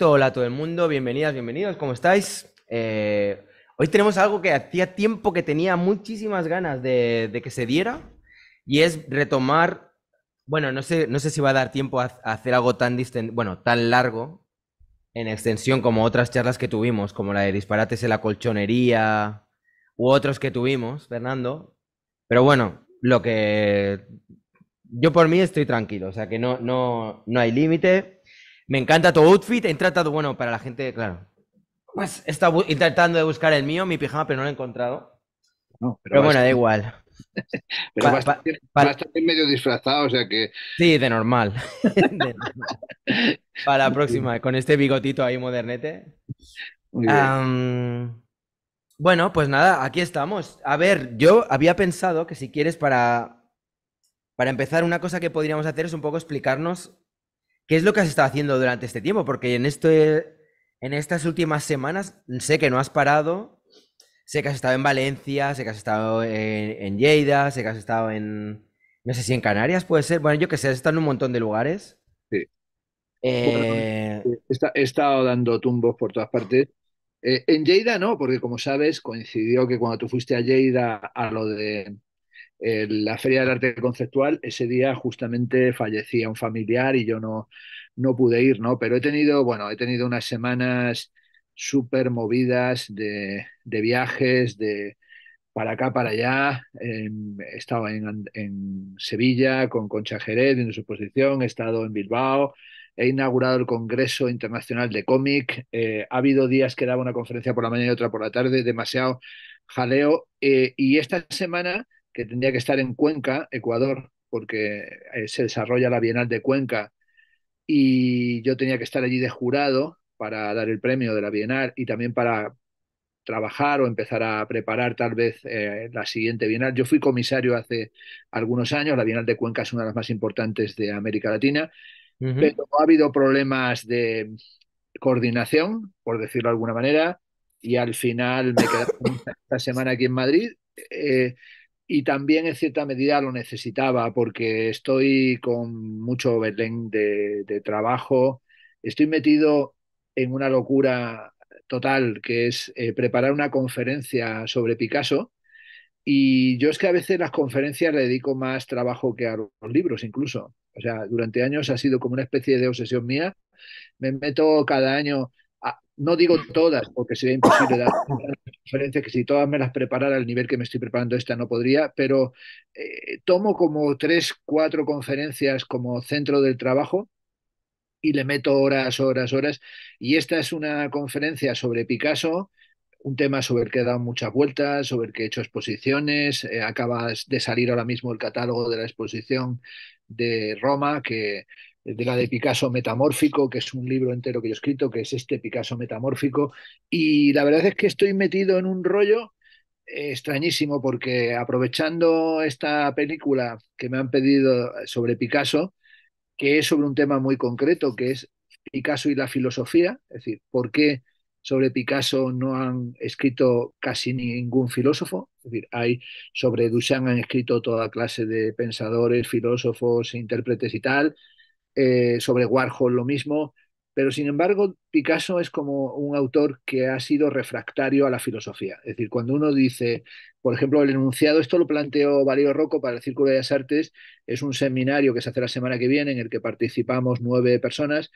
Hola a todo el mundo, bienvenidas, bienvenidos, ¿cómo estáis? Eh, hoy tenemos algo que hacía tiempo que tenía muchísimas ganas de, que se diera y es retomar, bueno, no sé, no sé si va a dar tiempo a, hacer algo tan, distinto bueno, tan largo en extensión como otras charlas que tuvimos, como la de disparates en la colchonería u otros que tuvimos, Fernando, pero bueno, lo que yo por mí estoy tranquilo, o sea que no, no, no hay límite me encanta tu outfit. He tratado, bueno, para la gente, claro. Pues he intentando de buscar el mío, mi pijama, pero no lo he encontrado. pero, bueno, da igual. pero va, a medio disfrazado, o sea que. Sí, de normal. para la próxima, con este bigotito ahí modernete. Bueno, pues nada, aquí estamos. A ver, yo había pensado que si quieres para, para empezar, una cosa que podríamos hacer es un poco explicarnos ¿Qué es lo que has estado haciendo durante este tiempo? Porque en, en estas últimas semanas sé que no has parado, sé que has estado en Valencia, sé que has estado en, Lleida, sé que has estado en, no sé si en Canarias puede ser, bueno, yo que sé, has estado en un montón de lugares. Sí. Eh, he estado dando tumbos por todas partes. Eh, en Lleida no, porque como sabes, coincidió que cuando tú fuiste a Lleida a lo de la Feria del Arte Conceptual, ese día justamente fallecía un familiar y yo no, no pude ir, ¿no? Pero he tenido, bueno, he tenido unas semanas súper movidas de, viajes, de para acá, para allá. Eh, he estado en, Sevilla con Concha Jerez en su exposición, he estado en Bilbao, he inaugurado el Congreso Internacional de Cómic. Eh, ha habido días que daba una conferencia por la mañana y otra por la tarde, demasiado jaleo. Eh, y esta semana que tendría que estar en Cuenca, Ecuador, porque eh, se desarrolla la Bienal de Cuenca y yo tenía que estar allí de jurado para dar el premio de la Bienal y también para trabajar o empezar a preparar tal vez eh, la siguiente Bienal. Yo fui comisario hace algunos años, la Bienal de Cuenca es una de las más importantes de América Latina, pero ha habido problemas de coordinación, por decirlo de alguna manera, y al final me quedé esta semana aquí en Madrid. Eh, y también en cierta medida lo necesitaba porque estoy con mucho berlín de, trabajo, estoy metido en una locura total que es eh, preparar una conferencia sobre Picasso y yo es que a veces las conferencias le dedico más trabajo que a los libros incluso. O sea, durante años ha sido como una especie de obsesión mía. Me meto cada año no digo todas, porque sería imposible dar conferencias, que si todas me las preparara al nivel que me estoy preparando esta no podría, pero eh, tomo como tres, cuatro conferencias como centro del trabajo y le meto horas, horas, horas. Y esta es una conferencia sobre Picasso, un tema sobre el que he dado muchas vueltas, sobre el que he hecho exposiciones. Eh, acabas acaba de salir ahora mismo el catálogo de la exposición de Roma, que de la de Picasso Metamórfico, que es un libro entero que yo he escrito, que es este Picasso Metamórfico. Y la verdad es que estoy metido en un rollo eh, extrañísimo porque aprovechando esta película que me han pedido sobre Picasso, que es sobre un tema muy concreto, que es Picasso y la filosofía, es decir, ¿por qué sobre Picasso no han escrito casi ningún filósofo? Es decir, hay sobre Duchamp han escrito toda clase de pensadores, filósofos, intérpretes y tal, eh, sobre Warhol lo mismo, pero sin embargo Picasso es como un autor que ha sido refractario a la filosofía. Es decir, cuando uno dice, por ejemplo, el enunciado, esto lo planteó Valerio Rocco para el Círculo de las Artes, es un seminario que se hace la semana que viene en el que participamos nueve personas.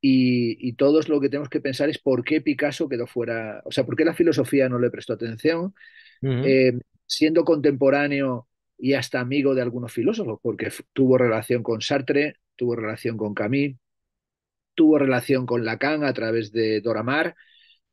Y, todos lo que tenemos que pensar es por qué Picasso quedó fuera, o sea, por qué la filosofía no le prestó atención, eh, siendo contemporáneo y hasta amigo de algunos filósofos, porque tuvo relación con Sartre, tuvo relación con Camille, tuvo relación con Lacan a través de Doramar,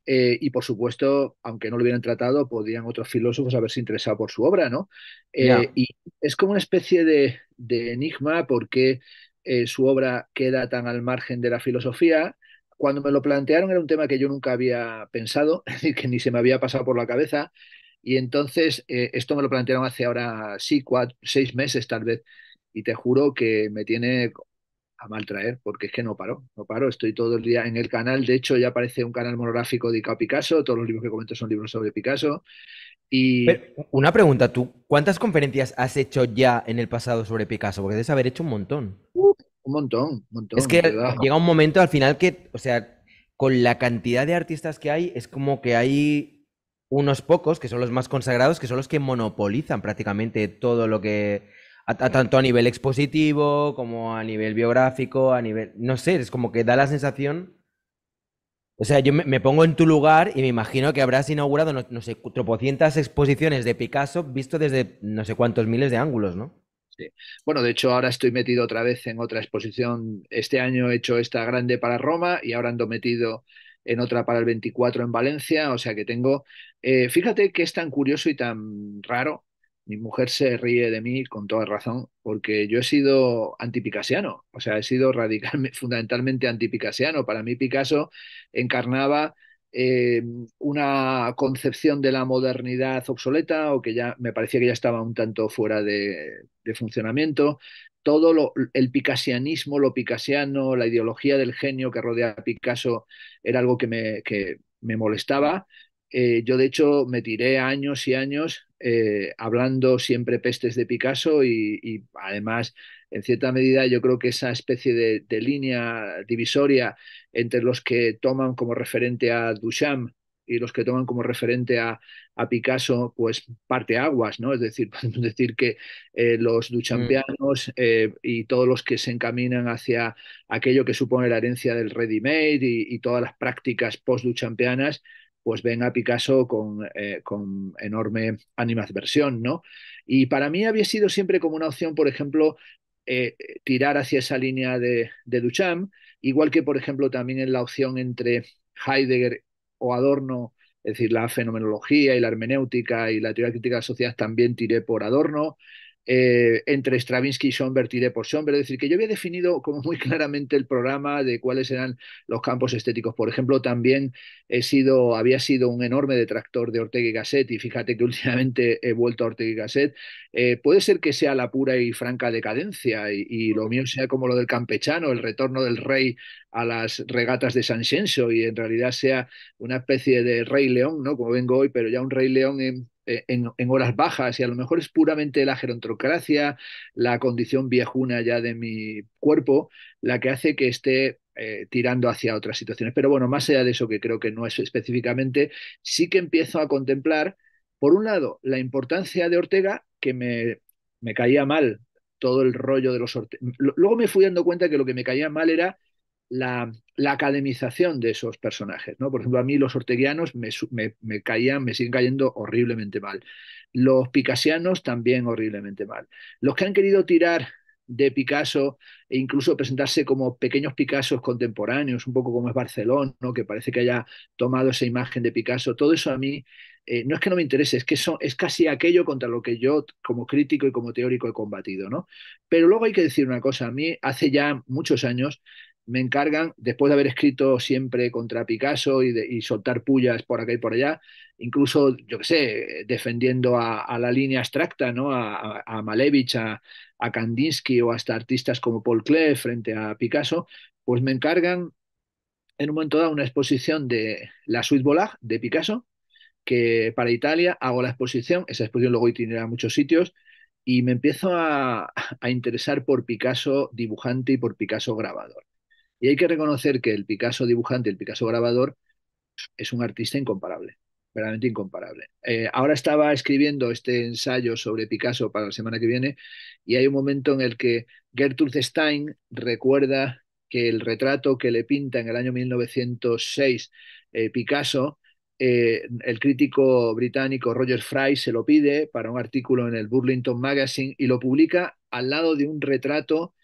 eh, y por supuesto, aunque no lo hubieran tratado, podrían otros filósofos haberse interesado por su obra, ¿no? Eh, y es como una especie de, enigma porque qué eh, su obra queda tan al margen de la filosofía. Cuando me lo plantearon era un tema que yo nunca había pensado, que ni se me había pasado por la cabeza. Y entonces eh, esto me lo plantearon hace ahora sí, seis meses tal vez. Y te juro que me tiene a maltraer, porque es que no paro, no paro, estoy todo el día en el canal, de hecho ya aparece un canal monográfico dedicado a Picasso, todos los libros que comento son libros sobre Picasso. Y... una pregunta, ¿tú cuántas conferencias has hecho ya en el pasado sobre Picasso? Porque debes haber hecho un montón. un montón, un montón. Es que llega un momento al final que, o sea, con la cantidad de artistas que hay, es como que hay unos pocos, que son los más consagrados, que son los que monopolizan prácticamente todo lo que a, tanto a nivel expositivo como a nivel biográfico, a nivel, no sé, es como que da la sensación... O sea, yo me, pongo en tu lugar y me imagino que habrás inaugurado, no, sé, tropocientas exposiciones de Picasso visto desde no sé cuántos miles de ángulos, ¿no? Sí. Bueno, de hecho, ahora estoy metido otra vez en otra exposición. Este año he hecho esta grande para Roma y ahora ando metido en otra para el 24 en Valencia. O sea que tengo. Eh, fíjate que es tan curioso y tan raro mi mujer se ríe de mí con toda razón, porque yo he sido antipicasiano, o sea, he sido radicalmente, fundamentalmente antipicasiano. Para mí Picasso encarnaba em, una concepción de la modernidad obsoleta o que ya me parecía que ya estaba un tanto fuera de, funcionamiento. Todo lo, el picasianismo, lo picasiano, la ideología del genio que rodea a Picasso era algo que me molestaba eh, yo, de hecho, me tiré años y años eh, hablando siempre pestes de Picasso y, además, en cierta medida, yo creo que esa especie de, línea divisoria entre los que toman como referente a Duchamp y los que toman como referente a, a Picasso, pues parte aguas, ¿no? Es decir, podemos decir que eh, los mm. duchampianos y todos los que se encaminan hacia aquello que supone la herencia del ready-made y, y, todas las prácticas post-duchampianas, pues ven a Picasso con, eh, con enorme animadversión, ¿no? Y para mí había sido siempre como una opción, por ejemplo, eh, tirar hacia esa línea de, de Duchamp, igual que, por ejemplo, también en la opción entre Heidegger o Adorno, es decir, la fenomenología y la hermenéutica y la teoría crítica de la sociedad también tiré por Adorno, eh, entre Stravinsky y Schoenberg tiré por Schoenberg. Es decir, que yo había definido como muy claramente el programa de cuáles eran los campos estéticos. Por ejemplo, también he sido, había sido un enorme detractor de Ortega y Gasset y fíjate que últimamente he vuelto a Ortega y Gasset. Eh, puede ser que sea la pura y franca decadencia y, lo mío sea como lo del campechano, el retorno del rey a las regatas de San y en realidad sea una especie de rey león, ¿no? Como vengo hoy, pero ya un rey león en eh, en, horas bajas y a lo mejor es puramente la gerontocracia, la condición viejuna ya de mi cuerpo, la que hace que esté eh, tirando hacia otras situaciones. Pero bueno, más allá de eso, que creo que no es específicamente, sí que empiezo a contemplar, por un lado, la importancia de Ortega, que me, me caía mal todo el rollo de los... Luego me fui dando cuenta que lo que me caía mal era la la academización de esos personajes, ¿no? Por ejemplo, a mí los orteguianos me, caían, me siguen cayendo horriblemente mal. Los picasianos también horriblemente mal. Los que han querido tirar de Picasso e incluso presentarse como pequeños Picassos contemporáneos, un poco como es Barcelona, que parece que haya tomado esa imagen de Picasso. Todo eso a mí eh, no es que no me interese, es que es casi aquello contra lo que yo como crítico y como teórico he combatido. ¿no? Pero luego hay que decir una cosa, a mí hace ya muchos años me encargan, después de haber escrito siempre contra Picasso y, soltar pullas por acá y por allá, incluso, yo qué sé, defendiendo a, la línea abstracta, ¿no? a, Malevich, a, Kandinsky o hasta artistas como Paul Klee frente a Picasso, pues me encargan en un momento dado una exposición de la Suite Volag de Picasso, que para Italia hago la exposición, esa exposición luego itinerará a muchos sitios, y me empiezo a interesar por Picasso dibujante y por Picasso grabador. Y hay que reconocer que el Picasso dibujante, el Picasso grabador, es un artista incomparable, verdaderamente incomparable. Eh, ahora estaba escribiendo este ensayo sobre Picasso para la semana que viene y hay un momento en el que Gertrude Stein recuerda que el retrato que le pinta en el año 1906 eh, Picasso, eh, el crítico británico Roger Fry se lo pide para un artículo en el Burlington Magazine y lo publica al lado de un retrato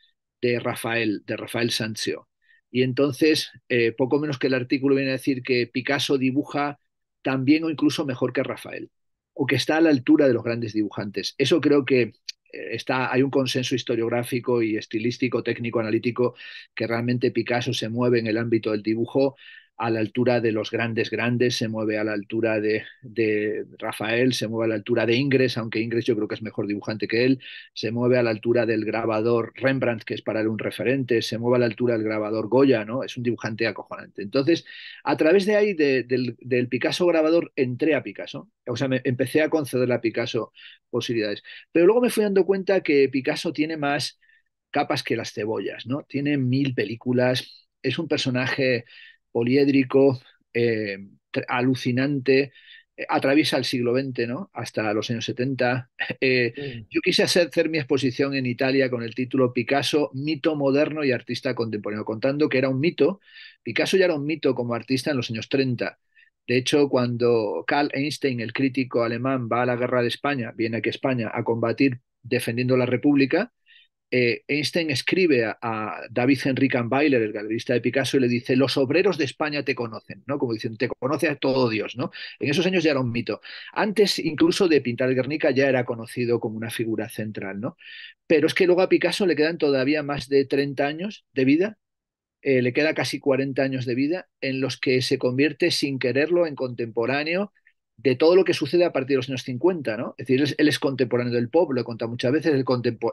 de Rafael, de Rafael Sanzio. Y entonces, eh, poco menos que el artículo viene a decir que Picasso dibuja también o incluso mejor que Rafael, o que está a la altura de los grandes dibujantes. Eso creo que eh, está, hay un consenso historiográfico y estilístico, técnico, analítico, que realmente Picasso se mueve en el ámbito del dibujo a la altura de los grandes grandes, se mueve a la altura de, de, Rafael, se mueve a la altura de Ingres, aunque Ingres yo creo que es mejor dibujante que él, se mueve a la altura del grabador Rembrandt, que es para él un referente, se mueve a la altura del grabador Goya, ¿no? Es un dibujante acojonante. Entonces, a través de ahí, del, del, Picasso grabador, entré a Picasso, o sea, empecé a concederle a Picasso posibilidades. Pero luego me fui dando cuenta que Picasso tiene más capas que las cebollas, ¿no? Tiene mil películas, es un personaje poliédrico, eh, alucinante, eh, atraviesa el siglo XX, ¿no? Hasta los años 70. Eh, yo quise hacer, hacer, mi exposición en Italia con el título Picasso, mito moderno y artista contemporáneo, contando que era un mito. Picasso ya era un mito como artista en los años 30. De hecho, cuando Karl Einstein, el crítico alemán, va a la guerra de España, viene aquí a España a combatir defendiendo la República, eh, Einstein escribe a, David Henry Kahnweiler, el galerista de Picasso, y le dice, los obreros de España te conocen, ¿no? Como dicen, te conoce a todo Dios, ¿no? En esos años ya era un mito. Antes incluso de pintar Guernica ya era conocido como una figura central, ¿no? Pero es que luego a Picasso le quedan todavía más de 30 años de vida, eh, le queda casi 40 años de vida, en los que se convierte sin quererlo en contemporáneo de todo lo que sucede a partir de los años 50, ¿no? Es decir, él, es contemporáneo del pop, lo he contado muchas veces, el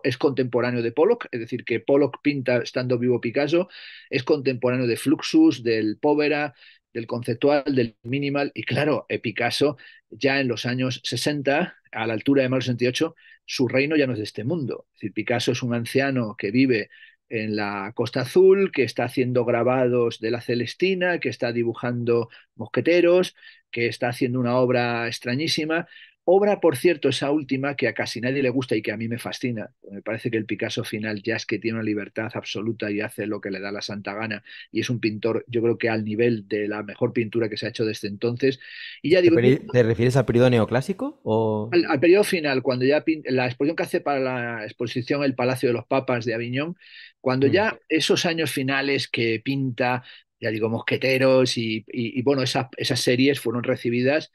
es contemporáneo de Pollock, es decir, que Pollock pinta estando vivo Picasso, es contemporáneo de Fluxus, del Povera, del conceptual, del minimal, y claro, eh, Picasso ya en los años 60, a la altura de mayo 68, su reino ya no es de este mundo. Es decir, Picasso es un anciano que vive en la Costa Azul, que está haciendo grabados de la Celestina, que está dibujando mosqueteros, que está haciendo una obra extrañísima. Obra, por cierto, esa última que a casi nadie le gusta y que a mí me fascina. Me parece que el Picasso final ya es que tiene una libertad absoluta y hace lo que le da la santa gana. Y es un pintor, yo creo que al nivel de la mejor pintura que se ha hecho desde entonces. Y ya ¿Te, refieres al periodo neoclásico? O... Al, periodo final, cuando ya la exposición que hace para la exposición El Palacio de los Papas de Aviñón, cuando mm. ya esos años finales que pinta, ya digo, mosqueteros y, bueno, esas series fueron recibidas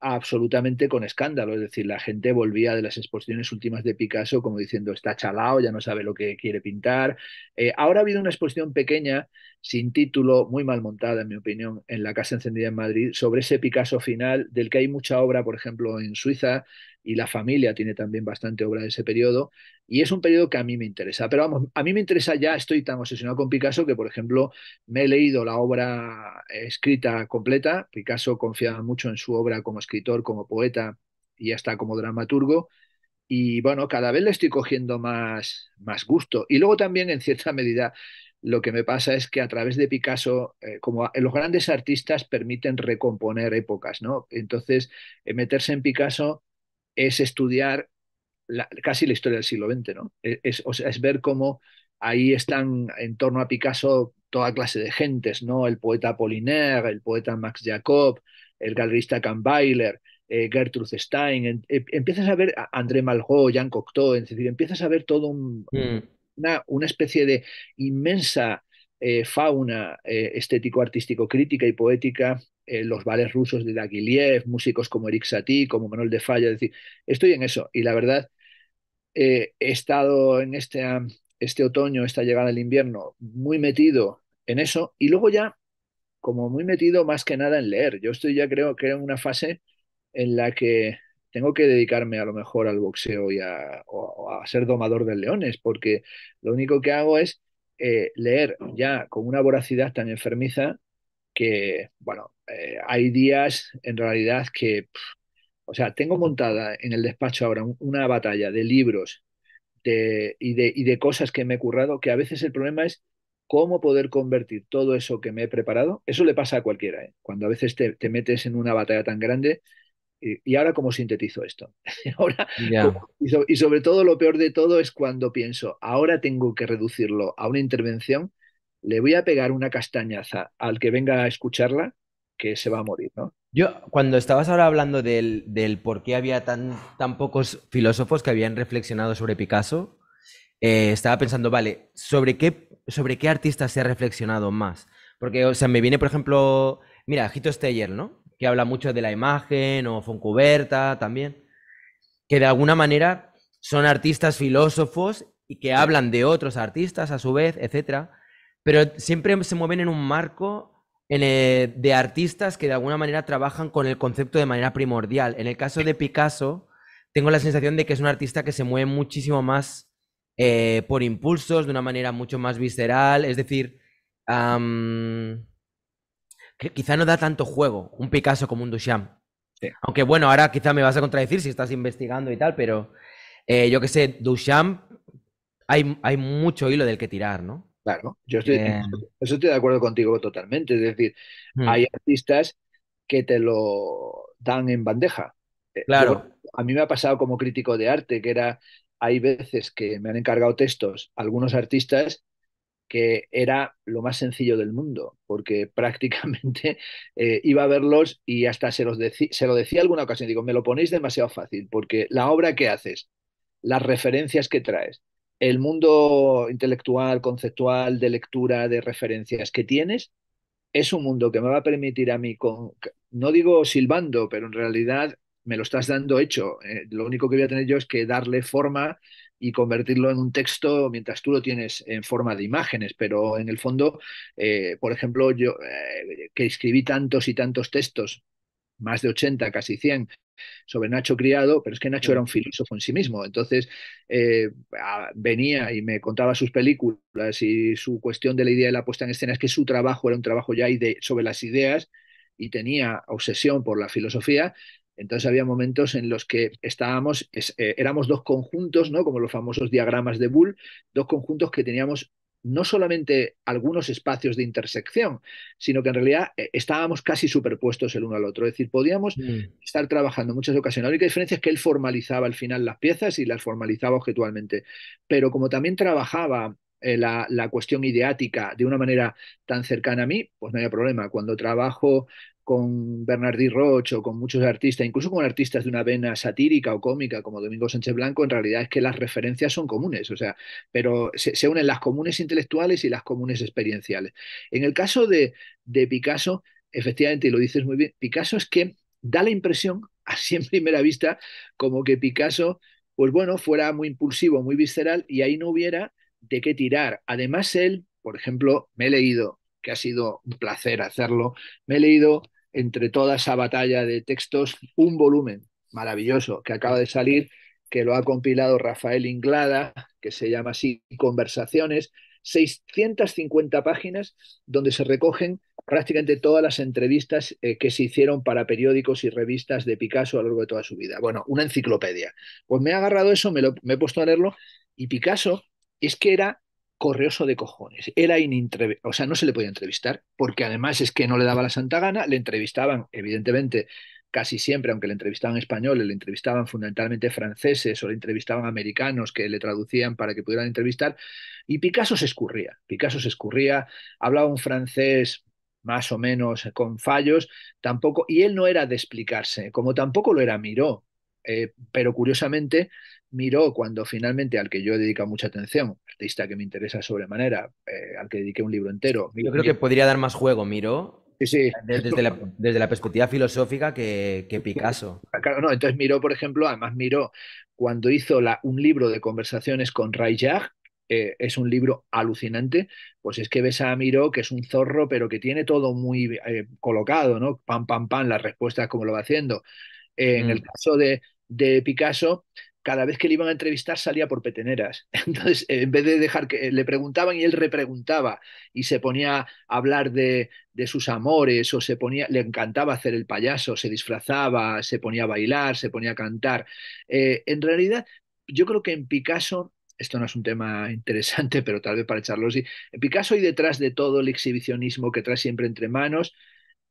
absolutamente con escándalo, es decir, la gente volvía de las exposiciones últimas de Picasso como diciendo está chalao, ya no sabe lo que quiere pintar. Eh, ahora ha habido una exposición pequeña, sin título, muy mal montada en mi opinión, en la Casa Encendida en Madrid, sobre ese Picasso final, del que hay mucha obra, por ejemplo, en Suiza, y La familia tiene también bastante obra de ese periodo, y es un periodo que a mí me interesa. Pero vamos, a mí me interesa ya, estoy tan obsesionado con Picasso que, por ejemplo, me he leído la obra eh, escrita completa. Picasso confiaba mucho en su obra como escritor, como poeta y hasta como dramaturgo. Y bueno, cada vez le estoy cogiendo más, más gusto. Y luego también, en cierta medida, lo que me pasa es que a través de Picasso, eh, como los grandes artistas permiten recomponer épocas, ¿no? Entonces, eh, meterse en Picasso es estudiar casi la historia del siglo XX, ¿no? E, es, ver cómo ahí están en torno a Picasso toda clase de gentes, ¿no? El poeta Polinaire, el poeta Max Jacob, el galerista Kahnweiler, eh, Gertrude Stein, e, empiezas a ver a André Malraux, Jean Cocteau, empiezas a ver todo mm. una, una, especie de inmensa eh, fauna eh, estético-artístico crítica y poética eh, los vales rusos de Daguiliev, músicos como Eric Satie, como Manuel de Falla, decir, estoy en eso y la verdad eh, he estado en este, este otoño, esta llegada del invierno, muy metido en eso y luego ya como muy metido más que nada en leer. Yo estoy ya creo que en una fase en la que tengo que dedicarme a lo mejor al boxeo y a, a ser domador de leones, porque lo único que hago es eh, leer ya con una voracidad tan enfermiza que, bueno, eh, hay días en realidad que, o sea, tengo montada en el despacho ahora una batalla de libros y, de, y de cosas que me he currado, que a veces el problema es cómo poder convertir todo eso que me he preparado. Eso le pasa a cualquiera, ¿eh? cuando a veces te, metes en una batalla tan grande. Y, ahora, ¿cómo sintetizo esto? ahora, y sobre todo, lo peor de todo es cuando pienso, ahora tengo que reducirlo a una intervención le voy a pegar una castañaza al que venga a escucharla que se va a morir, ¿no? Yo, cuando estabas ahora hablando del, por qué había tan, tan, pocos filósofos que habían reflexionado sobre Picasso, eh, estaba pensando, vale, ¿sobre qué, ¿sobre qué artista se ha reflexionado más? Porque, o sea, me viene, por ejemplo, mira, Hito Steyer, ¿no? Que habla mucho de la imagen, o Foncuberta también, que de alguna manera son artistas filósofos y que hablan de otros artistas a su vez, etcétera pero siempre se mueven en un marco eh, de artistas que de alguna manera trabajan con el concepto de manera primordial. En el caso de Picasso, tengo la sensación de que es un artista que se mueve muchísimo más eh, por impulsos, de una manera mucho más visceral, es decir, quizá no da tanto juego un Picasso como un Duchamp. Aunque bueno, ahora quizá me vas a contradecir si estás investigando y tal, pero eh, yo que sé, Duchamp hay, hay mucho hilo del que tirar, ¿no? Claro, yo estoy, eso estoy de acuerdo contigo totalmente. Es decir, hmm. hay artistas que te lo dan en bandeja. Eh, claro. a mí me ha pasado como crítico de arte, que era, hay veces que me han encargado textos algunos artistas que era lo más sencillo del mundo, porque prácticamente eh, iba a verlos y hasta se, los se lo decía alguna ocasión, digo, me lo ponéis demasiado fácil, porque la obra que haces, las referencias que traes, el mundo intelectual, conceptual, de lectura, de referencias que tienes, es un mundo que me va a permitir a mí, con, no digo silbando, pero en realidad me lo estás dando hecho. Eh, lo único que voy a tener yo es que darle forma y convertirlo en un texto mientras tú lo tienes en forma de imágenes, pero en el fondo, eh, por ejemplo, yo eh, que escribí tantos y tantos textos, más de 80, casi 100, sobre Nacho Criado, pero es que Nacho era un filósofo en sí mismo. Entonces eh, venía y me contaba sus películas y su cuestión de la idea de la puesta en escena es que su trabajo era un trabajo ya de, sobre las ideas y tenía obsesión por la filosofía. Entonces había momentos en los que estábamos, eh, éramos dos conjuntos, ¿no? Como los famosos diagramas de Bull, dos conjuntos que teníamos no solamente algunos espacios de intersección, sino que en realidad eh, estábamos casi superpuestos el uno al otro. Es decir, podíamos mm. estar trabajando muchas ocasiones. La única diferencia es que él formalizaba al final las piezas y las formalizaba objetualmente. Pero como también trabajaba eh, la, la, cuestión ideática de una manera tan cercana a mí, pues no había problema. Cuando trabajo con Bernardi Roche o con muchos artistas, incluso con artistas de una vena satírica o cómica como Domingo Sánchez Blanco, en realidad es que las referencias son comunes, o sea, pero se, unen las comunes intelectuales y las comunes experienciales. En el caso de, de Picasso, efectivamente, y lo dices muy bien, Picasso es que da la impresión, así en primera vista, como que Picasso, pues bueno, fuera muy impulsivo, muy visceral y ahí no hubiera de qué tirar. Además, él, por ejemplo, me he leído que ha sido un placer hacerlo. Me he leído entre toda esa batalla de textos un volumen maravilloso que acaba de salir, que lo ha compilado Rafael Inglada, que se llama así Conversaciones, 650 páginas donde se recogen prácticamente todas las entrevistas eh, que se hicieron para periódicos y revistas de Picasso a lo largo de toda su vida. Bueno, una enciclopedia. Pues me he agarrado eso, me, me he puesto a leerlo y Picasso es que era correoso de cojones. Era inintre... o sea, no se le podía entrevistar, porque además es que no le daba la santa gana, le entrevistaban, evidentemente, casi siempre, aunque le entrevistaban españoles, le entrevistaban fundamentalmente franceses o le entrevistaban americanos que le traducían para que pudieran entrevistar, y Picasso se escurría, Picasso se escurría, hablaba un francés más o menos con fallos, tampoco, y él no era de explicarse, como tampoco lo era Miró, eh, pero curiosamente miró cuando finalmente al que yo he dedicado mucha atención, artista que me interesa sobremanera, eh, al que dediqué un libro entero. Yo creo que podría dar más juego, miró. Desde, la, perspectiva filosófica que, Picasso. Ah, claro, no, entonces miró, por ejemplo, además miró cuando hizo un libro de conversaciones con Ray eh, es un libro alucinante, pues es que ves a Miró, que es un zorro, pero que tiene todo muy eh, colocado, ¿no? Pam, pam, pam, las respuestas como lo va haciendo. Eh, en mm. el caso de Picasso, cada vez que le iban a entrevistar salía por peteneras. Entonces, en vez de dejar que le preguntaban y él repreguntaba y se ponía a hablar de, de sus amores o se ponía, le encantaba hacer el payaso, se disfrazaba, se ponía a bailar, se ponía a cantar. Eh, en realidad, yo creo que en Picasso esto no es un tema interesante, pero tal vez para echarlo así. En Picasso y detrás de todo el exhibicionismo que trae siempre entre manos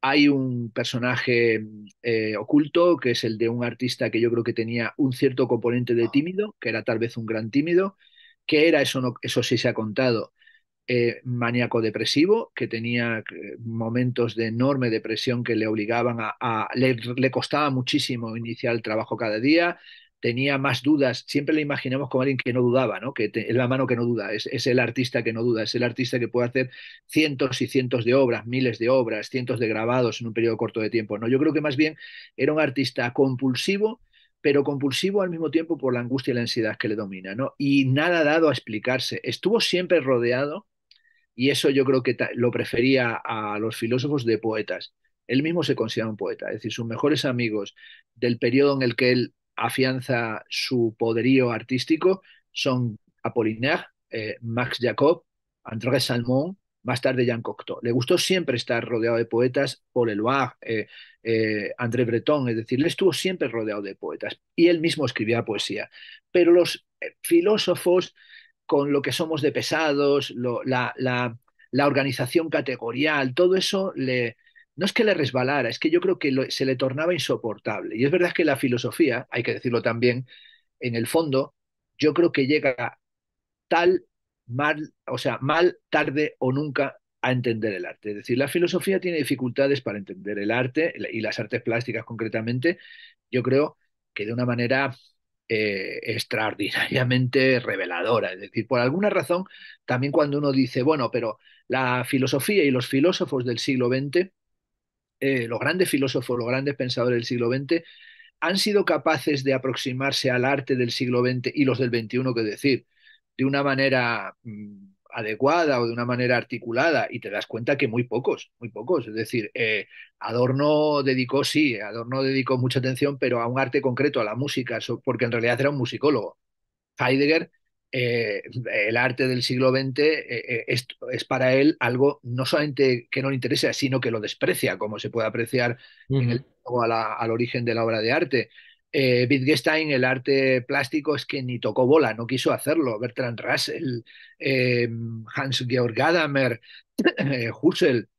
hay un personaje eh, oculto, que es el de un artista que yo creo que tenía un cierto componente de tímido, que era tal vez un gran tímido, que era, eso, no, eso sí se ha contado, eh, maníaco depresivo, que tenía eh, momentos de enorme depresión que le obligaban a, le, costaba muchísimo iniciar el trabajo cada día, tenía más dudas, siempre le imaginamos como alguien que no dudaba, ¿no? que es la mano que no duda, es, es, el artista que no duda, es el artista que puede hacer cientos y cientos de obras, miles de obras, cientos de grabados en un periodo corto de tiempo. ¿no? Yo creo que más bien era un artista compulsivo, pero compulsivo al mismo tiempo por la angustia y la ansiedad que le domina, ¿no? y nada dado a explicarse. Estuvo siempre rodeado, y eso yo creo que lo prefería a los filósofos de poetas él mismo se considera un poeta, es decir, sus mejores amigos del periodo en el que él afianza su poderío artístico son Apollinaire, eh, Max Jacob, André Salmon, más tarde Jean Cocteau. Le gustó siempre estar rodeado de poetas, Paul Eluard, eh, eh, André Breton, es decir, le estuvo siempre rodeado de poetas y él mismo escribía poesía. Pero los filósofos, con lo que somos de pesados, la, la organización categorial, todo eso le, no es que le resbalara, es que yo creo que se le tornaba insoportable. Y es verdad que la filosofía, hay que decirlo también, en el fondo, yo creo que llega tal mal, o sea, mal, tarde o nunca a entender el arte. Es decir, la filosofía tiene dificultades para entender el arte y las artes plásticas concretamente, yo creo que de una manera eh, extraordinariamente reveladora. Es decir, por alguna razón, también cuando uno dice, bueno, pero la filosofía y los filósofos del siglo XX eh, los grandes filósofos, los grandes pensadores del siglo XX, han sido capaces de aproximarse al arte del siglo XX y los del XXI, que decir, de una manera mm, adecuada o de una manera articulada, y te das cuenta que muy pocos, muy pocos. Es decir, eh, Adorno dedicó, sí, Adorno dedicó mucha atención, pero a un arte concreto, a la música, porque en realidad era un musicólogo. Heidegger eh, el arte del siglo XX eh, eh, es, para él algo no solamente que no le interesa, sino que lo desprecia, como se puede apreciar en el, al origen de la obra de arte. Wittgenstein, el arte plástico es que ni tocó bola, no quiso hacerlo. Bertrand Russell, Hans-Georg Gadamer, Husserl,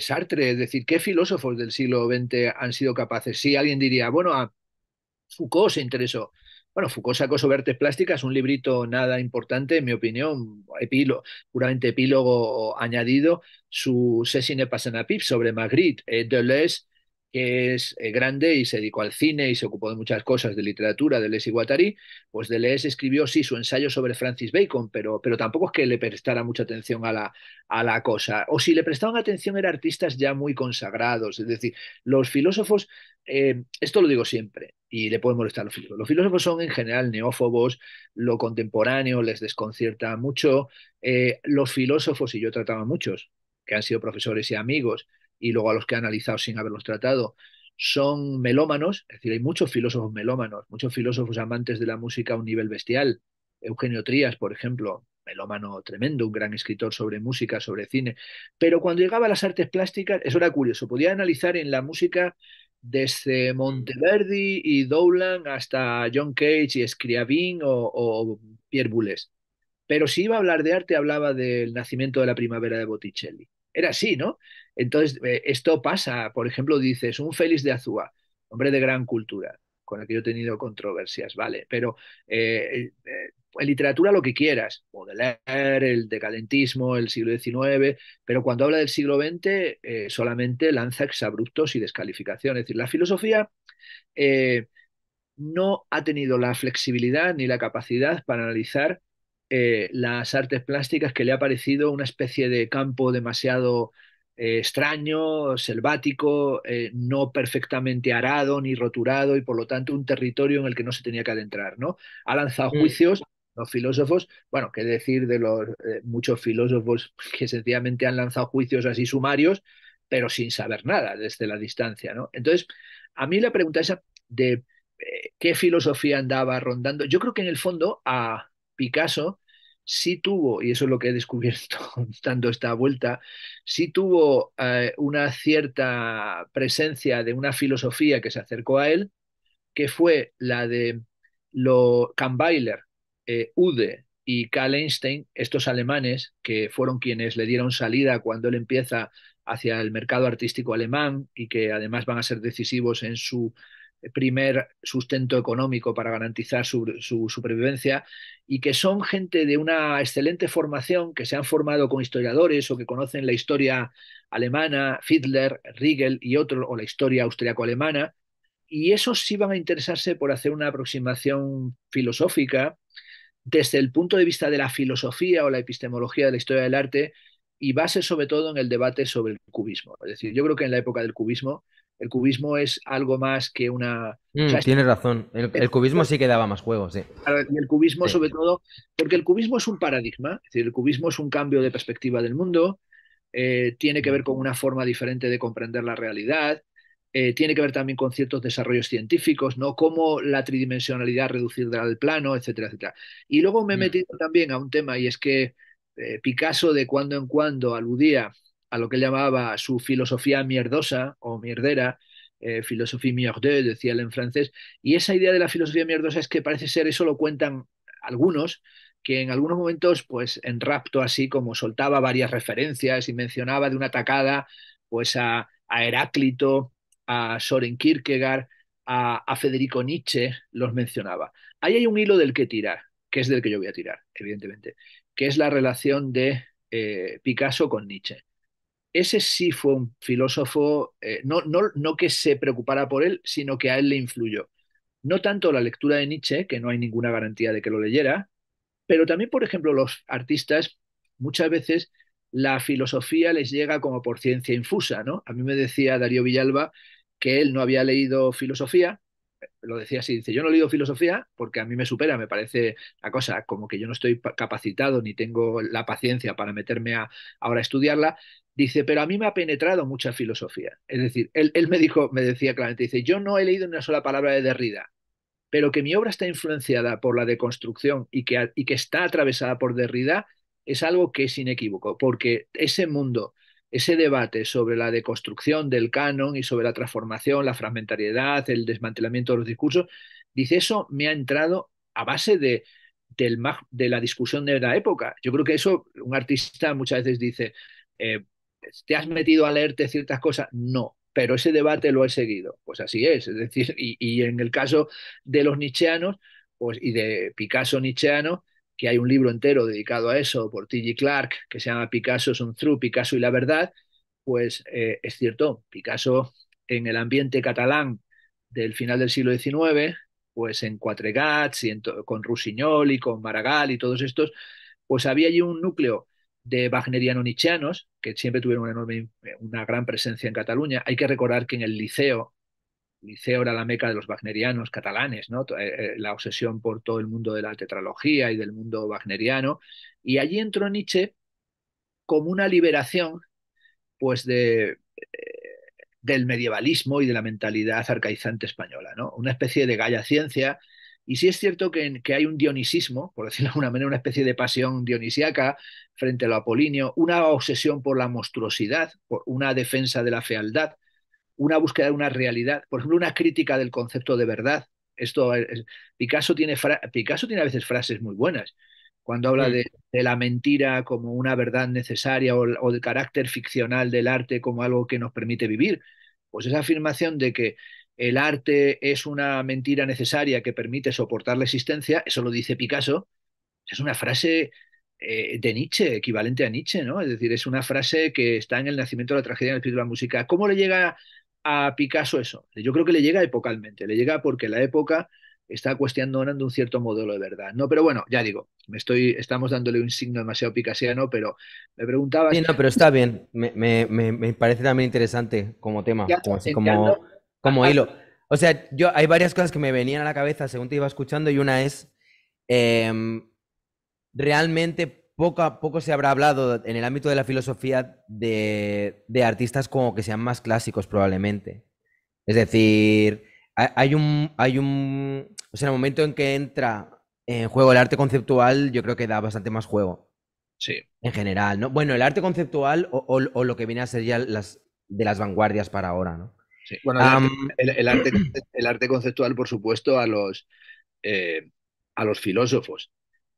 Sartre, es decir, ¿qué filósofos del siglo XX han sido capaces? Si alguien diría, bueno, a Foucault se interesó, bueno, Foucault sacó sobre artes plásticas un librito nada importante, en mi opinión, epílogo, puramente epílogo añadido, su Sessine Passanapip sobre Magritte, eh, Deleuze que es eh, grande y se dedicó al cine y se ocupó de muchas cosas de literatura, de y Guattari, pues Deleuze escribió, sí, su ensayo sobre Francis Bacon, pero, pero tampoco es que le prestara mucha atención a la, a la cosa. O si le prestaban atención eran artistas ya muy consagrados, es decir, los filósofos, eh, esto lo digo siempre, y le pueden molestar a los filósofos. Los filósofos son en general neófobos, lo contemporáneo les desconcierta mucho. Eh, los filósofos, y yo trataba muchos, que han sido profesores y amigos, y luego a los que ha analizado sin haberlos tratado, son melómanos, es decir, hay muchos filósofos melómanos, muchos filósofos amantes de la música a un nivel bestial. Eugenio Trías, por ejemplo, melómano tremendo, un gran escritor sobre música, sobre cine. Pero cuando llegaba a las artes plásticas, eso era curioso, podía analizar en la música desde Monteverdi y Dowland hasta John Cage y Scriabin o, o Pierre Boulez. Pero si iba a hablar de arte, hablaba del nacimiento de la primavera de Botticelli era así, ¿no? Entonces, eh, esto pasa, por ejemplo, dices, un Félix de Azúa, hombre de gran cultura, con el que yo he tenido controversias, vale, pero eh, eh, en literatura lo que quieras, leer el decadentismo, el siglo XIX, pero cuando habla del siglo XX solamente lanza exabruptos y descalificaciones. Es decir, la filosofía no ha tenido la flexibilidad ni la capacidad para analizar eh, las artes plásticas que le ha parecido una especie de campo demasiado eh, extraño, selvático, eh, no perfectamente arado ni roturado y por lo tanto un territorio en el que no se tenía que adentrar, ¿no? Ha lanzado mm. juicios los filósofos, bueno, qué decir de los muchos filósofos que sencillamente han lanzado juicios así sumarios, pero sin saber nada desde la distancia, ¿no? Entonces, a mí la pregunta esa de qué filosofía andaba rondando, yo creo que en el fondo a, Picasso sí tuvo, y eso es lo que he descubierto dando esta vuelta, sí tuvo eh, una cierta presencia de una filosofía que se acercó a él, que fue la de lo, Kahnweiler, eh, Ude y Karl Einstein, estos alemanes que fueron quienes le dieron salida cuando él empieza hacia el mercado artístico alemán y que además van a ser decisivos en su primer sustento económico para garantizar su, supervivencia y que son gente de una excelente formación, que se han formado con historiadores o que conocen la historia alemana, Fiedler, Riegel y otros, o la historia austriaco-alemana, y esos sí van a interesarse por hacer una aproximación filosófica desde el punto de vista de la filosofía o la epistemología de la historia del arte y base sobre todo en el debate sobre el cubismo. Es decir, yo creo que en la época del cubismo el cubismo es algo más que una. Mm, tienes razón. El, cubismo sí que daba más juegos. Sí. Y el cubismo, sobre todo, porque el cubismo es un paradigma. Es decir, el cubismo es un cambio de perspectiva del mundo. Eh, tiene que ver con una forma diferente de comprender la realidad. Eh, tiene que ver también con ciertos desarrollos científicos, ¿no? como la tridimensionalidad reducir del plano, etcétera, etcétera. Y luego me he mm. metido también a un tema, y es que eh, Picasso de cuando en cuando aludía a lo que él llamaba su filosofía mierdosa o mierdera, eh, mierde decía él en francés, y esa idea de la filosofía mierdosa es que parece ser, eso lo cuentan algunos, que en algunos momentos, pues en rapto así, como soltaba varias referencias y mencionaba de una tacada, pues a, Heráclito, a Soren Kierkegaard, a, a, Federico Nietzsche, los mencionaba. Ahí hay un hilo del que tirar, que es del que yo voy a tirar, evidentemente, que es la relación de eh, Picasso con Nietzsche ese sí fue un filósofo, eh, no, no, no que se preocupara por él, sino que a él le influyó. No tanto la lectura de Nietzsche, que no hay ninguna garantía de que lo leyera, pero también, por ejemplo, los artistas muchas veces la filosofía les llega como por ciencia infusa, ¿no? A mí me decía Darío Villalba que él no había leído filosofía, lo decía así, dice, yo no leído filosofía porque a mí me supera, me parece la cosa como que yo no estoy capacitado ni tengo la paciencia para meterme a, ahora a estudiarla. Dice, pero a mí me ha penetrado mucha filosofía. Es decir, él, él me dijo, me decía claramente, dice, yo no he leído una sola palabra de Derrida, pero que mi obra está influenciada por la deconstrucción y que, y que está atravesada por Derrida, es algo que es inequívoco, porque ese mundo ese debate sobre la deconstrucción del canon y sobre la transformación, la fragmentariedad, el desmantelamiento de los discursos, dice, eso me ha entrado a base de, de la discusión de la época. Yo creo que eso, un artista muchas veces dice, eh, ¿te has metido a leerte ciertas cosas? No, pero ese debate lo he seguido. Pues así es, es decir, y, en el caso de los nietzscheanos pues, y de Picasso nietzscheano, que hay un libro entero dedicado a eso por T.G. Clark, que se llama Picasso es un Picasso y la verdad, pues eh, es cierto, Picasso en el ambiente catalán del final del siglo XIX, pues en cuatregat y con Rusiñol con Maragall y todos estos, pues había allí un núcleo de wagneriano-nichianos, que siempre tuvieron una, enorme, una gran presencia en Cataluña. Hay que recordar que en el liceo Liceo era la meca de los wagnerianos catalanes, ¿no? Eh, eh, la obsesión por todo el mundo de la tetralogía y del mundo wagneriano. Y allí entró Nietzsche como una liberación pues de, eh, del medievalismo y de la mentalidad arcaizante española, ¿no? una especie de gaya ciencia. Y sí es cierto que, hay un dionisismo, por decirlo de alguna manera, una especie de pasión dionisiaca frente a lo apolinio, una obsesión por la monstruosidad, por una defensa de la fealdad, una búsqueda de una realidad, por ejemplo, una crítica del concepto de verdad. Esto, Picasso, tiene Picasso tiene a veces frases muy buenas, cuando habla mm. de, la mentira como una verdad necesaria o, de del carácter ficcional del arte como algo que nos permite vivir. Pues esa afirmación de que el arte es una mentira necesaria que permite soportar la existencia, eso lo dice Picasso, es una frase eh, de Nietzsche, equivalente a Nietzsche, ¿no? Es decir, es una frase que está en el nacimiento de la tragedia en el espíritu de la música. ¿Cómo le llega a Picasso eso. Yo creo que le llega epocalmente, le llega porque la época está cuestionando un cierto modelo de verdad. No, pero bueno, ya digo, me estoy, estamos dándole un signo demasiado picasiano, pero me preguntaba. Sí, no, pero está bien. Me, parece también interesante como tema, como, como, hilo. O sea, yo hay varias cosas que me venían a la cabeza según te iba escuchando, y una es em, realmente poco, poco se habrá hablado en el ámbito de la filosofía de, artistas como que sean más clásicos probablemente. Es decir, hay un, hay un, o sea, en el momento en que entra en juego el arte conceptual, yo creo que da bastante más juego. Sí. En general, Bueno, el arte conceptual o, lo que viene a ser ya las, de las vanguardias para ahora, ¿no? Sí. Bueno, el, arte, conceptual, por supuesto, a los, eh, a los filósofos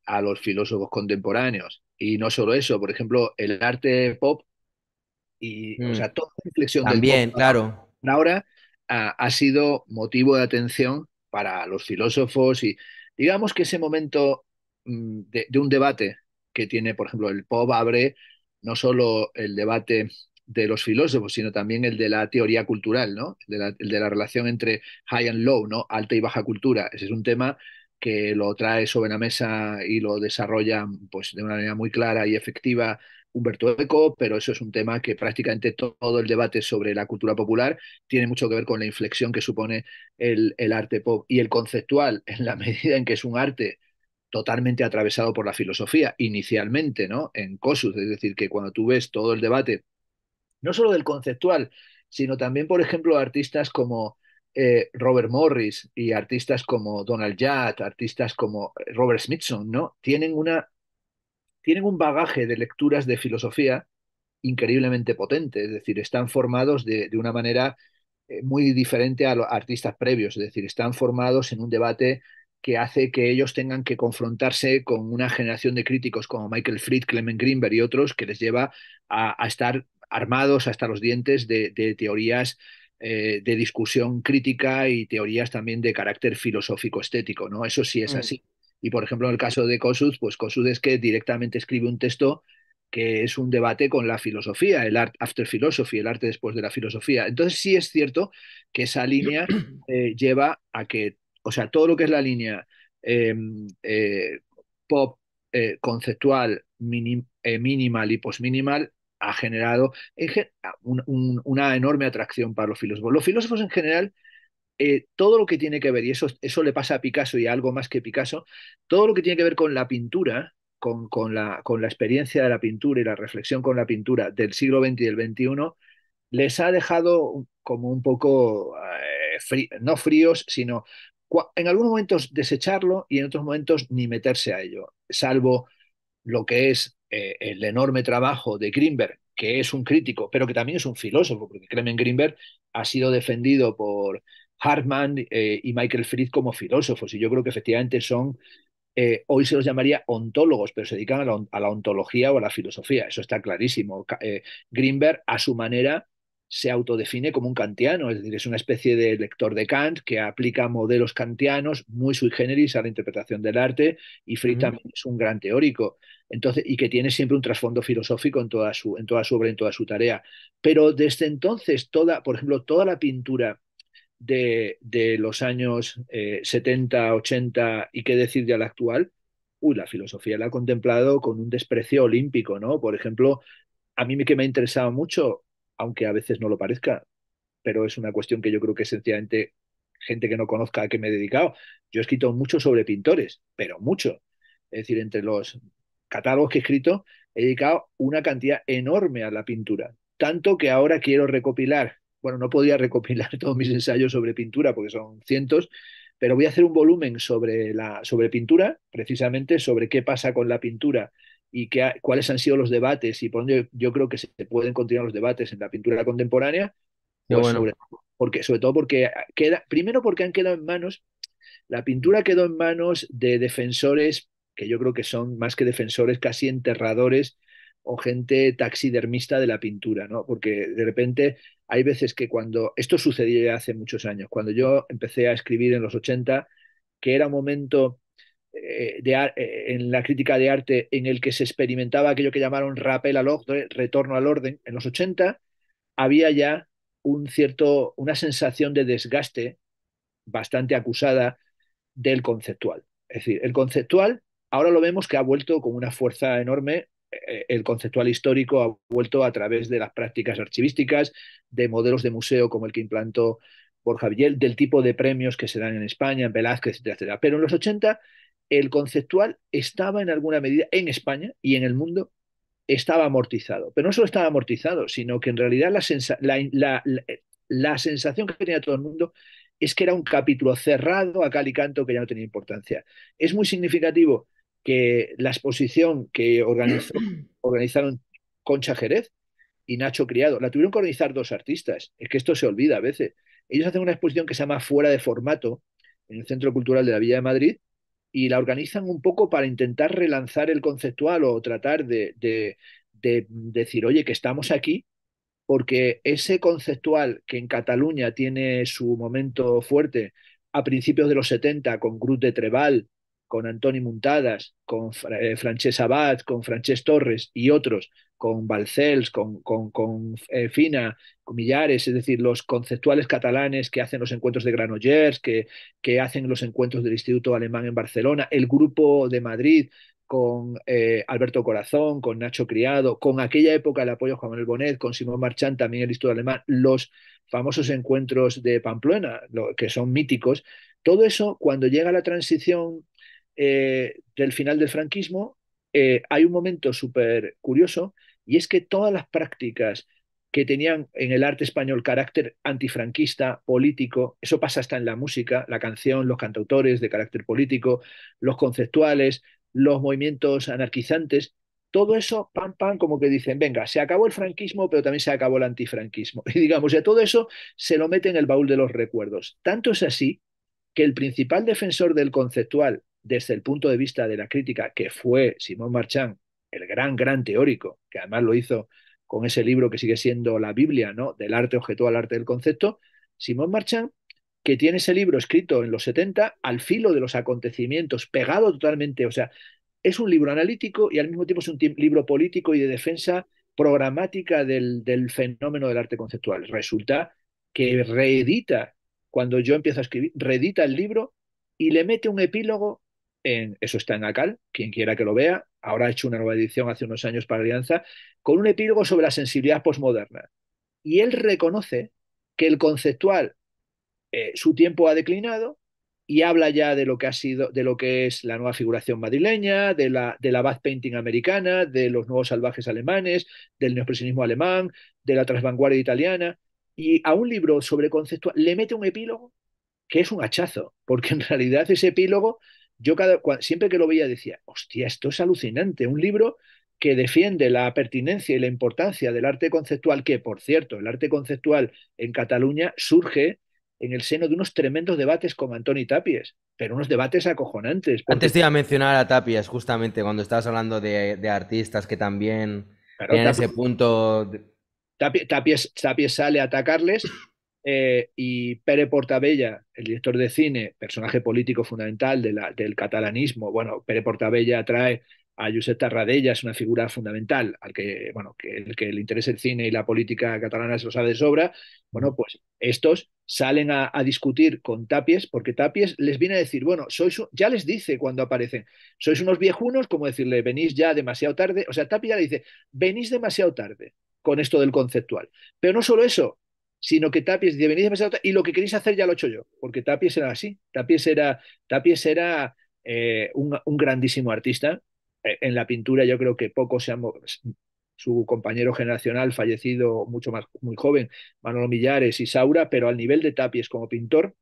a los filósofos contemporáneos. Y no solo eso, por ejemplo, el arte pop y, o mm. sea, toda la reflexión del pop, claro. Ahora ha, ha sido motivo de atención para los filósofos y digamos que ese momento mm, de, un debate que tiene, por ejemplo, el pop abre no solo el debate de los filósofos, sino también el de la teoría cultural, ¿no? De el de la relación entre high and low, ¿no? Alta y baja cultura. Ese es un tema que lo trae sobre la mesa y lo desarrolla pues, de una manera muy clara y efectiva Humberto Eco, pero eso es un tema que prácticamente todo el debate sobre la cultura popular tiene mucho que ver con la inflexión que supone el, el arte pop y el conceptual, en la medida en que es un arte totalmente atravesado por la filosofía, inicialmente, ¿no? En Cosus, es decir, que cuando tú ves todo el debate, no solo del conceptual, sino también, por ejemplo, artistas como eh, Robert Morris y artistas como Donald Judd, artistas como eh, Robert Smithson, ¿no? Tienen, una, tienen un bagaje de lecturas de filosofía increíblemente potente, es decir, están formados de, de una manera eh, muy diferente a los artistas previos, es decir, están formados en un debate que hace que ellos tengan que confrontarse con una generación de críticos como Michael Fried, Clement Greenberg y otros que les lleva a, estar armados hasta los dientes de, de teorías eh, de discusión crítica y teorías también de carácter filosófico-estético, ¿no? Eso sí es mm. así. Y por ejemplo, en el caso de Kossuth, pues Kossuth es que directamente escribe un texto que es un debate con la filosofía, el art after philosophy, el arte después de la filosofía. Entonces sí es cierto que esa línea eh, lleva a que, o sea, todo lo que es la línea em, eh, pop conceptual, minimal y postminimal, ha generado ah, una enorme atracción para los filósofos. Los filósofos en general, eh, todo lo que tiene que ver, y eso, eso le pasa a Picasso y a algo más que Picasso, todo lo que tiene que ver con la pintura, con, con, la, con la experiencia de la pintura y la reflexión con la pintura del siglo XX y del XXI, les ha dejado como un poco, eh, no fríos, sino en algunos momentos desecharlo y en otros momentos ni meterse a ello, salvo lo que es eh, el enorme trabajo de Greenberg, que es un crítico, pero que también es un filósofo, porque Clement Greenberg ha sido defendido por Hartman eh, y Michael Fried como filósofos, y yo creo que efectivamente son, eh, hoy se los llamaría ontólogos, pero se dedican a la, a la ontología o a la filosofía, eso está clarísimo. Greenberg, a su manera, se autodefine como un kantiano, es decir, es una especie de lector de Kant que aplica modelos kantianos muy sui generis a la interpretación del arte y Friedman es un gran teórico. Entonces, y que tiene siempre un trasfondo filosófico en toda, su, en toda su obra, en toda su tarea. Pero desde entonces, toda, por ejemplo, toda la pintura de, de los años 70, eh, 80 y qué decir de la actual, la filosofía la ha contemplado con un desprecio olímpico, ¿no? Por ejemplo, a mí que me ha interesado mucho aunque a veces no lo parezca, pero es una cuestión que yo creo que sencillamente gente que no conozca a qué me he dedicado. Yo he escrito mucho sobre pintores, pero mucho. Es decir, entre los catálogos que he escrito, he dedicado una cantidad enorme a la pintura. Tanto que ahora quiero recopilar, bueno, no podía recopilar todos mis ensayos sobre pintura porque son cientos, pero voy a hacer un volumen sobre, la, sobre pintura, precisamente sobre qué pasa con la pintura y cuáles han sido los debates y por dónde yo, creo que se pueden continuar los debates en la pintura contemporánea. Pues bueno. sobre, porque, sobre todo porque queda, primero porque han quedado en manos, la pintura quedó en manos de defensores que yo creo que son más que defensores, casi enterradores o gente taxidermista de la pintura, ¿no? Porque de repente hay veces que cuando, esto sucedió ya hace muchos años, cuando yo empecé a escribir en los 80, que era un momento eh, de, eh, en la crítica de arte en el que se experimentaba aquello que llamaron rappel al orden, retorno al orden, en los 80, había ya un cierto, una sensación de desgaste bastante acusada del conceptual. Es decir, el conceptual, ahora lo vemos que ha vuelto con una fuerza enorme, eh, el conceptual histórico ha vuelto a través de las prácticas archivísticas, de modelos de museo como el que implantó Borja Villel, del tipo de premios que se dan en España, en Velázquez, etcétera, etcétera. Pero en los 80 el conceptual estaba en alguna medida en España y en el mundo estaba amortizado. Pero no solo estaba amortizado, sino que en realidad la, eh, la, sensación que tenía todo el mundo es que era un capítulo cerrado a cal y canto que ya no tenía importancia. Es muy significativo que la exposición que organizaron Concha Jerez y Nacho Criado, la tuvieron que organizar dos artistas. Es que esto se olvida a veces. Ellos hacen una exposición que se llama Fuera de Formato en el Centro Cultural de la Villa de Madrid, y la organizan un poco para intentar relanzar el conceptual o tratar de, decir, oye, que estamos aquí, porque ese conceptual que en Cataluña tiene su momento fuerte a principios de los 70 con Cruz de Trebal, con Antoni Muntadas, con Frances eh, Francesc Abad, con Francesc Torres y otros, con Balcells, con, eh, Fina, con Millares, es decir, los conceptuales catalanes que hacen los encuentros de Granollers, que, hacen los encuentros del Instituto Alemán en Barcelona, el grupo de Madrid con eh, Alberto Corazón, con Nacho Criado, con aquella época el apoyo de Juan Manuel Bonet, con Simón Marchán, también el Instituto Alemán, los famosos encuentros de Pamplona, que son míticos, todo eso, cuando llega la transición eh, del final del franquismo, eh, hay un momento súper curioso y es que todas las prácticas que tenían en el arte español carácter antifranquista, político, eso pasa hasta en la música, la canción, los cantautores de carácter político, los conceptuales, los movimientos anarquizantes, todo eso, pam, pam, como que dicen, venga, se acabó el franquismo, pero también se acabó el antifranquismo. Y digamos, ya todo eso se lo mete en el baúl de los recuerdos. Tanto es así que el principal defensor del conceptual desde el punto de vista de la crítica, que fue Simón Marchand, el gran, gran teórico, que además lo hizo con ese libro que sigue siendo la Biblia, ¿no? Del arte objeto al arte del concepto, Simón Marchand, que tiene ese libro escrito en los 70 al filo de los acontecimientos, pegado totalmente, o sea, es un libro analítico y al mismo tiempo es un libro político y de defensa programática del, del fenómeno del arte conceptual. Resulta que reedita, cuando yo empiezo a escribir, reedita el libro y le mete un epílogo eso está en ACAL, quien quiera que lo vea. Ahora ha hecho una nueva edición hace unos años para Alianza, con un epílogo sobre la sensibilidad posmoderna. Y él reconoce que el conceptual, eh, su tiempo ha declinado y habla ya de lo que ha sido, de lo que es la nueva figuración madrileña, de la, de la bad painting americana, de los nuevos salvajes alemanes, del neopresionismo alemán, de la transvanguardia italiana. Y a un libro sobre conceptual le mete un epílogo que es un hachazo, porque en realidad ese epílogo yo siempre que lo veía decía, hostia, esto es alucinante, un libro que defiende la pertinencia y la importancia del arte conceptual, que por cierto, el arte conceptual en Cataluña surge en el seno de unos tremendos debates con Antoni Tapies, pero unos debates acojonantes. Antes te iba a mencionar a Tapies, justamente cuando estabas hablando de, artistas que también en ese punto... Tapies, Tapies, sale a atacarles eh, y Pere Portabella, el director de cine, personaje político fundamental del catalanismo. Bueno, Pere Portabella atrae a Josep Tarradella, es una figura fundamental, al que, bueno, que el que le interesa el cine y la política catalana se lo sabe de sobra. Bueno, pues estos salen a, discutir con Tapies, porque Tapies les viene a decir, bueno, sois ya les dice cuando aparecen, sois unos viejunos, como decirle, venís ya demasiado tarde, o sea, Tapia le dice, venís demasiado tarde con esto del conceptual. Pero no solo eso, sino que Tapies y lo que queréis hacer ya lo he hecho yo, porque Tapies era así, Tapies era, Tapies era eh, un, grandísimo artista, eh, en la pintura yo creo que poco se han, su compañero generacional fallecido mucho más muy joven, Manolo Millares y Saura, pero al nivel de Tapies como pintor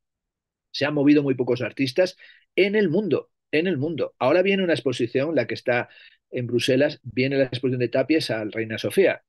se han movido muy pocos artistas en el mundo, en el mundo. Ahora viene una exposición, la que está en Bruselas, viene la exposición de Tapies al Reina Sofía,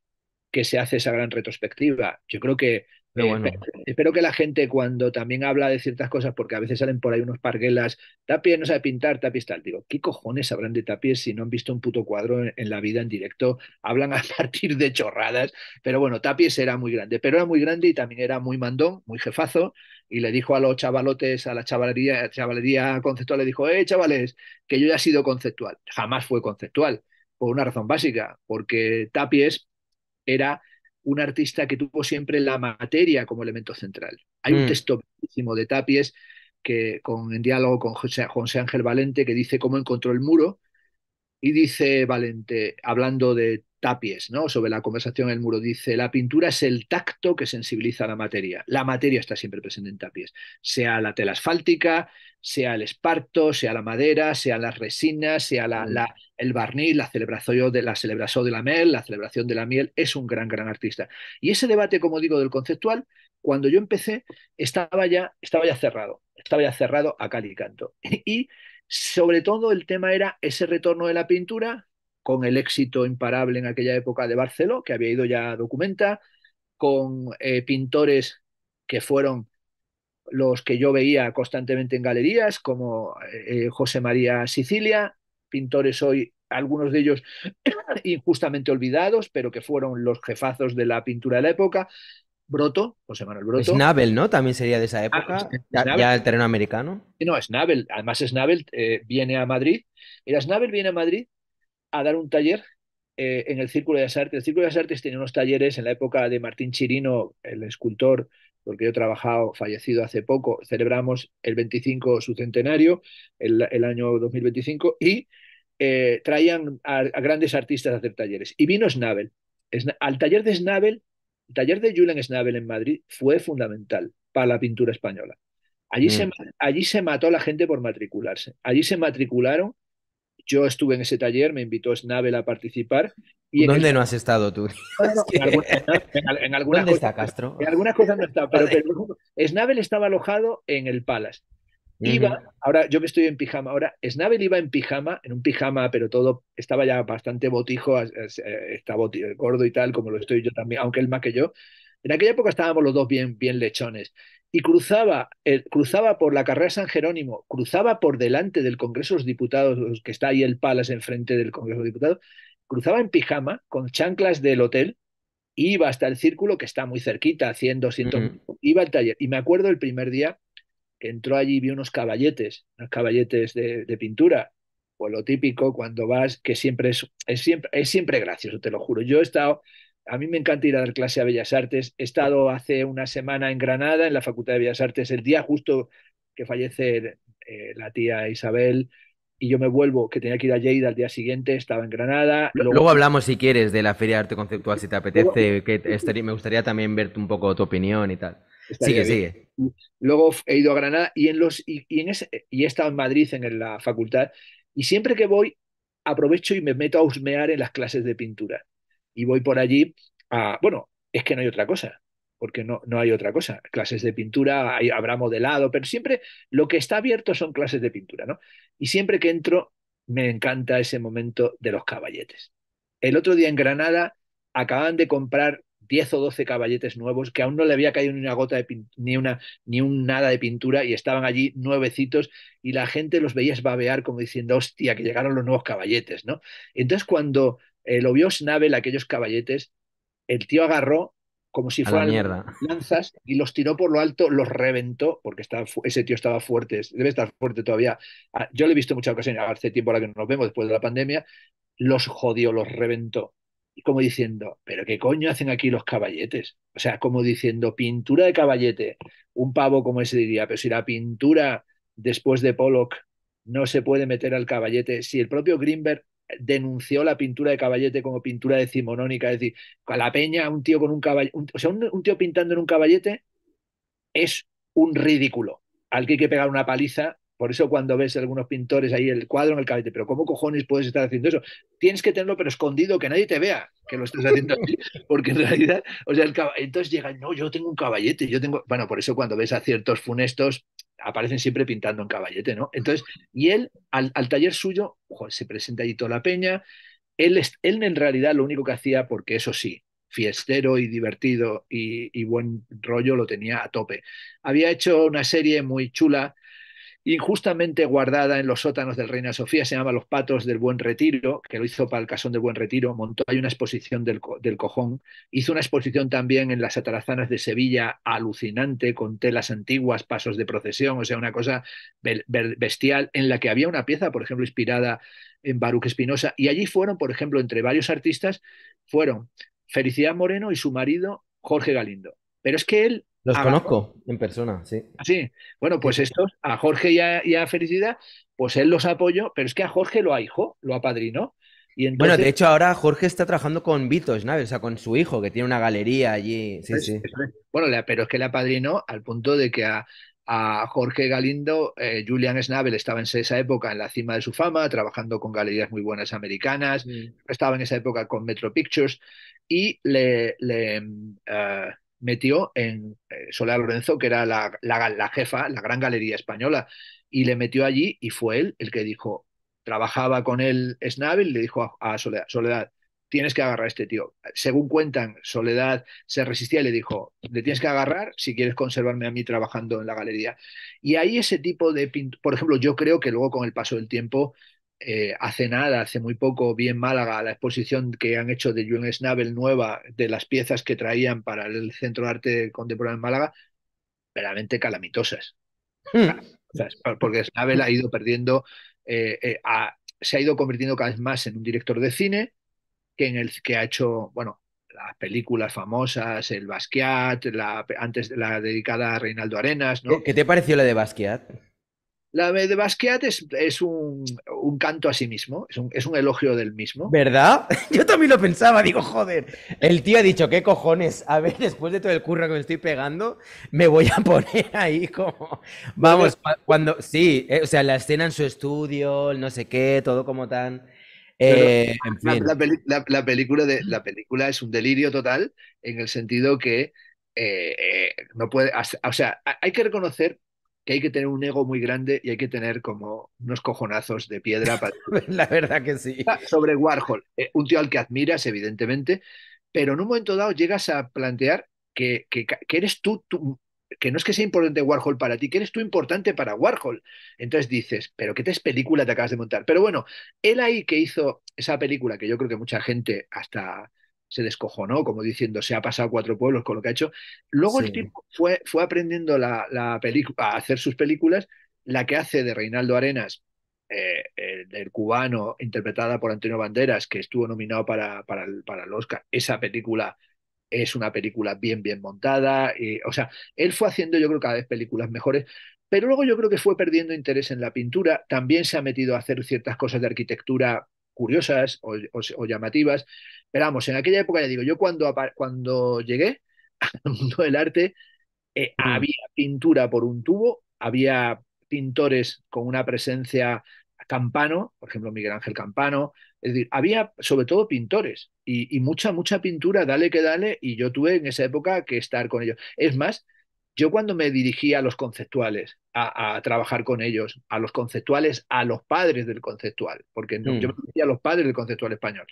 que se hace esa gran retrospectiva. Yo creo que eh, bueno. espero que la gente cuando también habla de ciertas cosas, porque a veces salen por ahí unos parguelas, Tapie no sabe pintar, Tapie tal. Digo, ¿qué cojones habrán de Tapie si no han visto un puto cuadro en, la vida en directo? Hablan a partir de chorradas, pero bueno, Tapie era muy grande, pero era muy grande y también era muy mandón, muy jefazo, y le dijo a los chavalotes, a la chavalería, chavalería conceptual, le dijo, eh, chavales, que yo ya he sido conceptual. Jamás fue conceptual, por una razón básica, porque es era un artista que tuvo siempre la materia como elemento central. Hay un mm. texto de Tapies que, con, en diálogo con José, Ángel Valente que dice cómo encontró el muro y dice Valente, hablando de Tapies, ¿no? sobre la conversación en el muro, dice, la pintura es el tacto que sensibiliza la materia. La materia está siempre presente en Tapies, sea la tela asfáltica, sea el esparto, sea la madera, sea las resinas, sea la mm el barniz, la celebración, de, la celebración de la miel, la celebración de la miel, es un gran, gran artista. Y ese debate, como digo, del conceptual, cuando yo empecé, estaba ya, estaba ya cerrado, estaba ya cerrado a cal y canto. Y sobre todo el tema era ese retorno de la pintura, con el éxito imparable en aquella época de Barceló, que había ido ya a documenta, con eh, pintores que fueron los que yo veía constantemente en galerías, como eh, eh, José María Sicilia, pintores hoy, algunos de ellos injustamente olvidados, pero que fueron los jefazos de la pintura de la época. Broto, José Manuel Broto. Snabel, ¿no? También sería de esa ah, época, ya, el terreno americano. No, Snabel, además Snabel eh, viene a Madrid. Mira, Snabel viene a Madrid a dar un taller eh, en el Círculo de las Artes. El Círculo de las Artes tenía unos talleres en la época de Martín Chirino, el escultor, porque yo he trabajado, fallecido hace poco, celebramos el 25 su centenario, el, el año 2025, y eh, traían a, grandes artistas a hacer talleres. Y vino Snabel. al taller de Snabel, el taller de Julian Snabel en Madrid fue fundamental para la pintura española. Allí, se, mm. allí se mató la gente por matricularse. Allí se matricularon. Yo estuve en ese taller, me invitó Snabel a participar. Y ¿Dónde no has estado tú? en, algunas cosas, Castro? no pero, Snabel estaba alojado en el Palace. Iba, ahora yo me estoy en pijama, ahora Snabel iba en pijama, en un pijama, pero todo estaba ya bastante botijo, eh, estaba gordo y tal, como lo estoy yo también, aunque él más que yo. En aquella época estábamos los dos bien, bien lechones. Y cruzaba, eh, cruzaba por la carrera San Jerónimo, cruzaba por delante del Congreso de los Diputados, que está ahí el Palace enfrente del Congreso de los Diputados, cruzaba en pijama con chanclas del hotel, iba hasta el círculo que está muy cerquita, haciendo 200, iba al taller. Y me acuerdo el primer día entró allí y vio unos caballetes, unos caballetes de, pintura, pues lo típico cuando vas, que siempre es, es, siempre, es siempre gracioso, te lo juro. Yo he estado, a mí me encanta ir a dar clase a Bellas Artes, he estado hace una semana en Granada, en la Facultad de Bellas Artes, el día justo que fallece eh, la tía Isabel, y yo me vuelvo, que tenía que ir a Lleida al día siguiente, estaba en Granada. Luego... hablamos, si quieres, de la Feria de Arte Conceptual, si te apetece, que me gustaría también verte un poco tu opinión y tal. Luego he ido a Granada y, en los, y, en ese, y he estado en Madrid, en la facultad, y siempre que voy aprovecho y me meto a husmear en las clases de pintura. Y voy por allí a, bueno, es que no hay otra cosa, porque no, no hay otra cosa. Clases de pintura, habrá modelado, pero siempre lo que está abierto son clases de pintura, ¿no? Y siempre que entro, me encanta ese momento de los caballetes. El otro día en Granada acaban de comprar 10 o 12 caballetes nuevos que aún no le había caído ni una gota de ni una ni un nada de pintura y estaban allí nuevecitos y la gente los veía babear como diciendo, hostia, que llegaron los nuevos caballetes, ¿no? Entonces cuando eh, lo vio Snabel aquellos caballetes, el tío agarró como si fueran lanzas y los tiró por lo alto, los reventó, porque ese tío estaba fuerte, debe estar fuerte todavía. Ah, yo le he visto muchas ocasiones, hace tiempo ahora que no nos vemos después de la pandemia, los jodió, los reventó y como diciendo, pero ¿qué coño hacen aquí los caballetes? O sea, como diciendo, pintura de caballete, un pavo como ese diría, pero si la pintura después de Pollock no se puede meter al caballete, si el propio Greenberg denunció la pintura de caballete como pintura decimonónica, es decir, a la peña, un tío con un o sea, un tío pintando en un caballete es un ridículo al que hay que pegar una paliza por eso cuando ves a algunos pintores ahí el cuadro en el caballete, pero ¿cómo cojones puedes estar haciendo eso? Tienes que tenerlo pero escondido, que nadie te vea que lo estás haciendo porque en realidad, o sea, entonces llega no, yo tengo un caballete, yo tengo, bueno, por eso cuando ves a ciertos funestos, aparecen siempre pintando en caballete, ¿no? Entonces, y él al, taller suyo, se presenta allí toda la peña, él, él en realidad lo único que hacía, porque eso sí, fiestero y divertido y, buen rollo lo tenía a tope. Había hecho una serie muy chula injustamente guardada en los sótanos del Reina Sofía, se llama Los Patos del Buen Retiro, que lo hizo para el Casón del Buen Retiro, montó hay una exposición del, del, cojón, hizo una exposición también en las atarazanas de Sevilla alucinante, con telas antiguas, pasos de procesión, o sea, una cosa bestial, en la que había una pieza, por ejemplo, inspirada en Baruch Espinosa, y allí fueron, por ejemplo, entre varios artistas, fueron Felicidad Moreno y su marido Jorge Galindo. Pero es que él... Los conozco en persona, sí. Ah, sí? Bueno, pues estos, a Jorge y a, Felicidad, pues él los apoyó, pero es que a Jorge lo hijo, lo apadrinó. Y Bueno, de hecho ahora Jorge está trabajando con Vito Snabel o sea, con su hijo, que tiene una galería allí. Sí, sí. Bueno, pero es que le apadrinó al punto de que a, Jorge Galindo, eh, Julian Schnabel estaba en esa época en la cima de su fama, trabajando con galerías muy buenas americanas, mm. estaba en esa época con Metro Pictures y le, mm, eh, metió en eh, Soledad Lorenzo, que era la, la, jefa, la gran galería española, y le metió allí y fue él el que dijo, trabajaba con él Snabel, le dijo a, Soledad, Soledad, tienes que agarrar a este tío. Según cuentan, Soledad se resistía y le dijo, le tienes que agarrar si quieres conservarme a mí trabajando en la galería. Y ahí ese tipo de... Por ejemplo, yo creo que luego con el paso del tiempo eh, hace nada, hace muy poco, vi en Málaga la exposición que han hecho de Julian Schnabel nueva, de las piezas que traían para el Centro de Arte Contemporáneo en Málaga, verdaderamente calamitosas. Hmm. Porque Schnabel ha ido perdiendo, eh, eh, se ha ido convirtiendo cada vez más en un director de cine que, en el, que ha hecho, bueno, las películas famosas, el Basquiat, antes la dedicada a Reinaldo Arenas. ¿no? ¿Qué te pareció la de Basquiat? La de Basquiat es, un, canto a sí mismo, es un, elogio del mismo. ¿Verdad? Yo también lo pensaba, digo, joder. El tío ha dicho, ¿qué cojones? A ver, después de todo el curro que me estoy pegando, me voy a poner ahí como. Vamos, cuando. Sí, eh, o sea, la escena en su estudio, no sé qué, todo como tan. Eh, en fin. la, película de, la película es un delirio total en el sentido que eh, no puede. O sea, hay que reconocer que hay que tener un ego muy grande y hay que tener como unos cojonazos de piedra. Para... la verdad que sí. Ah, sobre Warhol, eh, un tío al que admiras, evidentemente, pero en un momento dado llegas a plantear que, que, eres tú, que no es que sea importante Warhol para ti, que eres tú importante para Warhol. Entonces dices, pero qué es película te acabas de montar. Pero bueno, él ahí que hizo esa película que yo creo que mucha gente hasta se descojonó, como diciendo, se ha pasado cuatro pueblos con lo que ha hecho. Luego el tipo fue, fue aprendiendo la, la a hacer sus películas, la que hace de Reinaldo Arenas, eh, eh, el, cubano, interpretada por Antonio Banderas, que estuvo nominado para, para, el, para Oscar. Esa película es una película bien, bien montada. Y, o sea, él fue haciendo, yo creo, cada vez películas mejores, pero luego yo creo que fue perdiendo interés en la pintura. También se ha metido a hacer ciertas cosas de arquitectura curiosas o, llamativas. Pero vamos, en aquella época, ya digo, yo cuando, cuando llegué al mundo del arte, eh, mm. había pintura por un tubo, había pintores con una presencia Campano, por ejemplo, Miguel Ángel Campano, es decir, había sobre todo pintores y, y, mucha, mucha pintura, dale que dale, y yo tuve en esa época que estar con ellos. Es más, yo cuando me dirigía a los conceptuales, a, trabajar con ellos, a los conceptuales, a los padres del conceptual, porque yo mm. me dirigía a los padres del conceptual español,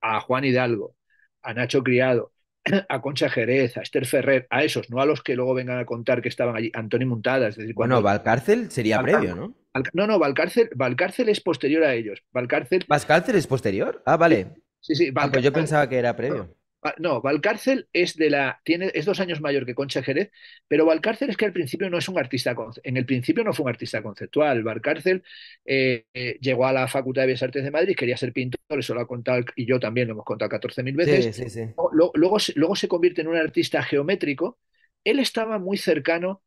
a Juan Hidalgo, a Nacho Criado, a Concha Jerez, a Esther Ferrer, a esos, no a los que luego vengan a contar que estaban allí, Antonio Muntadas, es decir, Bueno, Valcárcel sería previo, ¿no? No, no, Valcárcel, Valcárcel es posterior a ellos. Valcárcel... ¿Valcárcel es posterior? Ah, vale. Sí, sí, ah, pues yo pensaba que era previo. No, Valcárcel es de la. Tiene, es dos años mayor que Concha Jerez, pero Valcárcel es que al principio no es un artista. En el principio no fue un artista conceptual. Valcárcel eh, eh, llegó a la Facultad de Bellas Artes de Madrid, quería ser pintor, eso lo ha contado, y yo también lo hemos contado 14.000 veces. luego se convierte en un artista geométrico. Él estaba muy cercano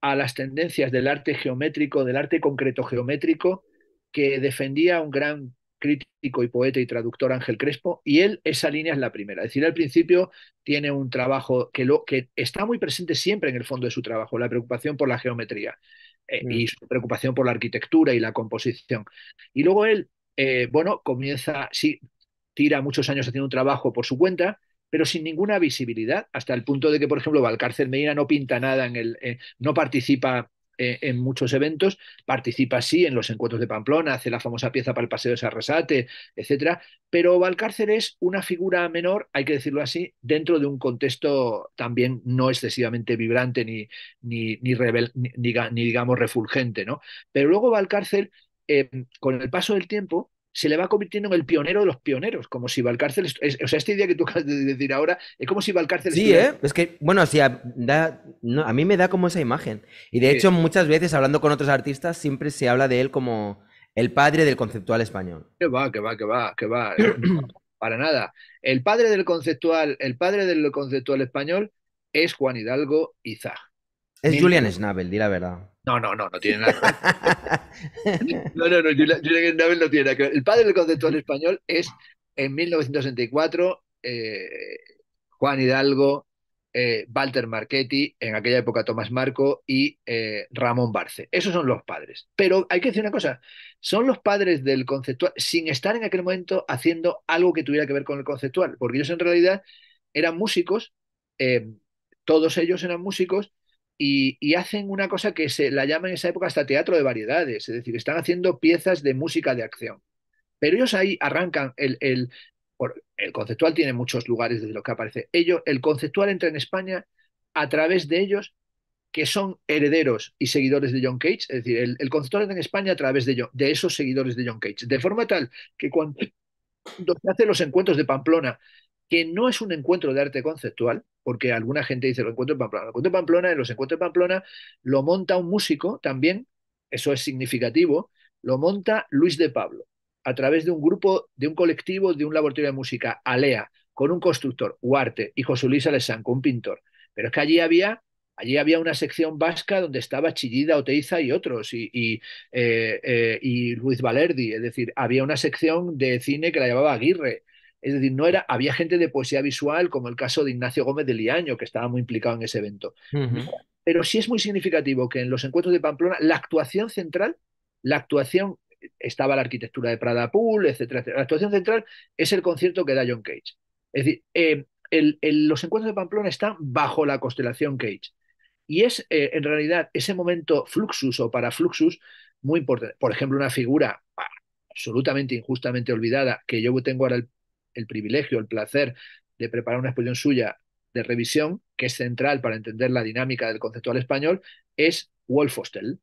a las tendencias del arte geométrico, del arte concreto geométrico, que defendía un gran crítico y poeta y traductor Ángel Crespo, y él esa línea es la primera. Es decir, al principio tiene un trabajo que, lo, que está muy presente siempre en el fondo de su trabajo, la preocupación por la geometría eh, y mm. su preocupación por la arquitectura y la composición. Y luego él, eh, bueno, comienza, sí, tira muchos años haciendo un trabajo por su cuenta, pero sin ninguna visibilidad, hasta el punto de que, por ejemplo, Valcárcel Medina no pinta nada en el, eh, no participa eh, en muchos eventos, participa sí en los encuentros de Pamplona, hace la famosa pieza para el Paseo de Sarrasate, etcétera, pero Valcárcel es una figura menor, hay que decirlo así, dentro de un contexto también no excesivamente vibrante ni, ni, ni, ni digamos refulgente, ¿no? Pero luego Valcárcel, eh, con el paso del tiempo, se le va convirtiendo en el pionero de los pioneros, como si Valcárcel, cárcel. o sea, esta idea que tú acabas de decir ahora, es como si Valcárcel... Sí, ¿eh? es que, bueno, a mí me da como esa imagen. Y de hecho, muchas veces hablando con otros artistas, siempre se habla de él como el padre del conceptual español. Que va, que va, que va, que va. Para nada. El padre del conceptual, el padre del conceptual español es Juan Hidalgo Izag. Es Julian Schnabel, di la verdad. No, no, no, no tiene nada no, no, no, yo no tiene nada que ver. El padre del conceptual español es en 1964 eh, Juan Hidalgo, eh, Walter Marchetti, en aquella época Tomás Marco y eh, Ramón Barce. Esos son los padres. Pero hay que decir una cosa, son los padres del conceptual sin estar en aquel momento haciendo algo que tuviera que ver con el conceptual, porque ellos en realidad eran músicos, todos ellos eran músicos y, hacen una cosa que se la llama en esa época hasta teatro de variedades, es decir, están haciendo piezas de música de acción. Pero ellos ahí arrancan el, el, el conceptual tiene muchos lugares desde lo que aparece. Ellos, el conceptual entra en España a través de ellos que son herederos y seguidores de John Cage, es decir, el, conceptual entra en España a través de, de esos seguidores de John Cage, de forma tal que cuando se hacen los encuentros de Pamplona que no es un encuentro de arte conceptual, porque alguna gente dice lo encuentro en Pamplona, lo encuentro en Pamplona, los encuentros de Pamplona lo monta un músico también, eso es significativo, lo monta Luis de Pablo, a través de un grupo, de un colectivo, de un laboratorio de música, Alea, con un constructor, Huarte, y José Luis con un pintor. Pero es que allí había Allí había una sección vasca donde estaba Chillida, Oteiza y otros, y, y, eh, eh, Valerdi, es decir, había una sección de cine que la llamaba Aguirre, es decir, no era, había gente de poesía visual, como el caso de Ignacio Gómez de Liaño, que estaba muy implicado en ese evento. Pero sí es muy significativo que en los encuentros de Pamplona la actuación central, la actuación estaba la arquitectura de Prada Pool, etcétera, etcétera. La actuación central es el concierto que da John Cage. Es decir, em, los encuentros de Pamplona están bajo la constelación Cage. Y es, eh, en realidad, ese momento fluxus o para fluxus, muy importante. Por ejemplo, una figura absolutamente injustamente olvidada, que yo tengo ahora el el privilegio, el placer de preparar una exposición suya de revisión, que es central para entender la dinámica del conceptual español, es Wolf Fostel.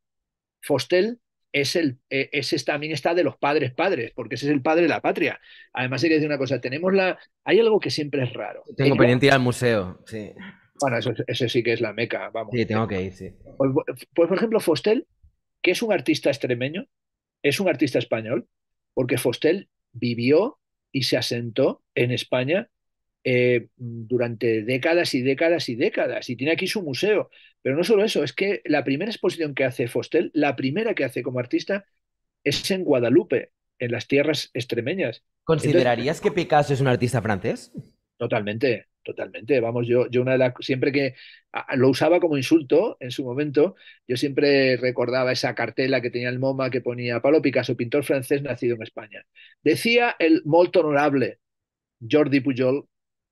Fostel es el, e, también está de los padres padres, porque ese es el padre de la patria. Además, hay que decir una cosa, tenemos la. Hay algo que siempre es raro. Tengo pendiente al museo, sí. Bueno, eso, sí que es la meca, vamos. Sí, tengo que ir, sí. Pues, pues, por ejemplo, Fostel, que es un artista extremeño, es un artista español, porque Fostel vivió y se asentó en España eh, durante décadas y décadas y décadas. Y tiene aquí su museo. Pero no solo eso, es que la primera exposición que hace Fostel, la primera que hace como artista, es en Guadalupe, en las tierras extremeñas. ¿Considerarías que Picasso es un artista francés? Totalmente, totalmente. Vamos, yo, yo una siempre que lo usaba como insulto en su momento, yo siempre recordaba esa cartela que tenía el MoMA que ponía Pablo Picasso, pintor francés nacido en España. Decía el molto honorable Jordi Pujol,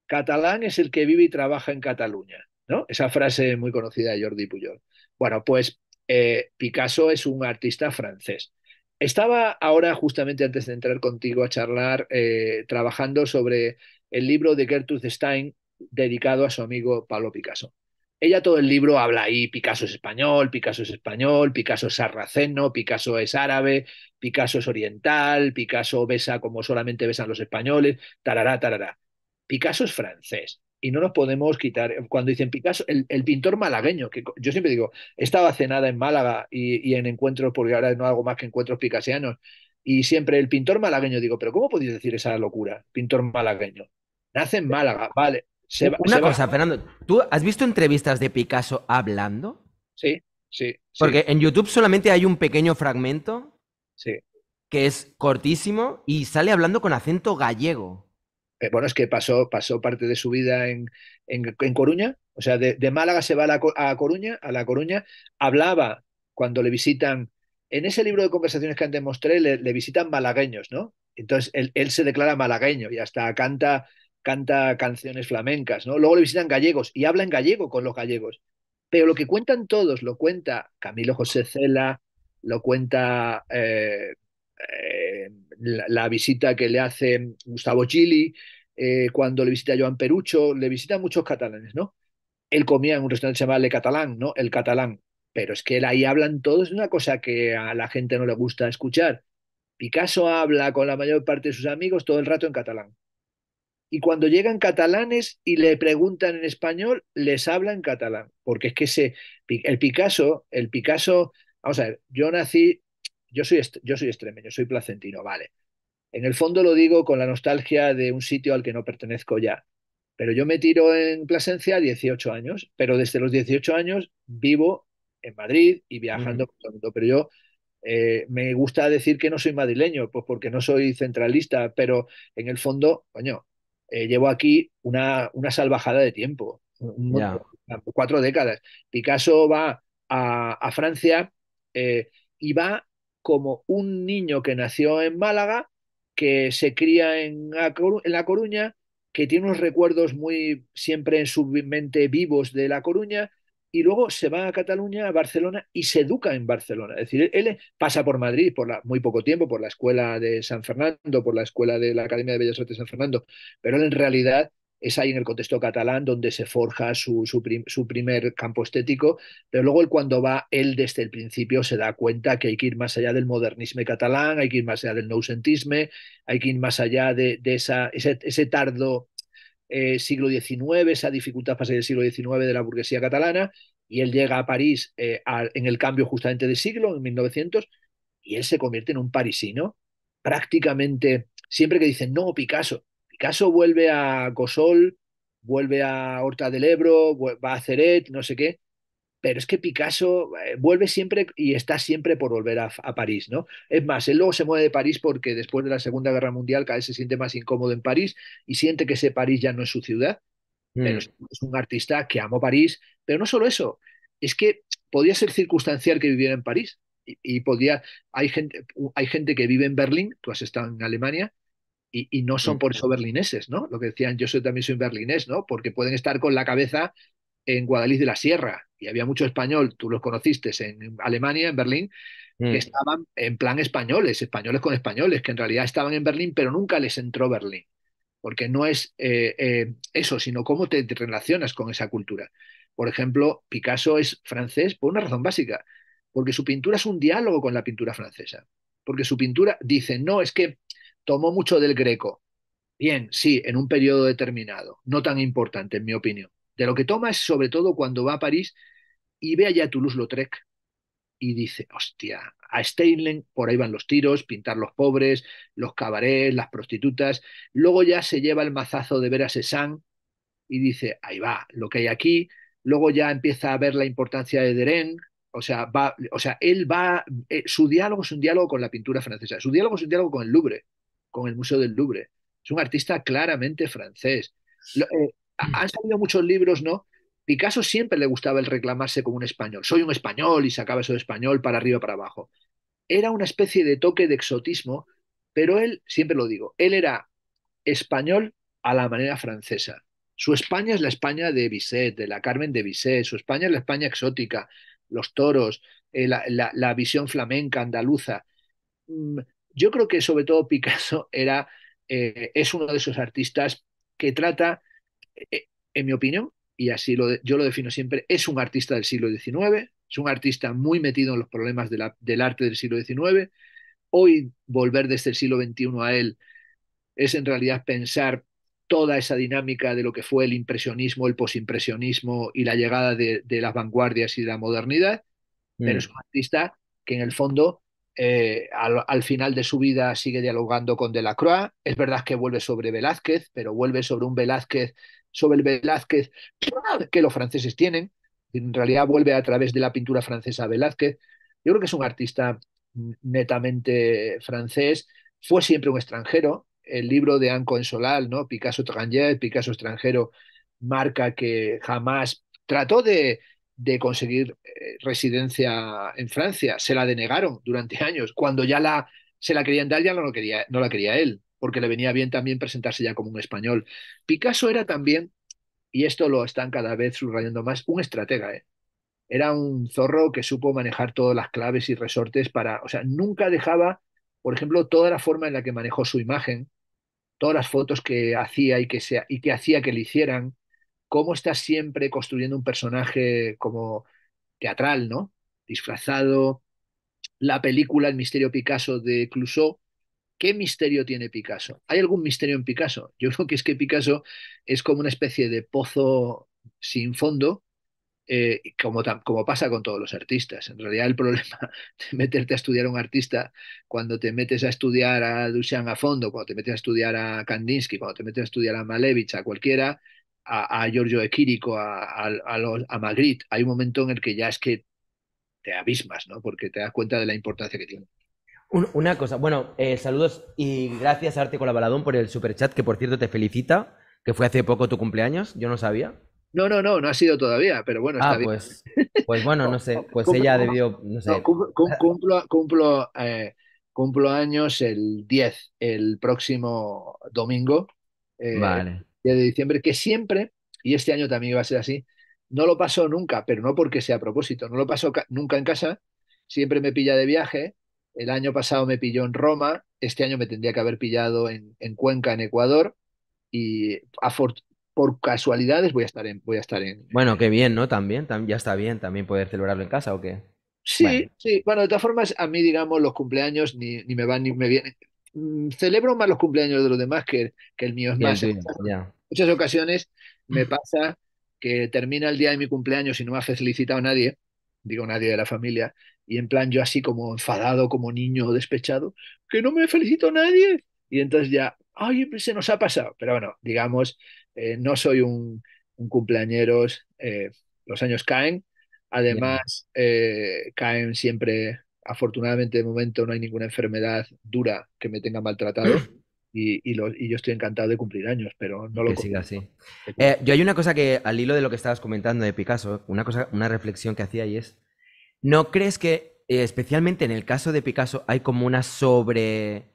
catalán es el que vive y trabaja en Cataluña, ¿no? Esa frase muy conocida de Jordi Pujol. Bueno, pues eh, Picasso es un artista francés. Estaba ahora, justamente antes de entrar contigo a charlar, eh, trabajando sobre el libro de Gertrude Stein, dedicado a su amigo Pablo Picasso. Ella todo el libro habla ahí, Picasso es español, Picasso es español, Picasso es sarraceno, Picasso es árabe, Picasso es oriental, Picasso besa como solamente besan los españoles, tarará, tarará. Picasso es francés y no nos podemos quitar, cuando dicen Picasso, el, pintor malagueño, que yo siempre digo, estaba cenada en Málaga y, y en encuentros, porque ahora no hago más que encuentros picasianos, y siempre el pintor malagueño, digo, pero ¿cómo podéis decir esa locura? Pintor malagueño. Nace en Málaga, vale, pues una cosa, Fernando, ¿tú has visto entrevistas de Picasso hablando? Sí, sí. Porque en YouTube solamente hay un pequeño fragmento que es cortísimo y sale hablando con acento gallego. Eh, bueno, es que pasó, pasó parte de su vida en, Coruña, o sea, de, Málaga se va a, Coruña, a La Coruña, hablaba cuando le visitan, en ese libro de conversaciones que antes mostré, le, visitan malagueños, ¿no? Entonces él, se declara malagueño y hasta canta canta canciones flamencas, ¿no? Luego le visitan gallegos y habla en gallego con los gallegos. Pero lo que cuentan todos, lo cuenta Camilo José Cela, lo cuenta eh, eh, la, visita que le hace Gustavo Chili, eh, cuando le visita Joan Perucho, le visitan muchos catalanes, ¿no? Él comía en un restaurante llamado Le Catalán, ¿no? El catalán. Pero es que él, ahí hablan todos de una cosa que a la gente no le gusta escuchar. Picasso habla con la mayor parte de sus amigos todo el rato en catalán. Y cuando llegan catalanes y le preguntan en español, les hablan en catalán, porque es que ese, el Picasso, el Picasso, vamos a ver, yo nací, yo soy, yo soy extremeño, soy placentino, vale. En el fondo lo digo con la nostalgia de un sitio al que no pertenezco ya, pero yo me tiro en Plasencia 18 años, pero desde los 18 años vivo en Madrid y viajando por todo el mundo, pero yo eh, me gusta decir que no soy madrileño, pues porque no soy centralista, pero en el fondo, coño, eh, llevo aquí una, salvajada de tiempo, cuatro décadas. Picasso va a, Francia eh, y va como un niño que nació en Málaga, que se cría en, en La Coruña, que tiene unos recuerdos muy siempre en su mente vivos de La Coruña y luego se va a Cataluña, a Barcelona, y se educa en Barcelona. Es decir, él pasa por Madrid por muy poco tiempo, por la escuela de San Fernando, por la escuela de la Academia de Bellas Artes de San Fernando, pero él en realidad es ahí en el contexto catalán donde se forja su, su, primer campo estético, pero luego él cuando va, él desde el principio se da cuenta que hay que ir más allá del modernismo catalán, hay que ir más allá del noucentisme, hay que ir más allá de, esa, ese tardo eh, siglo XIX, esa dificultad para ser del siglo XIX de la burguesía catalana, y él llega a París eh, en el cambio justamente de siglo, en 1900, y él se convierte en un parisino prácticamente, siempre que dicen, no, Picasso, Picasso vuelve a Gosol, vuelve a Horta del Ebro, va a Ceret, no sé qué, pero es que Picasso eh, vuelve siempre y está siempre por volver a, París, ¿no? Es más, él luego se mueve de París porque después de la Segunda Guerra Mundial cada vez se siente más incómodo en París y siente que ese París ya no es su ciudad, pero mm. es, un artista que amó París, pero no solo eso, es que podía ser circunstancial que viviera en París y, podía, hay gente, hay gente que vive en Berlín, tú has estado en Alemania, y, no son por eso berlineses, ¿no? Lo que decían, yo soy, también soy berlinés, ¿no? Porque pueden estar con la cabeza en Guadalix de la Sierra, y había mucho español, tú los conociste en Alemania, en Berlín, mm. que estaban en plan españoles, españoles con españoles, que en realidad estaban en Berlín, pero nunca les entró Berlín, porque no es eh, eh, eso, sino cómo te relacionas con esa cultura. Por ejemplo, Picasso es francés por una razón básica, porque su pintura es un diálogo con la pintura francesa, porque su pintura dice, no, es que tomó mucho del greco. Bien, sí, en un periodo determinado, no tan importante en mi opinión, de lo que toma es sobre todo cuando va a París y ve allá Toulouse-Lautrec y dice, hostia, a Steinlen por ahí van los tiros, pintar los pobres, los cabarets, las prostitutas. Luego ya se lleva el mazazo de ver a Cézanne y dice, ahí va, lo que hay aquí. Luego ya empieza a ver la importancia de Deren, o sea, va, o sea, él va, eh, su diálogo es un diálogo con la pintura francesa, su diálogo es un diálogo con el Louvre, con el Museo del Louvre. Es un artista claramente francés. Eh, Mm. han salido muchos libros, ¿no? Picasso siempre le gustaba el reclamarse como un español. Soy un español y sacaba eso de español para arriba, para abajo. Era una especie de toque de exotismo, pero él, siempre lo digo, él era español a la manera francesa. Su España es la España de Bisset, de la Carmen de Bisset, su España es la España exótica, los toros, eh, la, visión flamenca andaluza. Mm, yo creo que sobre todo Picasso era, eh, es uno de esos artistas que trata eh, en mi opinión, y así lo yo lo defino siempre, es un artista del siglo XIX, es un artista muy metido en los problemas del arte del siglo XIX. Hoy volver desde el siglo XXI a él es en realidad pensar toda esa dinámica de lo que fue el impresionismo, el posimpresionismo y la llegada de, las vanguardias y de la modernidad, mm. pero es un artista que en el fondo eh, al, final de su vida sigue dialogando con Delacroix. Es verdad que vuelve sobre Velázquez, pero vuelve sobre un Velázquez sobre el Velázquez que los franceses tienen. En realidad vuelve a través de la pintura francesa Velázquez. Yo creo que es un artista mm, netamente francés. Fue siempre un extranjero. El libro de Anne Consolal, ¿no? Picasso Trangier, Picasso extranjero, marca que jamás trató de, conseguir eh, residencia en Francia. Se la denegaron durante años. Cuando ya la, se la querían dar, ya no, lo quería, no la quería él porque le venía bien también presentarse ya como un español. Picasso era también, y esto lo están cada vez subrayando más, un estratega. ¿eh? Era un zorro que supo manejar todas las claves y resortes para, o sea, nunca dejaba, por ejemplo, toda la forma en la que manejó su imagen, todas las fotos que hacía y que, se, y que hacía que le hicieran, cómo está siempre construyendo un personaje como teatral, ¿no? Disfrazado, la película El misterio Picasso de Clouseau, ¿Qué misterio tiene Picasso? ¿Hay algún misterio en Picasso? Yo creo que es que Picasso es como una especie de pozo sin fondo, eh, como, como pasa con todos los artistas. En realidad el problema de meterte a estudiar a un artista, cuando te metes a estudiar a Duchamp a fondo, cuando te metes a estudiar a Kandinsky, cuando te metes a estudiar a Malevich, a cualquiera, a, Giorgio Equirico, a, a, a Magritte, hay un momento en el que ya es que te abismas, ¿no? Porque te das cuenta de la importancia que tiene una cosa, bueno, eh, saludos y gracias a Arte Colaboradón por el super chat que por cierto te felicita, que fue hace poco tu cumpleaños, yo no sabía. No, no, no, no ha sido todavía, pero bueno, está ah, pues, bien. Pues bueno, no sé, pues ella debió, no sé. cumplo, cumplo, eh, cumplo, años el 10, el próximo domingo, eh, de diciembre, que siempre, y este año también iba a ser así, no lo paso nunca, pero no porque sea a propósito, no lo paso nunca en casa, siempre me pilla de viaje el año pasado me pilló en Roma, este año me tendría que haber pillado en, en Cuenca, en Ecuador, y por casualidades voy a estar en... Voy a estar en bueno, qué bien, ¿no? También, ya está bien, también poder celebrarlo en casa o qué. Sí, sí. Bueno, de todas formas, a mí, digamos, los cumpleaños ni, ni me van ni me vienen. Mm, celebro más los cumpleaños de los demás que, que el mío. Es más, muchas ocasiones me pasa que termina el día de mi cumpleaños y no me ha felicitado nadie, digo nadie de la familia, y en plan yo así como enfadado, como niño despechado, que no me felicito a nadie. Y entonces ya, ay, se nos ha pasado. Pero bueno, digamos, eh, no soy un, un cumpleañeros, eh, los años caen. Además, eh, caen siempre, afortunadamente de momento no hay ninguna enfermedad dura que me tenga maltratado. Y, y, y, yo estoy encantado de cumplir años, pero no lo que siga así. yo hay una cosa que, al hilo de lo que estabas comentando de Picasso, una cosa, una reflexión que hacía y es ¿No crees que, eh, especialmente en el caso de Picasso, hay como una sobre.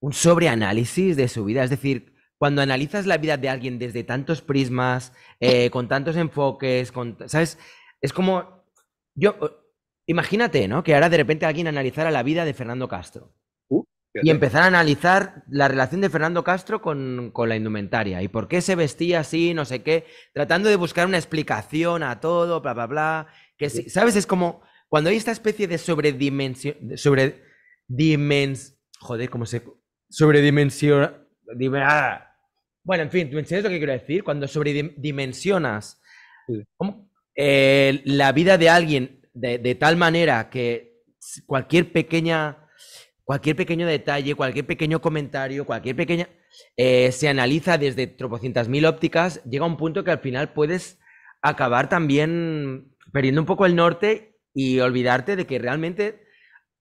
un sobreanálisis de su vida? Es decir, cuando analizas la vida de alguien desde tantos prismas, eh, con tantos enfoques, ¿sabes? Es como. Yo. Eh, imagínate, ¿no? Que ahora de repente alguien analizara la vida de Fernando Castro. Uh, y empezara a analizar la relación de Fernando Castro con, con, la indumentaria y por qué se vestía así, no sé qué, tratando de buscar una explicación a todo, bla, bla, bla. ¿sabes? Es como cuando hay esta especie de sobredimensión, sobre dimens, joder, ¿cómo se Sobredimension... Bueno, en fin, ¿tú entiendes lo que quiero decir? Cuando sobredimensionas eh, la vida de alguien de, tal manera que cualquier pequeña, cualquier pequeño detalle, cualquier pequeño comentario, cualquier pequeña, eh, se analiza desde tropocientas mil ópticas, llega un punto que al final puedes acabar también perdiendo un poco el norte y olvidarte de que realmente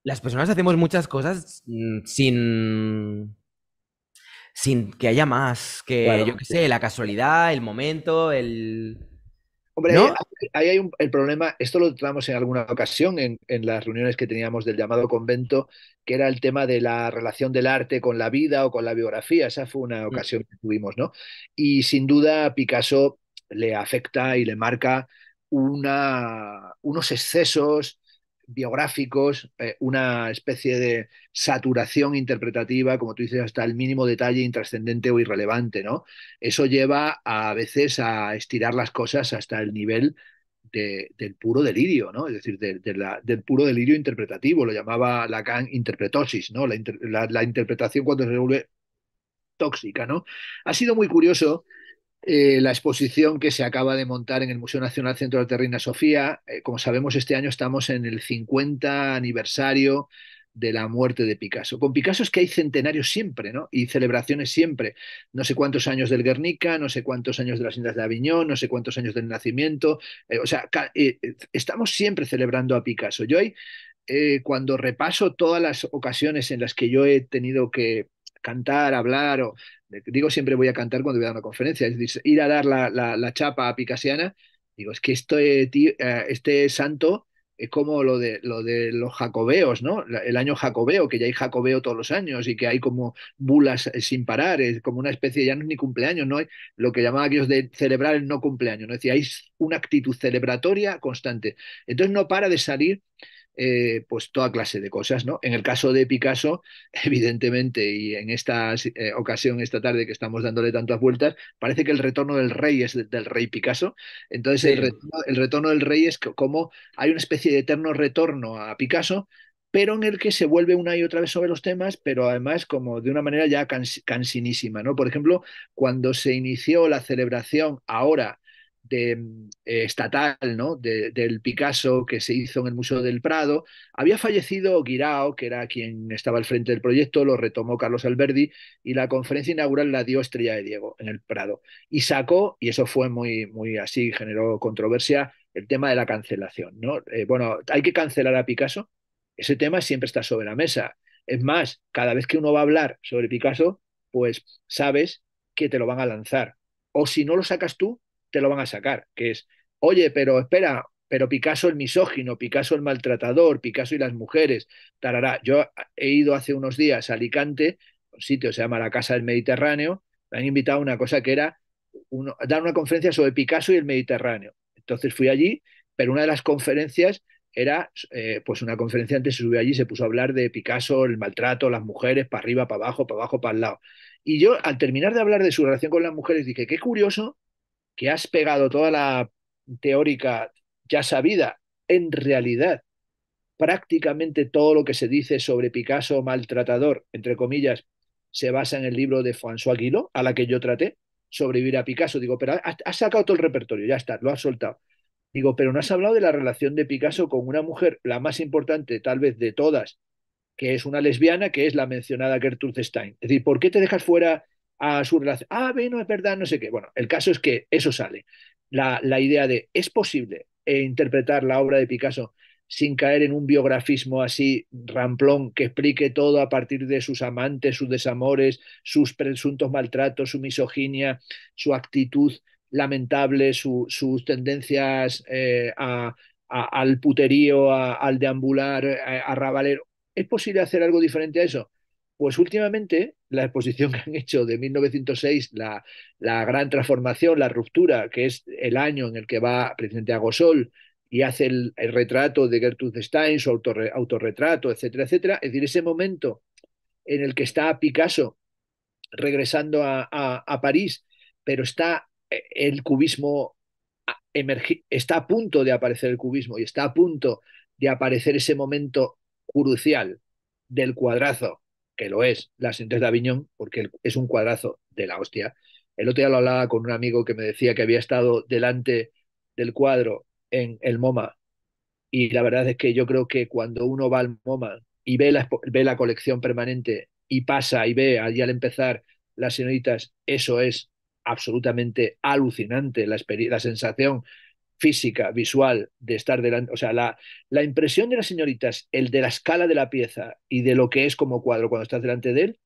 las personas hacemos muchas cosas mm, sin sin que haya más que yo qué sé la casualidad el momento el Hombre, ahí hay un, el problema, esto lo tratamos en alguna ocasión en, en, las reuniones que teníamos del llamado convento, que era el tema de la relación del arte con la vida o con la biografía, esa fue una mm. ocasión que tuvimos, ¿no? Y sin duda Picasso le afecta y le marca una, unos excesos biográficos, eh, una especie de saturación interpretativa, como tú dices, hasta el mínimo detalle intrascendente o irrelevante, ¿no? Eso lleva a, veces a estirar las cosas hasta el nivel de, del puro delirio, ¿no? Es decir, del puro delirio interpretativo, lo llamaba Lacan interpretosis, ¿no? La, la, la interpretación cuando se vuelve tóxica, ¿no? Ha sido muy curioso eh, la exposición que se acaba de montar en el Museo Nacional Centro de Terrina Sofía. Eh, como sabemos, este año estamos en el 50 aniversario de la muerte de Picasso. Con Picasso es que hay centenarios siempre, ¿no? Y celebraciones siempre. No sé cuántos años del Guernica, no sé cuántos años de las Indias de Aviñón, no sé cuántos años del nacimiento. Eh, o sea, estamos siempre celebrando a Picasso. Yo hoy, cuando repaso todas las ocasiones en las que yo he tenido que cantar, hablar o digo siempre voy a cantar cuando voy a dar una conferencia, es decir, ir a dar la, chapa a Picasiana, digo, es que este, eh, este santo es como lo de, lo de los jacobeos, ¿no? El año jacobeo, que ya hay jacobeo todos los años y que hay como bulas eh, sin parar, es como una especie, ya no es ni cumpleaños, ¿no? Lo que llamaba aquellos de celebrar el no cumpleaños, ¿no? Es decir, hay una actitud celebratoria constante. Entonces no para de salir eh, pues toda clase de cosas, ¿no? En el caso de Picasso, evidentemente, y en esta eh, ocasión, esta tarde que estamos dándole tantas vueltas, parece que el retorno del rey es del, rey Picasso. Entonces, el, retorno, el retorno del rey es como hay una especie de eterno retorno a Picasso, pero en el que se vuelve una y otra vez sobre los temas, pero además como de una manera ya cansinísima, ¿no? Por ejemplo, cuando se inició la celebración ahora de, eh, estatal, ¿no? del Picasso que se hizo en el Museo del Prado. Había fallecido Guirao, que era quien estaba al frente del proyecto, lo retomó Carlos Alberdi y la conferencia inaugural la dio Estrella de Diego en el Prado. Y sacó, y eso fue muy, muy así, generó controversia, el tema de la cancelación, ¿no? Eh, bueno, hay que cancelar a Picasso. Ese tema siempre está sobre la mesa. Es más, cada vez que uno va a hablar sobre Picasso, pues sabes que te lo van a lanzar. O si no lo sacas tú, te lo van a sacar, que es, oye, pero espera, pero Picasso el misógino, Picasso el maltratador, Picasso y las mujeres, tarará. Yo he ido hace unos días a Alicante, un sitio se llama la Casa del Mediterráneo, me han invitado a una cosa que era dar una conferencia sobre Picasso y el Mediterráneo. Entonces fui allí, pero una de las conferencias era, eh, pues una conferencia antes se subió allí, se puso a hablar de Picasso, el maltrato, las mujeres, para arriba, para abajo, para abajo, para el lado. Y yo al terminar de hablar de su relación con las mujeres dije, qué curioso que has pegado toda la teórica ya sabida, en realidad prácticamente todo lo que se dice sobre Picasso maltratador, entre comillas, se basa en el libro de François Guillot, a la que yo traté, sobrevivir a Picasso. Digo, pero has sacado todo el repertorio, ya está, lo has soltado. Digo, pero no has hablado de la relación de Picasso con una mujer, la más importante tal vez de todas, que es una lesbiana, que es la mencionada Gertrude Stein. Es decir, ¿por qué te dejas fuera a su relación. Ah, bueno, es verdad, no sé qué. Bueno, el caso es que eso sale. La, la idea de, ¿es posible eh, interpretar la obra de Picasso sin caer en un biografismo así ramplón que explique todo a partir de sus amantes, sus desamores, sus presuntos maltratos, su misoginia, su actitud lamentable, sus tendencias eh, a, al puterío, al deambular, eh, a, a rabalero. ¿Es posible hacer algo diferente a eso? Pues últimamente la exposición que han hecho de 1906, la, la gran transformación, la ruptura, que es el año en el que va presidente Agosol y hace el, retrato de Gertrude Stein, su autorretrato, etcétera, etcétera. Es decir, ese momento en el que está Picasso regresando a, a París, pero está eh, el cubismo, está a punto de aparecer el cubismo y está a punto de aparecer ese momento crucial del cuadrazo que lo es, la Señoritas de Aviñón, porque es un cuadrazo de la hostia. El otro día lo hablaba con un amigo que me decía que había estado delante del cuadro en el MoMA y la verdad es que yo creo que cuando uno va al MoMA y ve la, ve la colección permanente y pasa y ve allí al empezar las señoritas, eso es absolutamente alucinante, la, la sensación física, visual, de estar delante, o sea, la, la impresión de las señoritas, el de la escala de la pieza y de lo que es como cuadro cuando estás delante de él,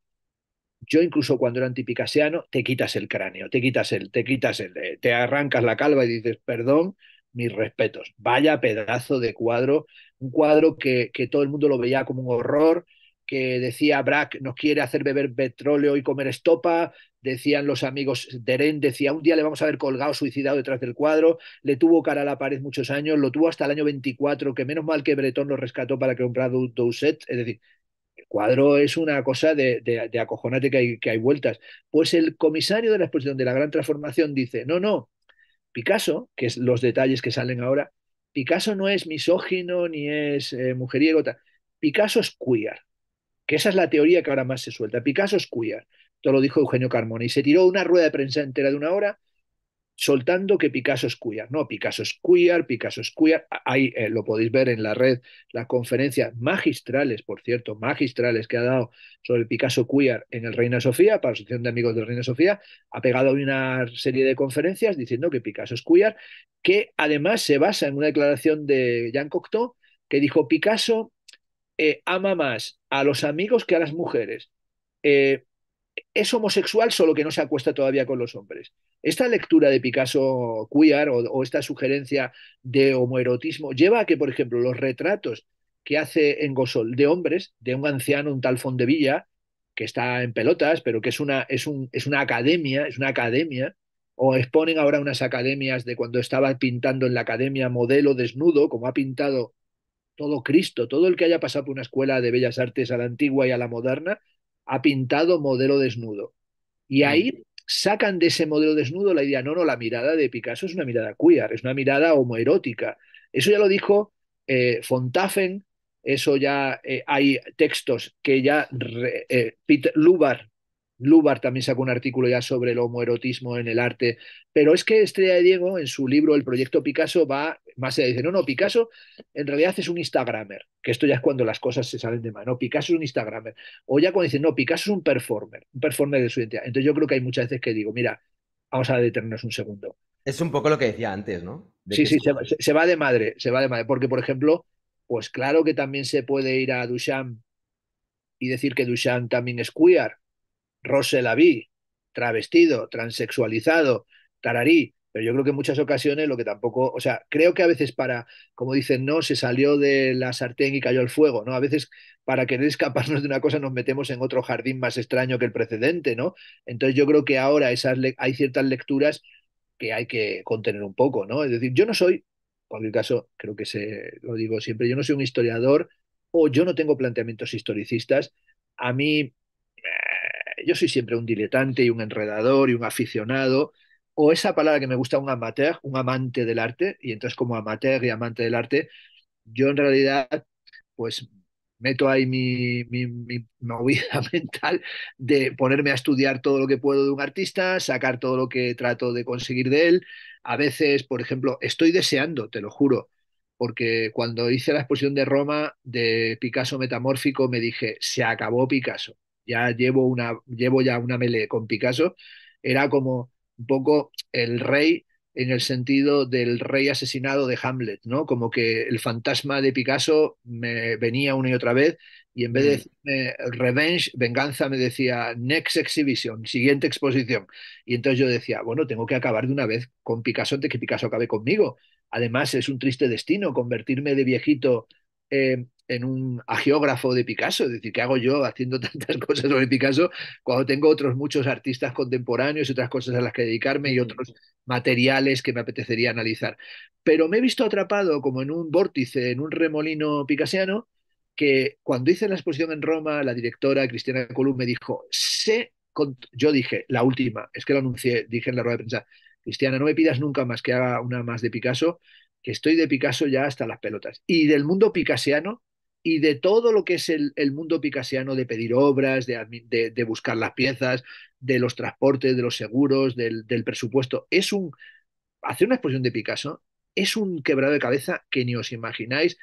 yo incluso cuando era antipicasiano, te quitas el cráneo, te quitas el, te quitas el, eh, te arrancas la calva y dices, perdón, mis respetos, vaya pedazo de cuadro, un cuadro que, que todo el mundo lo veía como un horror, que decía Brack nos quiere hacer beber petróleo y comer estopa, decían los amigos de Deren, decía un día le vamos a ver colgado, suicidado detrás del cuadro, le tuvo cara a la pared muchos años, lo tuvo hasta el año 24, que menos mal que Bretón lo rescató para que comprara set es decir, el cuadro es una cosa de, de, acojonate que hay, vueltas. Pues el comisario de la exposición de la Gran Transformación dice, no, no, Picasso, que es los detalles que salen ahora, Picasso no es misógino ni es eh, mujeriego, Picasso es queer que esa es la teoría que ahora más se suelta. Picasso es queer, todo lo dijo Eugenio Carmona, y se tiró una rueda de prensa entera de una hora soltando que Picasso es queer. No, Picasso es queer, Picasso es queer. Ahí eh, lo podéis ver en la red, las conferencias magistrales, por cierto, magistrales que ha dado sobre Picasso queer en el Reina Sofía, para la Asociación de Amigos del Reina Sofía, ha pegado una serie de conferencias diciendo que Picasso es queer, que además se basa en una declaración de Jean Cocteau que dijo Picasso eh, ama más a los amigos que a las mujeres. Eh, es homosexual solo que no se acuesta todavía con los hombres. Esta lectura de Picasso queer o, esta sugerencia de homoerotismo lleva a que, por ejemplo, los retratos que hace en Gosol de hombres, de un anciano, un tal Fondevilla, que está en pelotas, pero que es una, es, un, es una academia, es una academia, o exponen ahora unas academias de cuando estaba pintando en la academia modelo desnudo, como ha pintado todo Cristo, todo el que haya pasado por una escuela de bellas artes a la antigua y a la moderna, ha pintado modelo desnudo. Y mm. ahí sacan de ese modelo desnudo la idea, no, no, la mirada de Picasso es una mirada queer, es una mirada homoerótica. Eso ya lo dijo eh, Fontafen, eso ya eh, hay textos que ya eh, Peter Lubar, Lubar también sacó un artículo ya sobre el homoerotismo en el arte, pero es que Estrella de Diego en su libro El proyecto Picasso va más se dice, no, no, Picasso en realidad es un Instagramer, que esto ya es cuando las cosas se salen de mano, Picasso es un Instagramer, o ya cuando dicen, no, Picasso es un performer, un performer de su identidad. Entonces yo creo que hay muchas veces que digo, mira, vamos a detenernos un segundo. Es un poco lo que decía antes, ¿no? sí, sí, se, va, de madre, se va de madre, porque por ejemplo, pues claro que también se puede ir a Duchamp y decir que Duchamp también es queer, Rose travestido, transexualizado, tararí, pero yo creo que en muchas ocasiones lo que tampoco, o sea, creo que a veces para, como dicen, no, se salió de la sartén y cayó el fuego, ¿no? A veces para querer escaparnos de una cosa nos metemos en otro jardín más extraño que el precedente, ¿no? Entonces yo creo que ahora esas hay ciertas lecturas que hay que contener un poco, ¿no? Es decir, yo no soy, en cualquier caso, creo que se lo digo siempre, yo no soy un historiador o yo no tengo planteamientos historicistas. A mí, eh, yo soy siempre un diletante y un enredador y un aficionado o esa palabra que me gusta, un amateur, un amante del arte, y entonces como amateur y amante del arte, yo en realidad pues meto ahí mi, mi, movida mental de ponerme a estudiar todo lo que puedo de un artista, sacar todo lo que trato de conseguir de él. A veces, por ejemplo, estoy deseando, te lo juro, porque cuando hice la exposición de Roma de Picasso Metamórfico me dije, se acabó Picasso, ya llevo, una, llevo ya una melee con Picasso, era como un poco el rey en el sentido del rey asesinado de Hamlet, ¿no? Como que el fantasma de Picasso me venía una y otra vez y en vez de mm. revenge, venganza, me decía next exhibition, siguiente exposición. Y entonces yo decía, bueno, tengo que acabar de una vez con Picasso antes que Picasso acabe conmigo. Además, es un triste destino convertirme de viejito en un agiógrafo de Picasso, es decir, ¿qué hago yo haciendo tantas cosas sobre Picasso cuando tengo otros muchos artistas contemporáneos y otras cosas a las que dedicarme y otros materiales que me apetecería analizar? Pero me he visto atrapado como en un vórtice, en un remolino picasiano, que cuando hice la exposición en Roma, la directora Cristiana Colum me dijo, sé, yo dije, la última, es que lo anuncié, dije en la rueda de prensa, Cristiana, no me pidas nunca más que haga una más de Picasso, que estoy de Picasso ya hasta las pelotas. Y del mundo picasiano y de todo lo que es el, mundo picasiano de pedir obras, de, buscar las piezas, de los transportes, de los seguros, del, presupuesto. Es un. Hacer una exposición de Picasso es un quebrado de cabeza que ni os imagináis.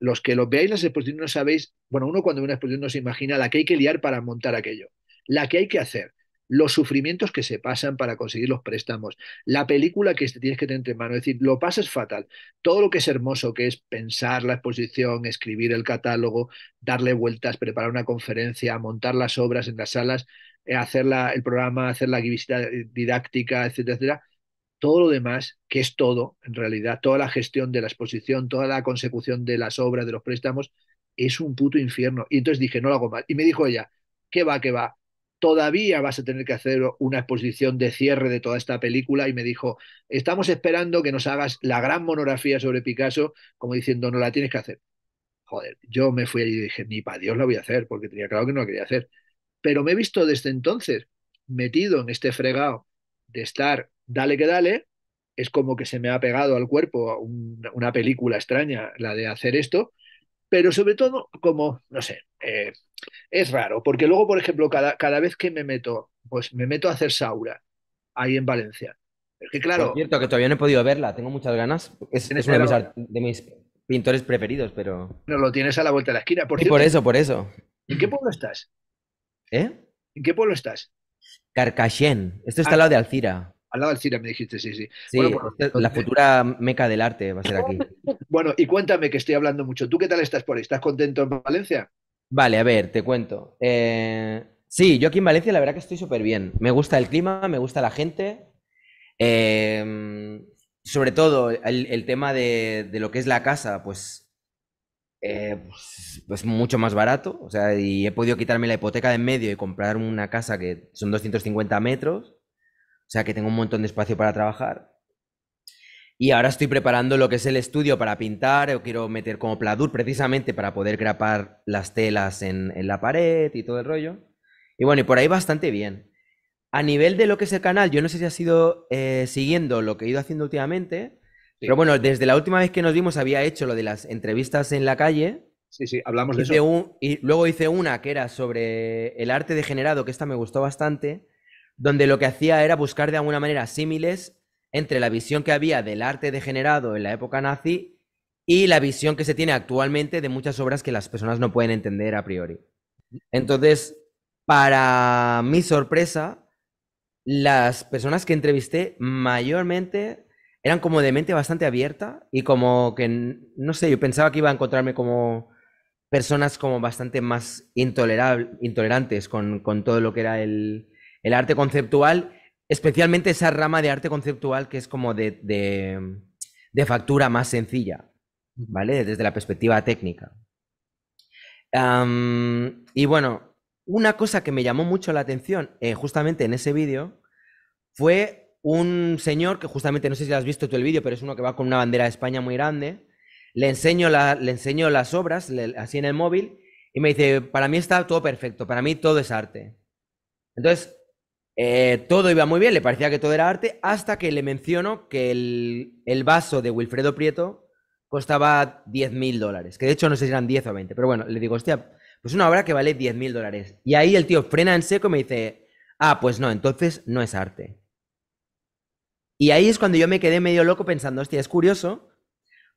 Los que lo veáis las exposiciones no sabéis, bueno, uno cuando ve una exposición no se imagina la que hay que liar para montar aquello, la que hay que hacer, los sufrimientos que se pasan para conseguir los préstamos, la película que tienes que tener entre mano, es decir, lo es fatal. Todo lo que es hermoso, que es pensar la exposición, escribir el catálogo, darle vueltas, preparar una conferencia, montar las obras en las salas, eh, hacer el programa, hacer la visita eh, didáctica, etcétera, etcétera. Todo lo demás, que es todo, en realidad, toda la gestión de la exposición, toda la consecución de las obras, de los préstamos, es un puto infierno. Y entonces dije, no lo hago mal. Y me dijo ella, ¿qué va, qué va? todavía vas a tener que hacer una exposición de cierre de toda esta película y me dijo, estamos esperando que nos hagas la gran monografía sobre Picasso, como diciendo, no la tienes que hacer. Joder, yo me fui y dije, ni para Dios la voy a hacer, porque tenía claro que no la quería hacer. Pero me he visto desde entonces metido en este fregado de estar, dale que dale, es como que se me ha pegado al cuerpo una película extraña, la de hacer esto, pero sobre todo como, no sé, eh, es raro, porque luego, por ejemplo, cada, vez que me meto, pues me meto a hacer Saura, ahí en Valencia. Es que claro... Es cierto, que todavía no he podido verla, tengo muchas ganas. Es, uno de mis, pintores preferidos, pero... No, lo tienes a la vuelta de la esquina. Por, sí, por eso, por eso. ¿En qué pueblo estás? ¿Eh? ¿En qué pueblo estás? Carcashen, Esto está al lado de Alcira. Al lado del cine me dijiste, sí, sí. la futura meca del arte va a ser aquí. bueno, y cuéntame que estoy hablando mucho. ¿Tú qué tal estás por ahí? ¿Estás contento en Valencia? Vale, a ver, te cuento. Eh, sí, yo aquí en Valencia la verdad que estoy súper bien. Me gusta el clima, me gusta la gente. Eh, sobre todo el, tema de, lo que es la casa, pues, eh, pues, pues, mucho más barato. O sea, y he podido quitarme la hipoteca de en medio y comprar una casa que son 250 metros o sea que tengo un montón de espacio para trabajar. Y ahora estoy preparando lo que es el estudio para pintar. Yo quiero meter como pladur precisamente para poder grapar las telas en, la pared y todo el rollo. Y bueno, y por ahí bastante bien. A nivel de lo que es el canal, yo no sé si has sido eh, siguiendo lo que he ido haciendo últimamente. Pero bueno, desde la última vez que nos vimos había hecho lo de las entrevistas en la calle. Sí, sí, hablamos de eso. y luego hice una que era sobre el arte degenerado, que esta me gustó bastante donde lo que hacía era buscar de alguna manera símiles entre la visión que había del arte degenerado en la época nazi y la visión que se tiene actualmente de muchas obras que las personas no pueden entender a priori. Entonces, para mi sorpresa, las personas que entrevisté mayormente eran como de mente bastante abierta y como que, no sé, yo pensaba que iba a encontrarme como personas como bastante más intolerantes con todo lo que era el, el arte conceptual, especialmente esa rama de arte conceptual que es como de, factura más sencilla, ¿vale? Desde la perspectiva técnica. y bueno, una cosa que me llamó mucho la atención eh, justamente en ese vídeo fue un señor que justamente, no sé si has visto tú el vídeo, pero es uno que va con una bandera de España muy grande, le enseño, le las obras así en el móvil y me dice, para mí está todo perfecto, para mí todo es arte. Entonces, eh, todo iba muy bien, le parecía que todo era arte, hasta que le menciono que el, vaso de Wilfredo Prieto costaba 10.000 dólares, que de hecho no sé si eran 10 o 20, pero bueno, le digo, hostia, pues una obra que vale 10.000 dólares. Y ahí el tío frena en seco y me dice, ah, pues no, entonces no es arte. Y ahí es cuando yo me quedé medio loco pensando, hostia, es curioso,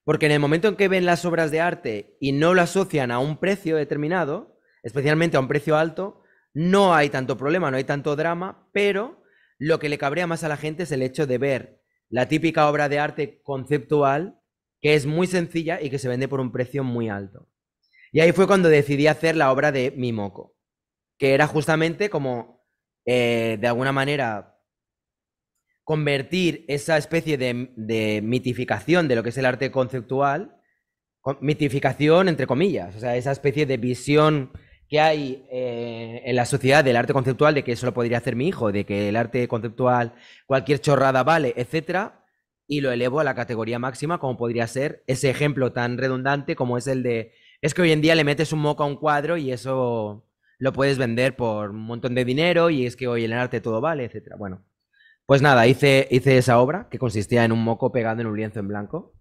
porque en el momento en que ven las obras de arte y no lo asocian a un precio determinado, especialmente a un precio alto, no hay tanto problema, no hay tanto drama, pero lo que le cabrea más a la gente es el hecho de ver la típica obra de arte conceptual que es muy sencilla y que se vende por un precio muy alto. Y ahí fue cuando decidí hacer la obra de Mimoko, que era justamente como, eh, de alguna manera, convertir esa especie de, de, mitificación de lo que es el arte conceptual, mitificación entre comillas, o sea, esa especie de visión que hay eh, en la sociedad del arte conceptual, de que eso lo podría hacer mi hijo, de que el arte conceptual, cualquier chorrada vale, etcétera, y lo elevo a la categoría máxima, como podría ser ese ejemplo tan redundante como es el de, es que hoy en día le metes un moco a un cuadro y eso lo puedes vender por un montón de dinero y es que hoy en el arte todo vale, etcétera. Bueno, pues nada, hice, hice esa obra que consistía en un moco pegado en un lienzo en blanco.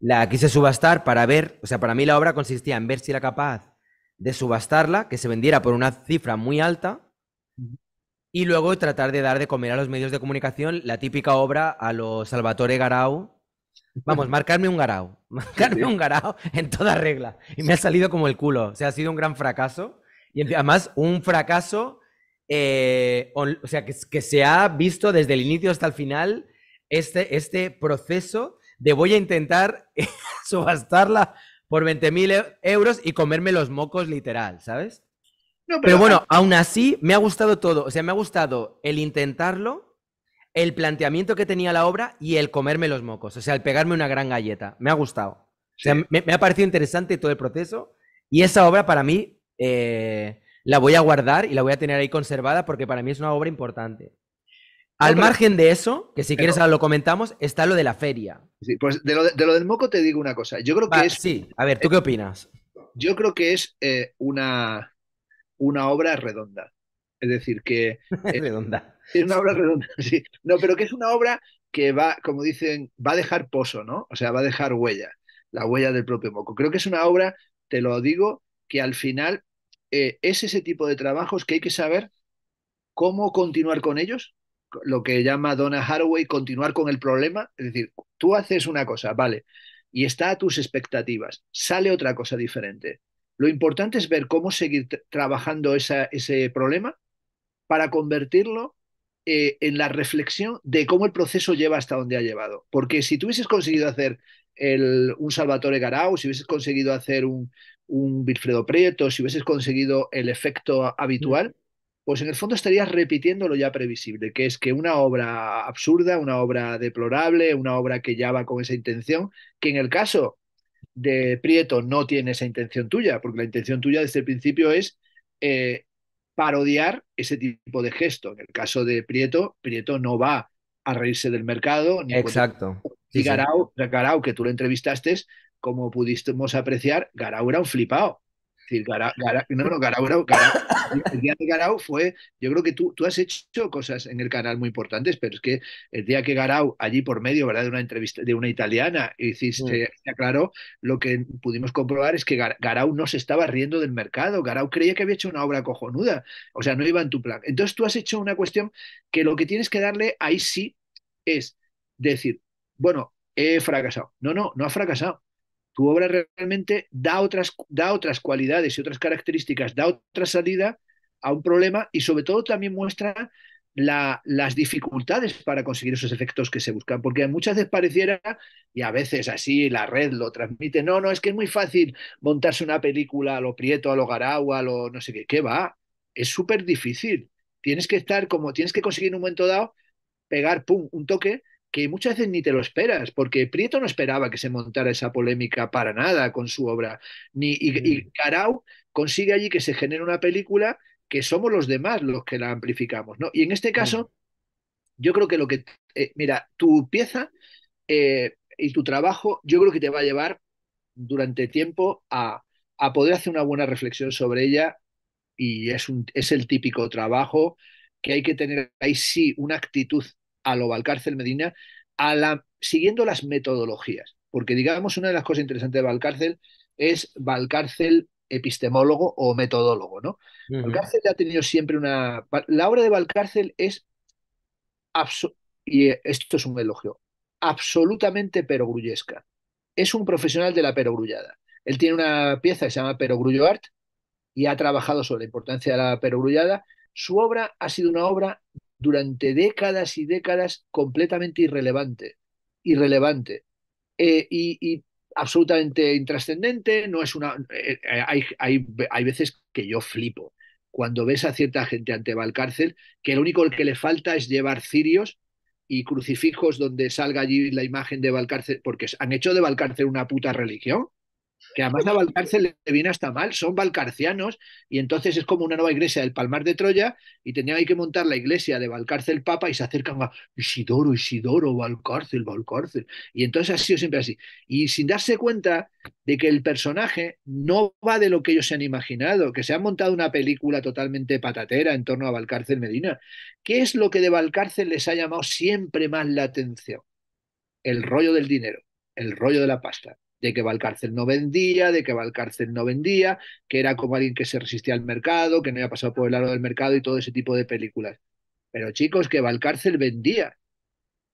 La quise subastar para ver, o sea, para mí la obra consistía en ver si era capaz de subastarla, que se vendiera por una cifra muy alta y luego tratar de dar de comer a los medios de comunicación la típica obra a los Salvatore Garau. Vamos, marcarme un Garau, marcarme un Garau en toda regla. Y me ha salido como el culo, o sea, ha sido un gran fracaso y además un fracaso, eh, o sea, que, que, se ha visto desde el inicio hasta el final este, este proceso de voy a intentar subastarla por 20.000 e-, euros y comerme los mocos literal, ¿sabes? pero... bueno, aún así me ha gustado todo. O sea, me ha gustado el intentarlo, el planteamiento que tenía la obra y el comerme los mocos. O sea, el pegarme una gran galleta. Me ha gustado. O sea, me, ha parecido interesante todo el proceso. Y esa obra para mí eh, la voy a guardar y la voy a tener ahí conservada porque para mí es una obra importante. Al margen de eso, que si quieres ahora lo comentamos, está lo de la feria. pues de lo, de, lo, del moco te digo una cosa. Yo creo que es. Sí, a ver, ¿tú qué opinas? Yo creo que es eh, una, una obra redonda. Es decir, que. es eh, redonda. Es una obra redonda, sí. No, pero que es una obra que va, como dicen, va a dejar pozo, ¿no? O sea, va a dejar huella, la huella del propio moco. Creo que es una obra, te lo digo, que al final eh, es ese tipo de trabajos que hay que saber cómo continuar con ellos lo que llama Donna Haraway continuar con el problema, es decir, tú haces una cosa, vale, y está a tus expectativas, sale otra cosa diferente. Lo importante es ver cómo seguir trabajando ese problema para convertirlo eh, en la reflexión de cómo el proceso lleva hasta donde ha llevado. Porque si tú hubieses conseguido hacer un Salvatore Garau, si hubieses conseguido hacer un, un Wilfredo Prieto, si hubieses conseguido el efecto habitual, mm pues en el fondo estarías repitiendo lo ya previsible, que es que una obra absurda, una obra deplorable, una obra que ya va con esa intención, que en el caso de Prieto no tiene esa intención tuya, porque la intención tuya desde el principio es eh, parodiar ese tipo de gesto. En el caso de Prieto, Prieto no va a reírse del mercado. Ni Exacto. Y Garau, que tú lo entrevistaste, como pudimos apreciar, Garau era un flipado decir, Garau, El día de Garau fue, yo creo que tú, tú has hecho cosas en el canal muy importantes, pero es que el día que Garau, allí por medio, ¿verdad? De una entrevista de una italiana, hiciste, aclaró, mm. lo que pudimos comprobar es que Garau no se estaba riendo del mercado, Garau creía que había hecho una obra cojonuda, o sea, no iba en tu plan. Entonces tú has hecho una cuestión que lo que tienes que darle ahí sí es decir, bueno, he fracasado. No, no, no ha fracasado tu obra realmente da otras, da otras cualidades y otras características, da otra salida a un problema y sobre todo también muestra las dificultades para conseguir esos efectos que se buscan, porque muchas veces pareciera, y a veces así la red lo transmite, no, no, es que es muy fácil montarse una película a lo Prieto, a lo Garagua, a lo no sé qué, ¿qué va? Es súper difícil. Tienes que estar como, tienes que conseguir en un momento dado pegar, pum, un toque que muchas veces ni te lo esperas, porque Prieto no esperaba que se montara esa polémica para nada con su obra. Ni, y, Carau mm. consigue allí que se genere una película que somos los demás los que la amplificamos, ¿no? Y en este mm. caso, yo creo que lo que, eh, mira, tu pieza eh, y tu trabajo, yo creo que te va a llevar durante tiempo a, a poder hacer una buena reflexión sobre ella y es, un, es el típico trabajo que hay que tener ahí sí una actitud a lo Valcárcel Medina, a siguiendo las metodologías. Porque digamos, una de las cosas interesantes de Valcárcel es Valcárcel epistemólogo o metodólogo, ¿no? Valcárcel ha tenido siempre una... La obra de Valcárcel es, y eh, esto es un elogio, absolutamente perogrullesca. Es un profesional de la perogrullada. Él tiene una pieza que se llama Perogrullo Art y ha trabajado sobre la importancia de la perogrullada. Su obra ha sido una obra durante décadas y décadas completamente irrelevante, irrelevante eh, y, absolutamente intrascendente. No es una, eh, eh, hay, hay, hay, veces que yo flipo cuando ves a cierta gente ante Valcárcel que lo único que le falta es llevar cirios y crucifijos donde salga allí la imagen de Valcárcel, porque han hecho de Valcárcel una puta religión que además a Valcarce le viene hasta mal, son valcarcianos y entonces es como una nueva iglesia del Palmar de Troya, y tenían que montar la iglesia de Valcárcel Papa, y se acercan a Isidoro, Isidoro, Valcárcel, Valcárcel, y entonces ha sido siempre así, y sin darse cuenta de que el personaje no va de lo que ellos se han imaginado, que se ha montado una película totalmente patatera en torno a Valcárcel Medina. ¿Qué es lo que de Valcárcel les ha llamado siempre más la atención? El rollo del dinero, el rollo de la pasta, de que Valcárcel no vendía, de que Valcárcel no vendía, que era como alguien que se resistía al mercado, que no había pasado por el lado del mercado y todo ese tipo de películas. Pero chicos, que Valcárcel vendía.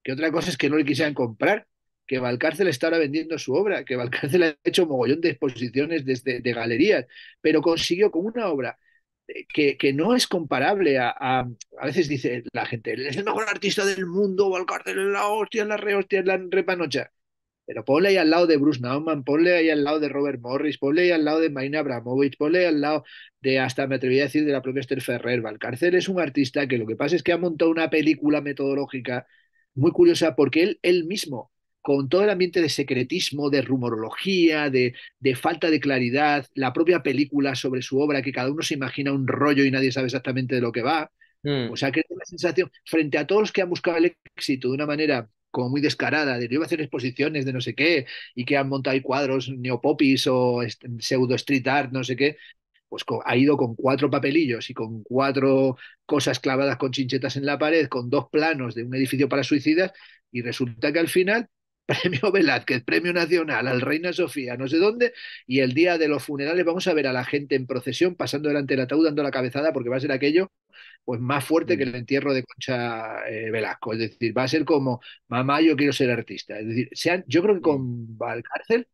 Que otra cosa es que no le quisieran comprar. Que Valcárcel está ahora vendiendo su obra, que Valcárcel ha hecho mogollón de exposiciones desde, de galerías, pero consiguió con una obra eh, que, no es comparable a, a, veces dice la gente, es el mejor artista del mundo, Valcárcel la hostia, la re hostia, la repanocha. Pero ponle ahí al lado de Bruce Nauman, ponle ahí al lado de Robert Morris, ponle ahí al lado de Marina Abramovich, ponle ahí al lado de, hasta me atrevería a decir, de la propia Esther Ferrer. Valcarcel es un artista que lo que pasa es que ha montado una película metodológica muy curiosa porque él, él mismo, con todo el ambiente de secretismo, de rumorología, de, de falta de claridad, la propia película sobre su obra, que cada uno se imagina un rollo y nadie sabe exactamente de lo que va, o sea, que la sensación, frente a todos los que han buscado el éxito de una manera como muy descarada, de que iba a hacer exposiciones de no sé qué y que han montado ahí cuadros neopopis o pseudo street art, no sé qué, pues ha ido con cuatro papelillos y con cuatro cosas clavadas con chinchetas en la pared, con dos planos de un edificio para suicidas y resulta que al final Premio Velázquez, Premio Nacional, al Reina Sofía, no sé dónde, y el día de los funerales vamos a ver a la gente en procesión pasando delante del ataúd dando la cabezada porque va a ser aquello pues más fuerte que mm. el entierro de Concha eh, Velasco, es decir, va a ser como mamá, yo quiero ser artista, es decir, yo creo que con mm. Valcárcel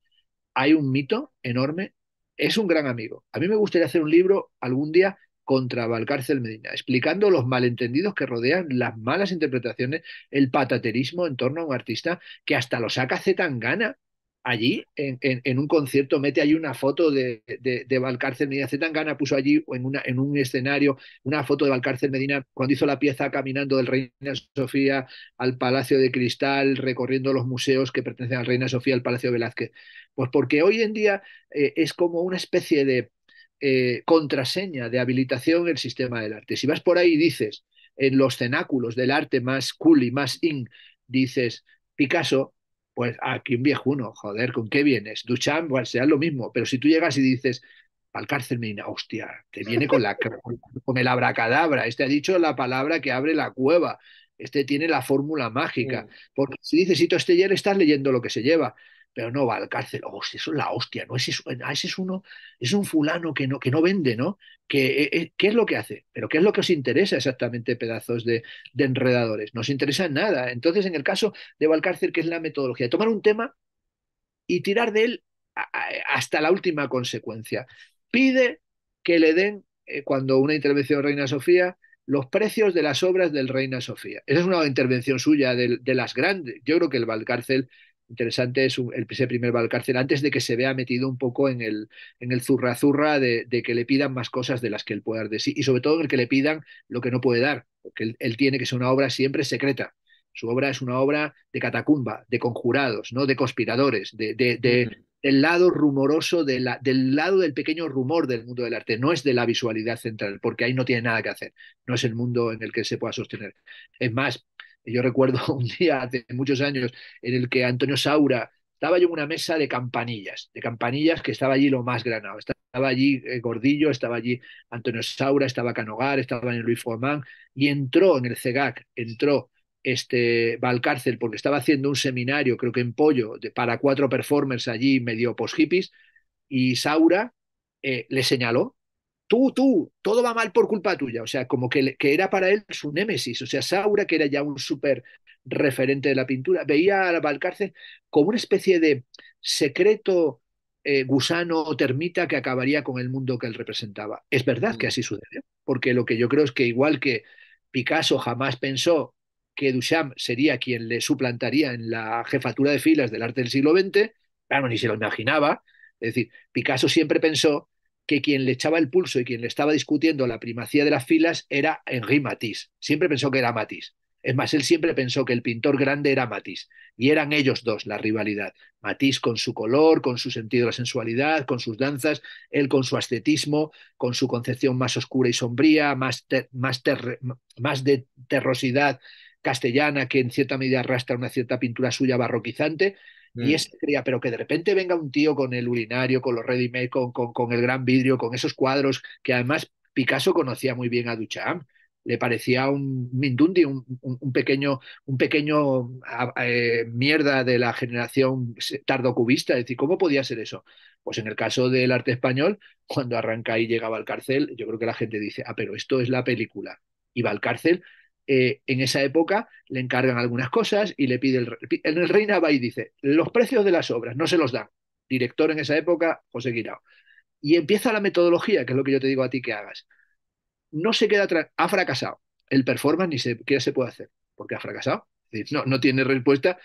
hay un mito enorme, es un gran amigo. A mí me gustaría hacer un libro algún día contra Valcárcel Medina, explicando los malentendidos que rodean las malas interpretaciones, el pataterismo en torno a un artista que hasta lo saca Zetangana allí en, en, un concierto, mete allí una foto de, de, Valcárcel Medina. Gana puso allí en, una, en un escenario una foto de Valcárcel Medina cuando hizo la pieza caminando del Reina Sofía al Palacio de Cristal, recorriendo los museos que pertenecen al Reina Sofía, al Palacio Velázquez. Pues porque hoy en día eh, es como una especie de eh, contraseña de habilitación el sistema del arte. Si vas por ahí y dices, en los cenáculos del arte más cool y más in, dices Picasso, pues ah, aquí un viejuno, joder, ¿con qué vienes? Duchamp, pues sea lo mismo, pero si tú llegas y dices, al cárcel mira, hostia, te viene con, la, con el abracadabra, este ha dicho la palabra que abre la cueva, este tiene la fórmula mágica, porque si dices si tú este estás leyendo lo que se lleva, pero no Valcárcel eso es la hostia, ¿no? Ese es, ah, ese es uno, es un fulano que no, que no vende, ¿no? Que, eh, eh, ¿Qué es lo que hace? ¿Pero qué es lo que os interesa exactamente, pedazos de, de enredadores? No os interesa nada. Entonces, en el caso de Valcárcel, que es la metodología? Tomar un tema y tirar de él hasta la última consecuencia. Pide que le den, eh, cuando una intervención de Reina Sofía, los precios de las obras del Reina Sofía. Esa es una intervención suya de, de las grandes. Yo creo que el Valcárcel interesante es el, primer cárcel antes de que se vea metido un poco en el, en el zurra-zurra de, que le pidan más cosas de las que él puede dar de sí y sobre todo en el que le pidan lo que no puede dar, porque él, tiene que ser una obra siempre secreta. Su obra es una obra de catacumba, de conjurados, ¿no? de conspiradores, de, del lado rumoroso, de la, del lado del pequeño rumor del mundo del arte, no es de la visualidad central, porque ahí no tiene nada que hacer, no es el mundo en el que se pueda sostener. Es más, yo recuerdo un día hace muchos años en el que Antonio Saura estaba yo en una mesa de campanillas, de campanillas que estaba allí lo más granado. Estaba allí eh, Gordillo, estaba allí Antonio Saura, estaba Canogar, estaba Luis Formán, y entró en el CEGAC, entró este Valcárcel porque estaba haciendo un seminario, creo que en Pollo, para cuatro performers allí medio post hippies, y Saura eh, le señaló tú, tú, todo va mal por culpa tuya. O sea, como que, que era para él su némesis. O sea, Saura, que era ya un súper referente de la pintura, veía a Valcarce como una especie de secreto eh, gusano o termita que acabaría con el mundo que él representaba. Es verdad que mm. así sucede, porque lo que yo creo es que igual que Picasso jamás pensó que Duchamp sería quien le suplantaría en la jefatura de filas del arte del siglo XX, claro, ni se lo imaginaba. Es decir, Picasso siempre pensó que quien le echaba el pulso y quien le estaba discutiendo la primacía de las filas era Henri Matisse. Siempre pensó que era Matisse. Es más, él siempre pensó que el pintor grande era Matisse, y eran ellos dos la rivalidad. Matisse con su color, con su sentido de la sensualidad, con sus danzas, él con su ascetismo, con su concepción más oscura y sombría, más, más de terrosidad castellana que en cierta medida arrastra una cierta pintura suya barroquizante, y mm. ese creía, pero que de repente venga un tío con el urinario, con los ready-made, con, con, el gran vidrio, con esos cuadros, que además Picasso conocía muy bien a Duchamp. Le parecía un Mindundi, un, pequeño, un pequeño eh, mierda de la generación tardocubista. Es decir, ¿cómo podía ser eso? Pues en el caso del arte español, cuando arranca y llegaba al cárcel, yo creo que la gente dice, ah, pero esto es la película. iba al cárcel eh, en esa época le encargan algunas cosas y le pide el, el reina va y dice, los precios de las obras no se los dan. Director en esa época, José Guirao. Y empieza la metodología, que es lo que yo te digo a ti que hagas. No se queda atrás, ha fracasado. El performance ni siquiera se, se puede hacer, porque ha fracasado. No, no tiene respuesta,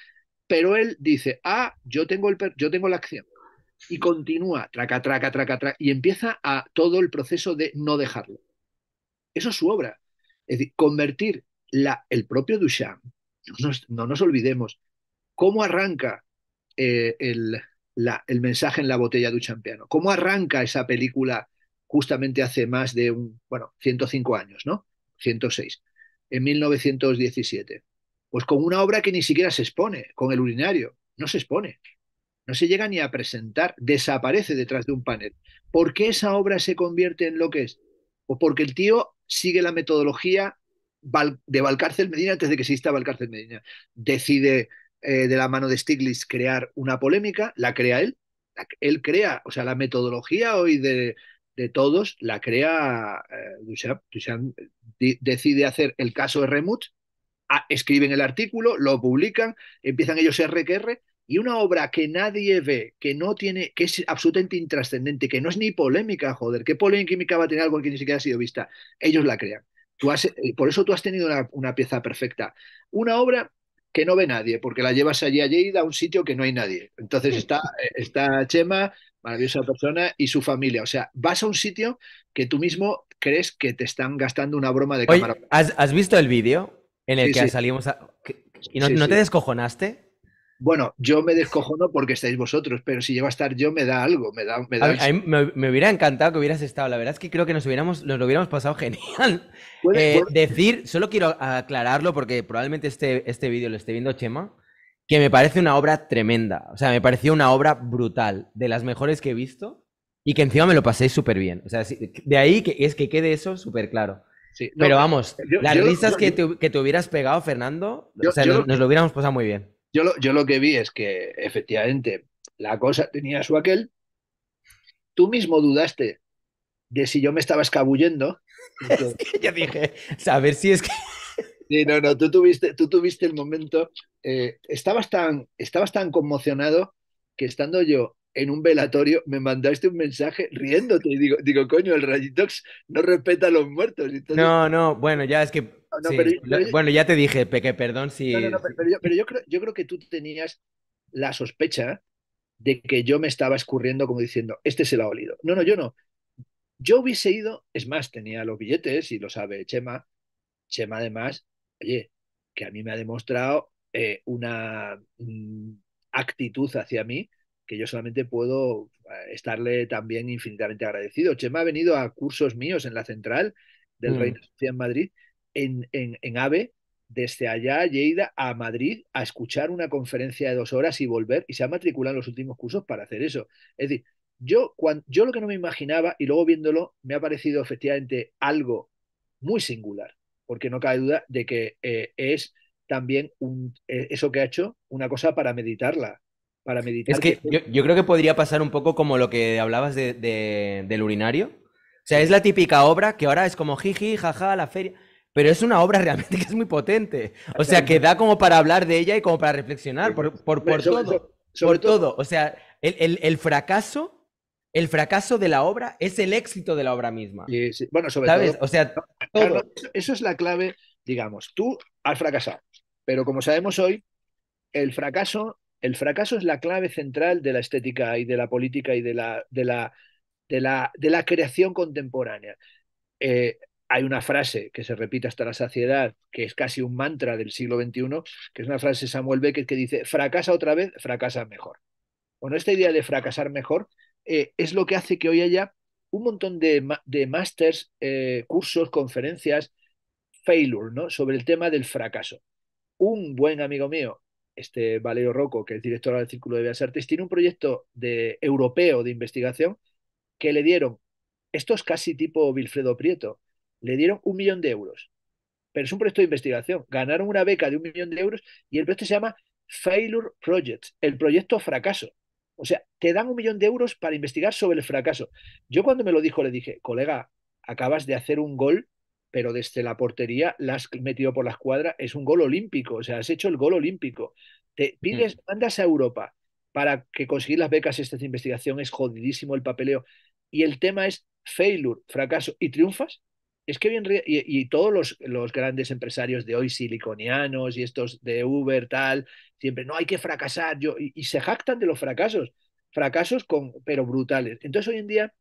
pero él dice, ah, yo tengo, el yo tengo la acción. Y continúa, traca, traca, traca, traca, y empieza a todo el proceso de no dejarlo. Eso es su obra. Es decir, convertir la, el propio Duchamp, no nos, olvidemos, cómo arranca eh, el, la, el, mensaje en la botella duchampiano, cómo arranca esa película justamente hace más de un, bueno, 105 años, ¿no? 106, en 1917. Pues con una obra que ni siquiera se expone, con el urinario, no se expone, no se llega ni a presentar, desaparece detrás de un panel. ¿Por qué esa obra se convierte en lo que es? Pues porque el tío sigue la metodología de Valcárcel Medina antes de que exista Valcárcel Medina. Decide eh, de la mano de Stiglitz crear una polémica, la crea él, él crea, o sea, la metodología hoy de, todos la crea eh, Duchamp. Eh, decide hacer el caso de Remut, escriben el artículo, lo publican, empiezan ellos RQR y una obra que nadie ve, que no tiene, que es absolutamente intrascendente, que no es ni polémica, joder, ¿qué polémica va a tener algo que ni siquiera ha sido vista? Ellos la crean. Tú has, eh, por eso tú has tenido una, pieza perfecta. Una obra que no ve nadie, porque la llevas allí a a un sitio que no hay nadie. Entonces está, eh, está Chema, maravillosa persona, y su familia. O sea, vas a un sitio que tú mismo crees que te están gastando una broma de cámara. ¿has, visto el vídeo en el que salimos a... ¿Y ¿no te descojonaste? bueno, yo me descojono porque estáis vosotros, pero si lleva a estar yo me da algo, me da... Me, hubiera encantado que hubieras estado, la verdad es que creo que nos, hubiéramos, lo hubiéramos pasado genial. Eh, decir, solo quiero aclararlo porque probablemente este, este vídeo lo esté viendo Chema, que me parece una obra tremenda, o sea, me pareció una obra brutal, de las mejores que he visto y que encima me lo pasé súper bien. O sea, de ahí que, es que quede eso súper claro. Sí, pero vamos, las listas que, te, que, te, hubieras pegado, Fernando, nos lo hubiéramos pasado muy bien. Yo lo, que vi es que efectivamente la cosa tenía su aquel. Tú mismo dudaste de si yo me estaba escabullendo. Ya dije, a ver si es que... Sí, no, no, tú tuviste, tú tuviste el momento. Eh, estabas, tan, estabas tan conmocionado que estando yo en un velatorio me mandaste un mensaje riéndote y digo, digo coño, el Rayitox no respeta a los muertos. No, no, bueno, ya es que bueno, ya te dije, Peque, perdón si. pero, yo, creo, que tú tenías la sospecha de que yo me estaba escurriendo como diciendo, este se lo ha olido. No, no, yo no. Yo hubiese ido, es más, tenía los billetes y lo sabe Chema. Chema, además, oye, que a mí me ha demostrado eh, una mm, actitud hacia mí que yo solamente puedo eh, estarle también infinitamente agradecido. Chema ha venido a cursos míos en la central del mm. Reino Sofía en Madrid en, AVE desde allá a Lleida a Madrid a escuchar una conferencia de dos horas y volver y se ha matriculado en los últimos cursos para hacer eso. Es decir, yo, yo lo que no me imaginaba y luego viéndolo me ha parecido efectivamente algo muy singular, porque no cabe duda de que eh, es también un, eh, eso que ha hecho una cosa para meditarla. Para meditar. Es que, Yo, creo que podría pasar un poco como lo que hablabas del urinario. O sea, es la típica obra que ahora es como jiji, jaja, la feria pero es una obra realmente que es muy potente. O sea, que da como para hablar de ella y como para reflexionar por, por, todo. todo. O sea, el, fracaso. El fracaso de la obra es el éxito de la obra misma. Bueno, sobre todo. O sea, eso es la clave, digamos. Tú has fracasado, pero como sabemos hoy, el fracaso, el fracaso es la clave central de la estética y de la política y de la, de la, de la, de la creación contemporánea. Eh, hay una frase que se repite hasta la saciedad, que es casi un mantra del siglo XXI, que es una frase de Samuel Beckett que dice, fracasa otra vez, fracasa mejor. Bueno, esta idea de fracasar mejor eh, es lo que hace que hoy haya un montón de, de másters, eh, cursos, conferencias, failure, ¿no? Sobre el tema del fracaso. Un buen amigo mío, este Valerio Rocco, que es director del Círculo de Bellas Artes, tiene un proyecto de, europeo de investigación que le dieron, esto es casi tipo Wilfredo Prieto, le dieron un millón de euros, pero es un proyecto de investigación. Ganaron una beca de un millón de euros y el proyecto se llama Failure Project, el proyecto fracaso. O sea, te dan un millón de euros para investigar sobre el fracaso. Yo cuando me lo dijo le dije, colega, acabas de hacer un gol, pero desde la portería la has metido por la escuadra, es un gol olímpico, o sea, has hecho el gol olímpico. Te mm. pides, mandas a Europa para que conseguir las becas esta de investigación es jodidísimo el papeleo. Y el tema es failure, fracaso, y triunfas es que bien, y, y todos los, grandes empresarios de hoy, siliconianos y estos de Uber, tal, siempre, no hay que fracasar, yo, y, se jactan de los fracasos, fracasos con, pero brutales. Entonces hoy en día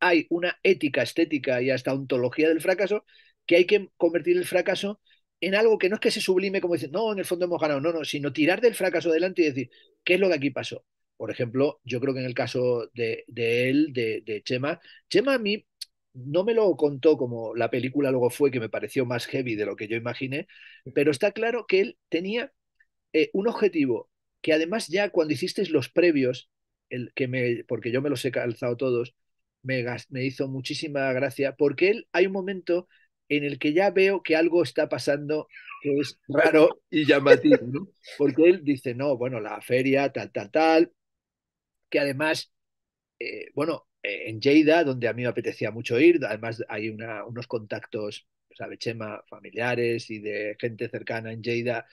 hay una ética, estética y hasta ontología del fracaso que hay que convertir el fracaso en algo que no es que se sublime como dicen, no, en el fondo hemos ganado, no, no, sino tirar del fracaso adelante y decir, ¿qué es lo que aquí pasó? Por ejemplo, yo creo que en el caso de, de él, de, de Chema, Chema a mí no me lo contó como la película luego fue, que me pareció más heavy de lo que yo imaginé, pero está claro que él tenía eh, un objetivo que además ya cuando hicisteis los previos, el que me, porque yo me los he calzado todos, me, me hizo muchísima gracia, porque él hay un momento en el que ya veo que algo está pasando que es raro y llamativo, Porque él dice, no, bueno, la feria, tal, tal, tal, que además, eh, bueno, eh, en Lleida, donde a mí me apetecía mucho ir. Además, hay unos contactos, sabe Chema, familiares y de gente cercana en Lleida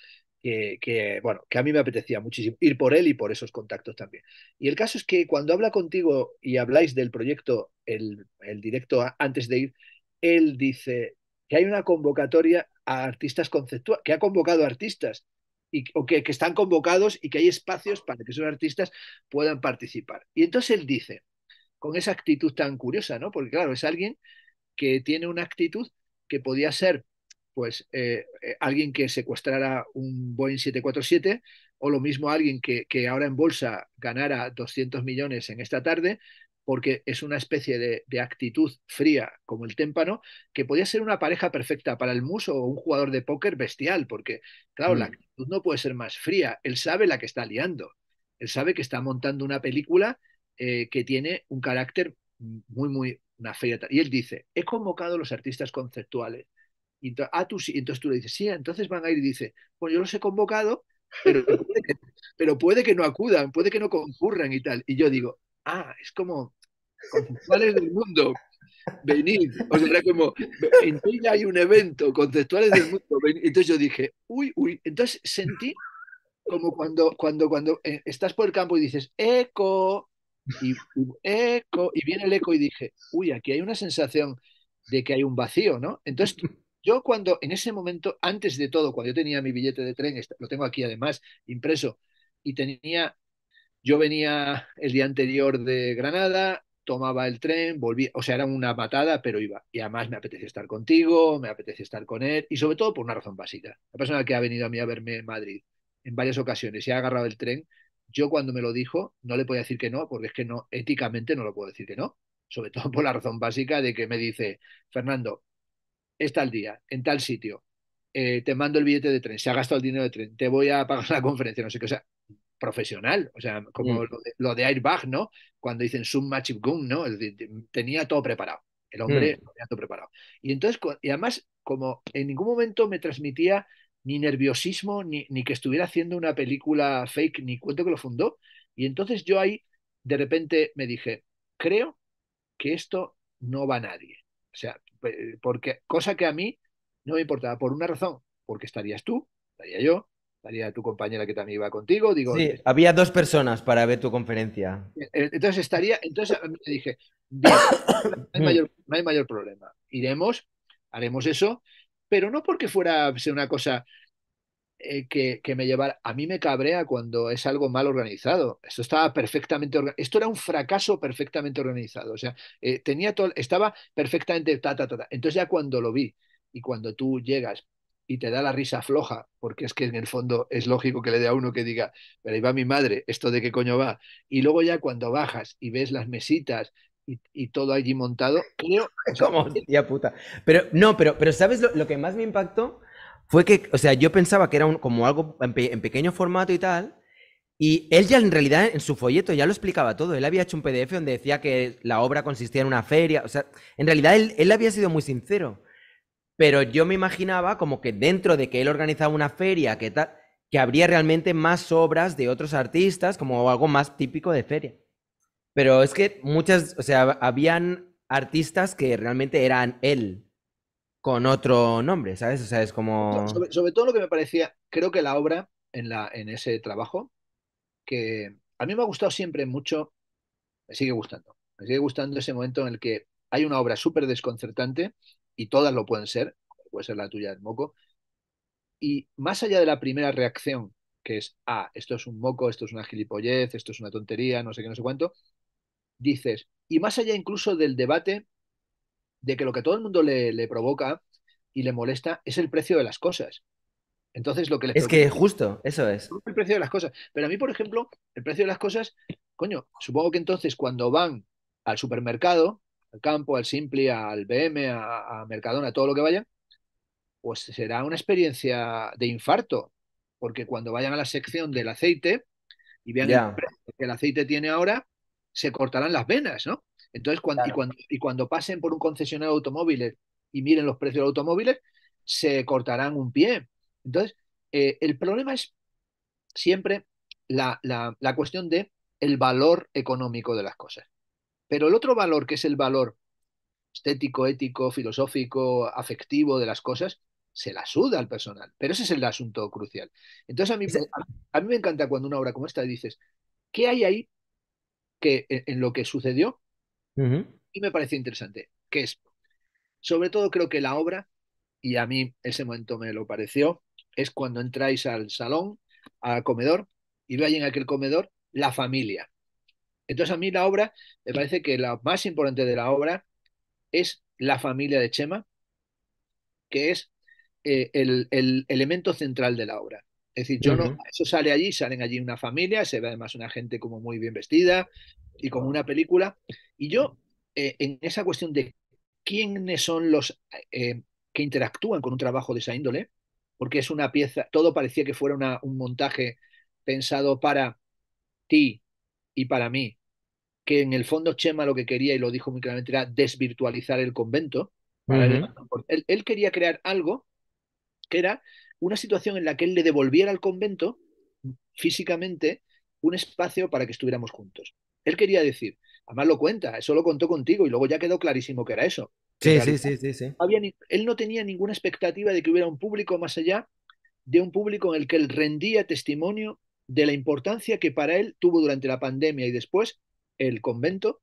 que, bueno, que a mí me apetecía muchísimo ir por él y por esos contactos también. Y el caso es que cuando habla contigo y habláis del proyecto, el, directo antes de ir, él dice que hay una convocatoria a artistas conceptuales, que ha convocado artistas y, o que están convocados y que hay espacios para que esos artistas puedan participar. Y entonces él dice, con esa actitud tan curiosa, ¿no? Porque claro, es alguien que tiene una actitud que podía ser pues eh, eh, alguien que secuestrara un Boeing 747 o lo mismo alguien que, que, ahora en bolsa ganara 200 millones en esta tarde, porque es una especie de, actitud fría como el témpano, que podía ser una pareja perfecta para el muso o un jugador de póker bestial, porque claro, la mm. actitud no puede ser más fría, él sabe la que está liando, él sabe que está montando una película eh, que tiene un carácter muy, muy, una Y él dice, he convocado a los artistas conceptuales. Y ah, entonces, tú le dices, sí, entonces van a ir y dice, bueno, pues yo los he convocado, pero puede, que, pero puede que no acudan, puede que no concurran y tal. Y yo digo, ah, es como conceptuales del mundo, venid. O en hay un evento, conceptuales del mundo, Entonces yo dije, uy, uy. Entonces sentí como cuando, cuando, cuando eh, estás por el campo y dices, eco, y, eco, y viene el eco y dije, uy, aquí hay una sensación de que hay un vacío, ¿no? Entonces, yo cuando, en ese momento, antes de todo, cuando yo tenía mi billete de tren, lo tengo aquí además impreso, y tenía, yo venía el día anterior de Granada, tomaba el tren, volvía, o sea, era una patada, pero iba. Y además me apetece estar contigo, me apetece estar con él, y sobre todo por una razón básica. La persona que ha venido a mí a verme en Madrid en varias ocasiones y ha agarrado el tren, yo cuando me lo dijo no le podía decir que no, porque es que no, éticamente no lo puedo decir que no, sobre todo por la razón básica de que me dice, Fernando, está el día, en tal sitio, eh, te mando el billete de tren, se ha gastado el dinero de tren, te voy a pagar la conferencia, no sé qué, o sea, profesional, o sea, como mm. lo, de, Airbag, ¿no? Cuando dicen Sum Machip Gun, ¿no? tenía todo preparado, el hombre mm. tenía todo preparado. Y entonces, y además, como en ningún momento me transmitía ni nerviosismo, ni, ni, que estuviera haciendo una película fake, ni cuento que lo fundó. Y entonces yo ahí de repente me dije, creo que esto no va a nadie. O sea, porque cosa que a mí no me importaba por una razón, porque estarías tú, estaría yo, estaría tu compañera que también iba contigo. Digo, eh, había dos personas para ver tu conferencia. Eh, eh, entonces estaría, entonces me dije, no, hay mm. mayor, no hay mayor problema. Iremos, haremos eso pero no porque fuera pues, una cosa eh, que, que, me llevara. A mí me cabrea cuando es algo mal organizado. Esto estaba perfectamente organizado. Esto era un fracaso perfectamente organizado. O sea, eh, tenía todo, estaba perfectamente ta, ta, Entonces ya cuando lo vi y cuando tú llegas y te da la risa floja, porque es que en el fondo es lógico que le dé a uno que diga, pero ahí va mi madre, esto de qué coño va. Y luego ya cuando bajas y ves las mesitas y, todo allí montado. Creo, como puta. Pero no, pero, pero ¿sabes lo, que más me impactó? Fue que, o sea, yo pensaba que era un, como algo en, pequeño formato y tal, y él ya en realidad en su folleto ya lo explicaba todo. Él había hecho un PDF donde decía que la obra consistía en una feria. O sea, en realidad él, él, había sido muy sincero. Pero yo me imaginaba como que dentro de que él organizaba una feria, que, tal, que habría realmente más obras de otros artistas, como algo más típico de feria. Pero es que muchas, o sea, habían artistas que realmente eran él con otro nombre, ¿sabes? O sea, es como... Sobre, todo lo que me parecía, creo que la obra en, la, en ese trabajo, que a mí me ha gustado siempre mucho, me sigue gustando, me sigue gustando ese momento en el que hay una obra súper desconcertante, y todas lo pueden ser, puede ser la tuya del moco, y más allá de la primera reacción, que es, ah, esto es un moco, esto es una gilipollez, esto es una tontería, no sé qué, no sé cuánto, dices, y más allá incluso del debate de que lo que todo el mundo le, provoca y le molesta es el precio de las cosas. Entonces lo que Es que justo, eso es. El precio de las cosas. Pero a mí, por ejemplo, el precio de las cosas, coño, supongo que entonces cuando van al supermercado, al campo, al Simpli, al BM, a, a Mercadona, todo lo que vayan, pues será una experiencia de infarto. Porque cuando vayan a la sección del aceite y vean el precio que el aceite tiene ahora, se cortarán las venas, ¿no? Entonces, cuando, y, cuando, pasen por un concesionario de automóviles y miren los precios de los automóviles, se cortarán un pie. Entonces, eh, el problema es siempre la, la, cuestión de el valor económico de las cosas. Pero el otro valor, que es el valor estético, ético, filosófico, afectivo de las cosas, se la suda al personal. Pero ese es el asunto crucial. Entonces, a mí, a mí me encanta cuando una obra como esta dices, ¿qué hay ahí que, e, en lo que sucedió y me parece interesante, que es, sobre todo creo que la obra, y a mí ese momento me lo pareció, es cuando entráis al salón, al comedor, y veis en aquel comedor la familia. Entonces a mí la obra, me parece que la más importante de la obra es la familia de Chema, que es eh, el, elemento central de la obra. Es decir, yo no, eso sale allí, salen allí una familia, se ve además una gente como muy bien vestida y como una película. Y yo, eh, en esa cuestión de quiénes son los eh, que interactúan con un trabajo de esa índole, porque es una pieza, todo parecía que fuera un montaje pensado para ti y para mí, que en el fondo Chema lo que quería, y lo dijo muy claramente, era desvirtualizar el convento. él quería crear algo que era una situación en la que él le devolviera al convento físicamente un espacio para que estuviéramos juntos. Él quería decir, además lo cuenta, eso lo contó contigo y luego ya quedó clarísimo que era eso. Sí, sí, sí, sí, él no tenía ninguna expectativa de que hubiera un público más allá de un público en el que él rendía testimonio de la importancia que para él tuvo durante la pandemia y después el convento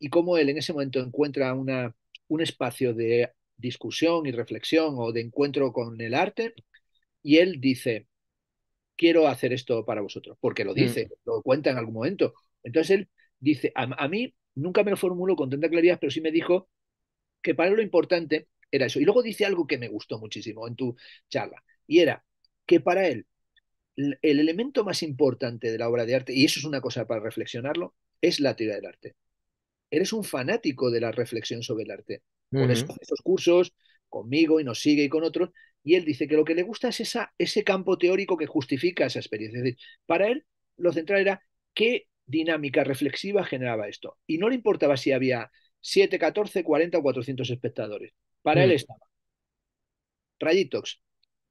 y cómo él en ese momento encuentra una, un espacio de discusión y reflexión o de encuentro con el arte y él dice, quiero hacer esto para vosotros, porque lo mm. dice, lo cuenta en algún momento. Entonces él dice, a, mí nunca me lo formuló con tanta claridad, pero sí me dijo que para él lo importante era eso. Y luego dice algo que me gustó muchísimo en tu charla, y era que para él el, elemento más importante de la obra de arte, y eso es una cosa para reflexionarlo, es la teoría del arte. Eres un fanático de la reflexión sobre el arte. Con esos cursos, conmigo y nos sigue y con otros, y él dice que lo que le gusta es esa, ese campo teórico que justifica esa experiencia. para él lo central era qué dinámica reflexiva generaba esto. Y no le importaba si había 7, 14, 40 o 400 espectadores. Para él mm. estaba Rayitox,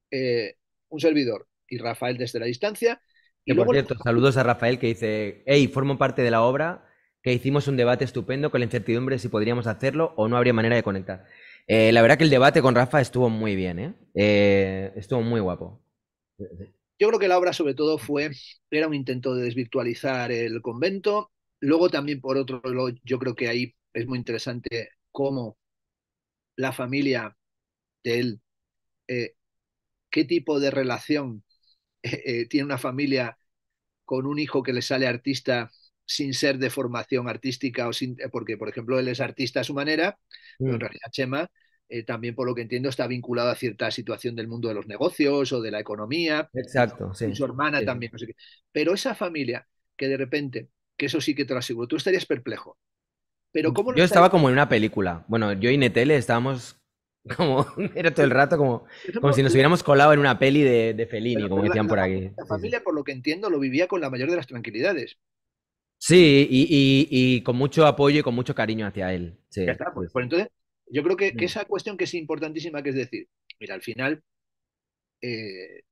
eh, un servidor y Rafael desde la distancia. Y por cierto, saludos a Rafael que dice, hey, formo parte de la obra, que hicimos un debate estupendo con la incertidumbre si podríamos hacerlo o no habría manera de conectar. Eh, la verdad que el debate con Rafa estuvo muy bien, ¿eh? Eh, estuvo muy guapo. Yo creo que la obra sobre todo fue, era un intento de desvirtualizar el convento. Luego también, por otro lado, yo creo que ahí es muy interesante cómo la familia de él, qué tipo de relación tiene una familia con un hijo que le sale artista sin ser de formación artística, o sin, eh, porque, por ejemplo, él es artista a su manera, pero en mm. realidad Chema eh, también, por lo que entiendo, está vinculado a cierta situación del mundo de los negocios o de la economía. Exacto, su hermana también, Pero esa familia que de repente, que eso sí que te lo aseguro, tú estarías perplejo. Pero ¿cómo yo estaba como en una película. Bueno, yo y Netele estábamos como, era todo el rato como, como si nos hubiéramos colado en una peli de, de Fellini, como decían por aquí. La familia, por lo que entiendo, lo vivía con la mayor de las tranquilidades. Sí, y, con mucho apoyo y con mucho cariño hacia él. Ya está, pues, pues. entonces, yo creo que, mm. esa cuestión que es importantísima, que es decir, mira, al final, eh, eh,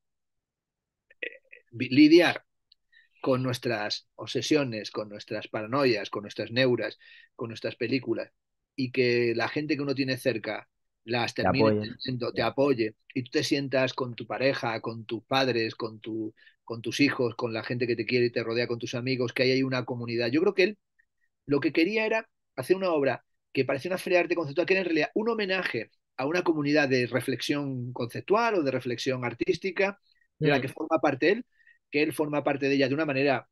lidiar con nuestras obsesiones, con nuestras paranoias, con nuestras neuras, con nuestras películas, y que la gente que uno tiene cerca las termine te te apoye, y tú te sientas con tu pareja, con tus padres, con tu con tus hijos, con la gente que te quiere y te rodea, con tus amigos, que hay una comunidad. Yo creo que él lo que quería era hacer una obra que parecía una feria de arte conceptual, que era en realidad un homenaje a una comunidad de reflexión conceptual o de reflexión artística, de la mm. que forma parte él, que él forma parte de ella de una manera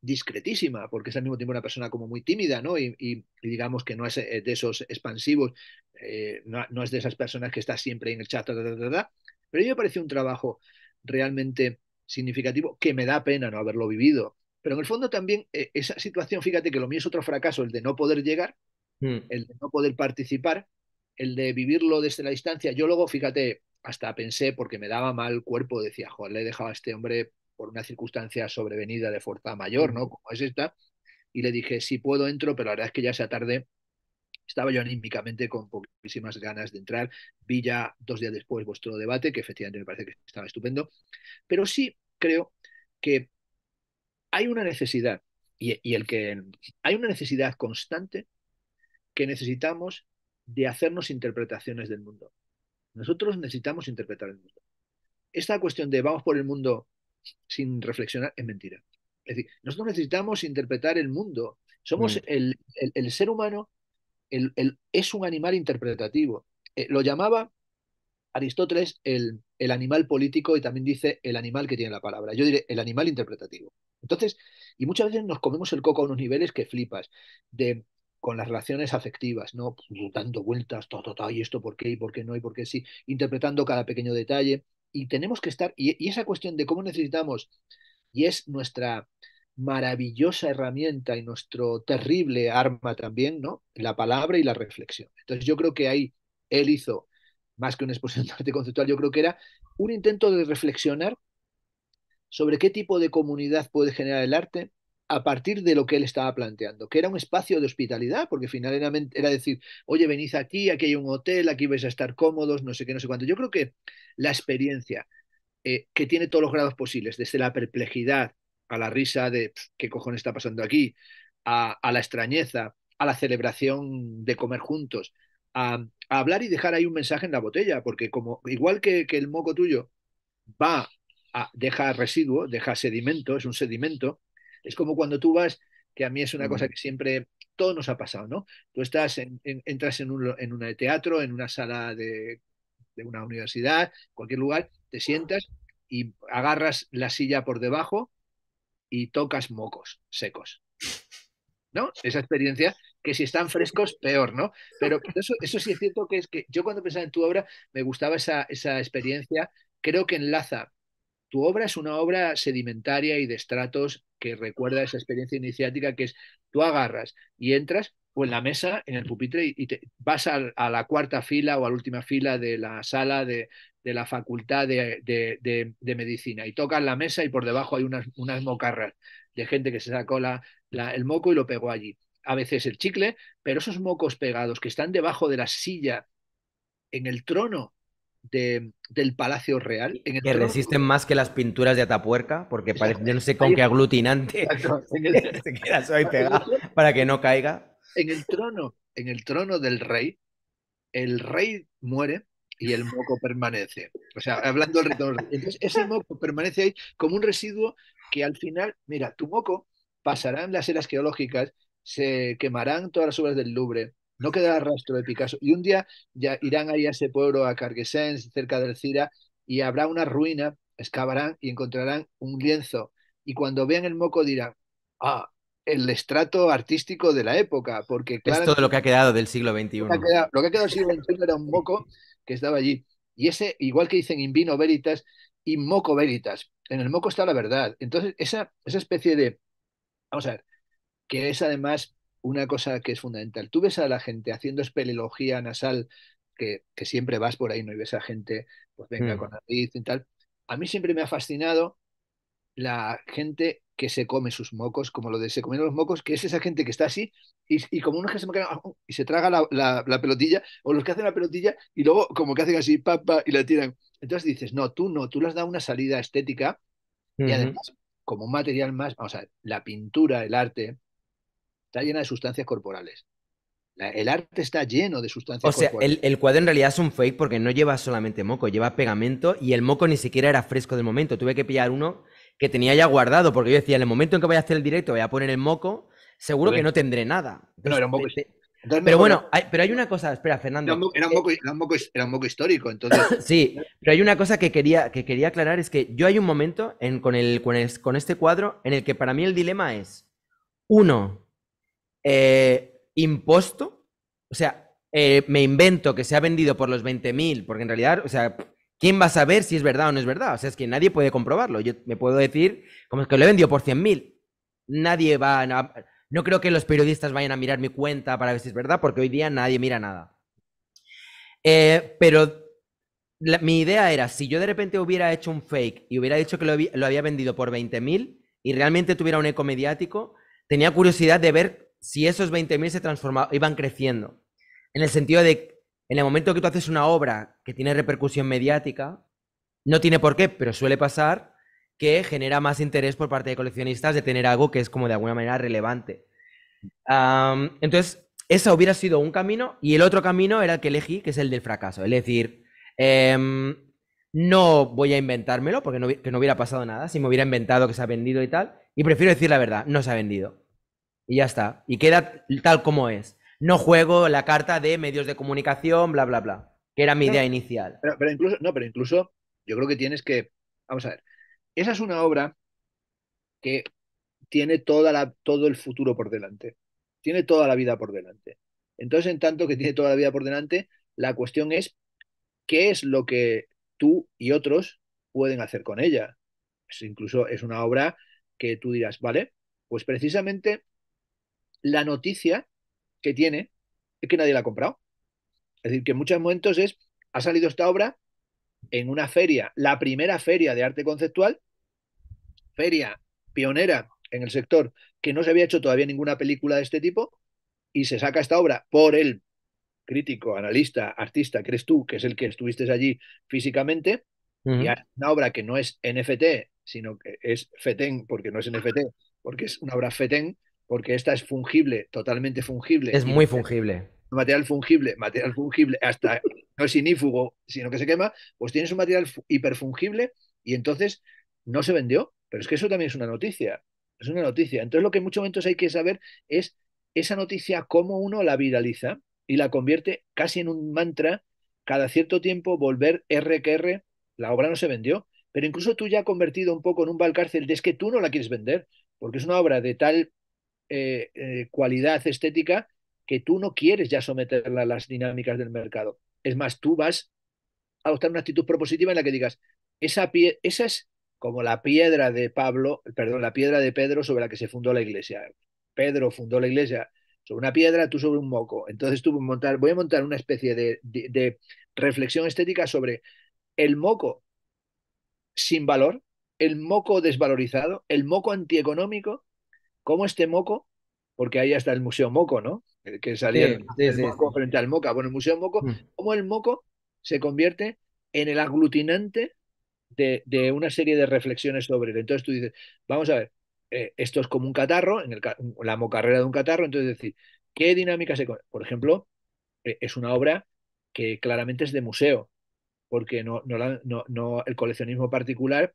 discretísima, porque es al mismo tiempo una persona como muy tímida, ¿no? Y, digamos que no es eh, de esos expansivos, eh, no, es de esas personas que está siempre en el chat, pero a mí me pareció un trabajo realmente significativo que me da pena no haberlo vivido. Pero en el fondo también eh, esa situación, fíjate que lo mío es otro fracaso, el de no poder llegar, hmm. el de no poder participar, el de vivirlo desde la distancia. Yo luego, fíjate, hasta pensé, porque me daba mal cuerpo, decía, joder, le he dejado a este hombre por una circunstancia sobrevenida de fuerza mayor, ¿no? Hmm. Como es esta. Y le dije, si sí, puedo, entro, pero la verdad es que ya se tarde estaba yo anímicamente con poquísimas ganas de entrar. Vi ya dos días después vuestro debate, que efectivamente me parece que estaba estupendo. Pero sí creo que hay una necesidad, y, el que hay una necesidad constante que necesitamos de hacernos interpretaciones del mundo. Nosotros necesitamos interpretar el mundo. Esta cuestión de vamos por el mundo sin reflexionar es mentira. Es decir, nosotros necesitamos interpretar el mundo. Somos el, ser humano es un animal interpretativo. Eh, lo llamaba Aristóteles el, el animal político y también dice el animal que tiene la palabra. Yo diré el animal interpretativo. Entonces, y muchas veces nos comemos el coco a unos niveles que flipas, de, con las relaciones afectivas, ¿no? Pues, pues, dando vueltas, todo, todo, y esto por qué, y por qué no, y por qué sí, interpretando cada pequeño detalle. Y tenemos que estar, y esa cuestión de cómo necesitamos, y es nuestra, maravillosa herramienta y nuestro terrible arma también, ¿no? La palabra y la reflexión. Entonces yo creo que ahí él hizo, más que una exposición de arte conceptual, yo creo que era un intento de reflexionar sobre qué tipo de comunidad puede generar el arte a partir de lo que él estaba planteando, que era un espacio de hospitalidad, porque finalmente era decir, oye, venís aquí, aquí hay un hotel, aquí vais a estar cómodos, no sé qué, no sé cuánto. Yo creo que la experiencia, eh, que tiene todos los grados posibles, desde la perplejidad, a la risa de qué cojones está pasando aquí, a, la extrañeza, a la celebración de comer juntos, a, hablar y dejar ahí un mensaje en la botella, porque como igual que, que el moco tuyo va a, deja residuo, deja sedimento, es un sedimento, es como cuando tú vas, que a mí es una cosa que siempre todo nos ha pasado, ¿no? Tú estás entras en un en una teatro, en una sala de, de una universidad, cualquier lugar, te sientas y agarras la silla por debajo y tocas mocos secos. ¿No? Esa experiencia que si están frescos, peor, ¿no? Pero eso, sí es cierto que es que yo cuando pensaba en tu obra me gustaba esa, esa experiencia. Creo que enlaza. Tu obra es una obra sedimentaria y de estratos que recuerda esa experiencia iniciática que es tú agarras y entras o pues, en la mesa, en el pupitre, y, te vas a, a, la cuarta fila o a la última fila de la sala de, de la facultad de, medicina y tocan la mesa y por debajo hay unas, unas mocarras de gente que se sacó el moco y lo pegó allí. A veces el chicle, pero esos mocos pegados que están debajo de la silla en el trono de, del Palacio Real. que resisten más que las pinturas de Atapuerca, porque parece, yo no sé con qué aglutinante pegado para que no caiga. En el trono, en el trono del rey, el rey muere y el moco permanece. O sea, hablando del Entonces, ese moco permanece ahí como un residuo que al final, mira, tu moco pasará en las eras geológicas, se quemarán todas las obras del Louvre, no quedará rastro de Picasso. Y un día ya irán ahí a ese pueblo, a Carguesens, cerca del Cira, y habrá una ruina, excavarán y encontrarán un lienzo. Y cuando vean el moco dirán, ah, el estrato artístico de la época, porque claro... Es todo lo que ha quedado del siglo XXI. Lo que ha lo que ha quedado del siglo XXI era un moco que estaba allí. Y ese, igual que dicen in vino veritas, y moco veritas, en el moco está la verdad. Entonces, esa, esa especie de, vamos a ver, que es además una cosa que es fundamental. Tú ves a la gente haciendo espeleología nasal, que, que, siempre vas por ahí, ¿no? Y ves a gente, pues venga hmm. con la nariz y tal. A mí siempre me ha fascinado la gente que se come sus mocos, como lo de se comen los mocos, que es esa gente que está así y, y como unos que se me y se traga la, pelotilla, o los que hacen la pelotilla y luego como que hacen así, papá, y la tiran. Entonces dices, no, tú no, tú le has una salida estética y además como un material más, vamos a la pintura, el arte, está llena de sustancias corporales. el arte está lleno de sustancias. O sea, El, el, cuadro en realidad es un fake porque no lleva solamente moco, lleva pegamento y el moco ni siquiera era fresco del momento. Tuve que pillar uno que tenía ya guardado, porque yo decía, en el momento en que voy a hacer el directo, voy a poner el moco, seguro que no tendré nada. pero bueno, pero hay una cosa, espera, Fernando. Era un, moco, histórico, entonces. sí, pero hay una cosa que quería, que quería aclarar, es que yo hay un momento con, este cuadro en el que para mí el dilema es, uno, impuesto, eh, imposto, o sea, eh, me invento que se ha vendido por los 20.000, porque en realidad, o sea, ¿quién va a saber si es verdad o no es verdad? O sea, es que nadie puede comprobarlo. Yo me puedo decir, como es que lo he vendido por 100.000. Nadie va a... No creo que los periodistas vayan a mirar mi cuenta para ver si es verdad, porque hoy día nadie mira nada. Eh, pero mi idea era, si yo de repente hubiera hecho un fake y hubiera dicho que lo, lo había vendido por 20.000 y realmente tuviera un eco mediático, tenía curiosidad de ver si esos 20.000 se transformaban, iban creciendo. En el sentido de en el momento que tú haces una obra que tiene repercusión mediática, no tiene por qué, pero suele pasar que genera más interés por parte de coleccionistas de tener algo que es como de alguna manera relevante. entonces, ese hubiera sido un camino y el otro camino era el que elegí, que es el del fracaso. Es decir, em, no voy a inventármelo porque que no hubiera pasado nada, si me hubiera inventado que se ha vendido y tal, y prefiero decir la verdad, no se ha vendido. Y ya está, y queda tal como es no juego la carta de medios de comunicación, bla, bla, bla, que era mi idea inicial. Pero, incluso, no, pero incluso yo creo que tienes que, vamos a ver, esa es una obra que tiene toda la, todo el futuro por delante, tiene toda la vida por delante. Entonces, en tanto que tiene toda la vida por delante, la cuestión es qué es lo que tú y otros pueden hacer con ella. incluso es una obra que tú dirás, vale, pues precisamente la noticia que tiene es que nadie la ha comprado. Es decir, que en muchos momentos es, ha salido esta obra en una feria, la primera feria de arte conceptual, feria pionera en el sector, que no se había hecho todavía ninguna película de este tipo, y se saca esta obra por el crítico, analista, artista, crees tú, que es el que estuviste allí físicamente, y una obra que no es NFT, sino que es FETEN, porque no es NFT, porque es una obra FETEN, porque esta es fungible, totalmente fungible. Es muy fungible. Material fungible, material fungible, hasta no es sinífugo, sino que se quema, pues tienes un material hiperfungible y entonces no se vendió. Pero es que eso también es una noticia, es una noticia. Entonces lo que en muchos momentos hay que saber es esa noticia, cómo uno la viraliza y la convierte casi en un mantra, cada cierto tiempo volver R que R, la obra no se vendió, pero incluso tú ya has convertido un poco en un balcárcel de es que tú no la quieres vender, porque es una obra de tal eh, eh, cualidad estética que tú no quieres ya someterla a las dinámicas del mercado. Es más, tú vas a adoptar una actitud propositiva en la que digas, esa, esa es como la piedra de Pablo, perdón, la piedra de Pedro sobre la que se fundó la iglesia. Pedro fundó la iglesia sobre una piedra, tú sobre un moco. Entonces tú montar, voy a montar una especie de, de reflexión estética sobre el moco sin valor, el moco desvalorizado, el moco antieconómico, ¿Cómo este moco? Porque ahí está el Museo Moco, ¿no? El que salía frente al moca. Bueno, el Museo Moco, mm. ¿cómo el moco se convierte en el aglutinante de, una serie de reflexiones sobre él? Entonces tú dices, vamos a ver, eh, esto es como un catarro, en la mocarrera de un catarro, entonces decir, ¿qué dinámica se... Por ejemplo, eh, es una obra que claramente es de museo, porque el coleccionismo particular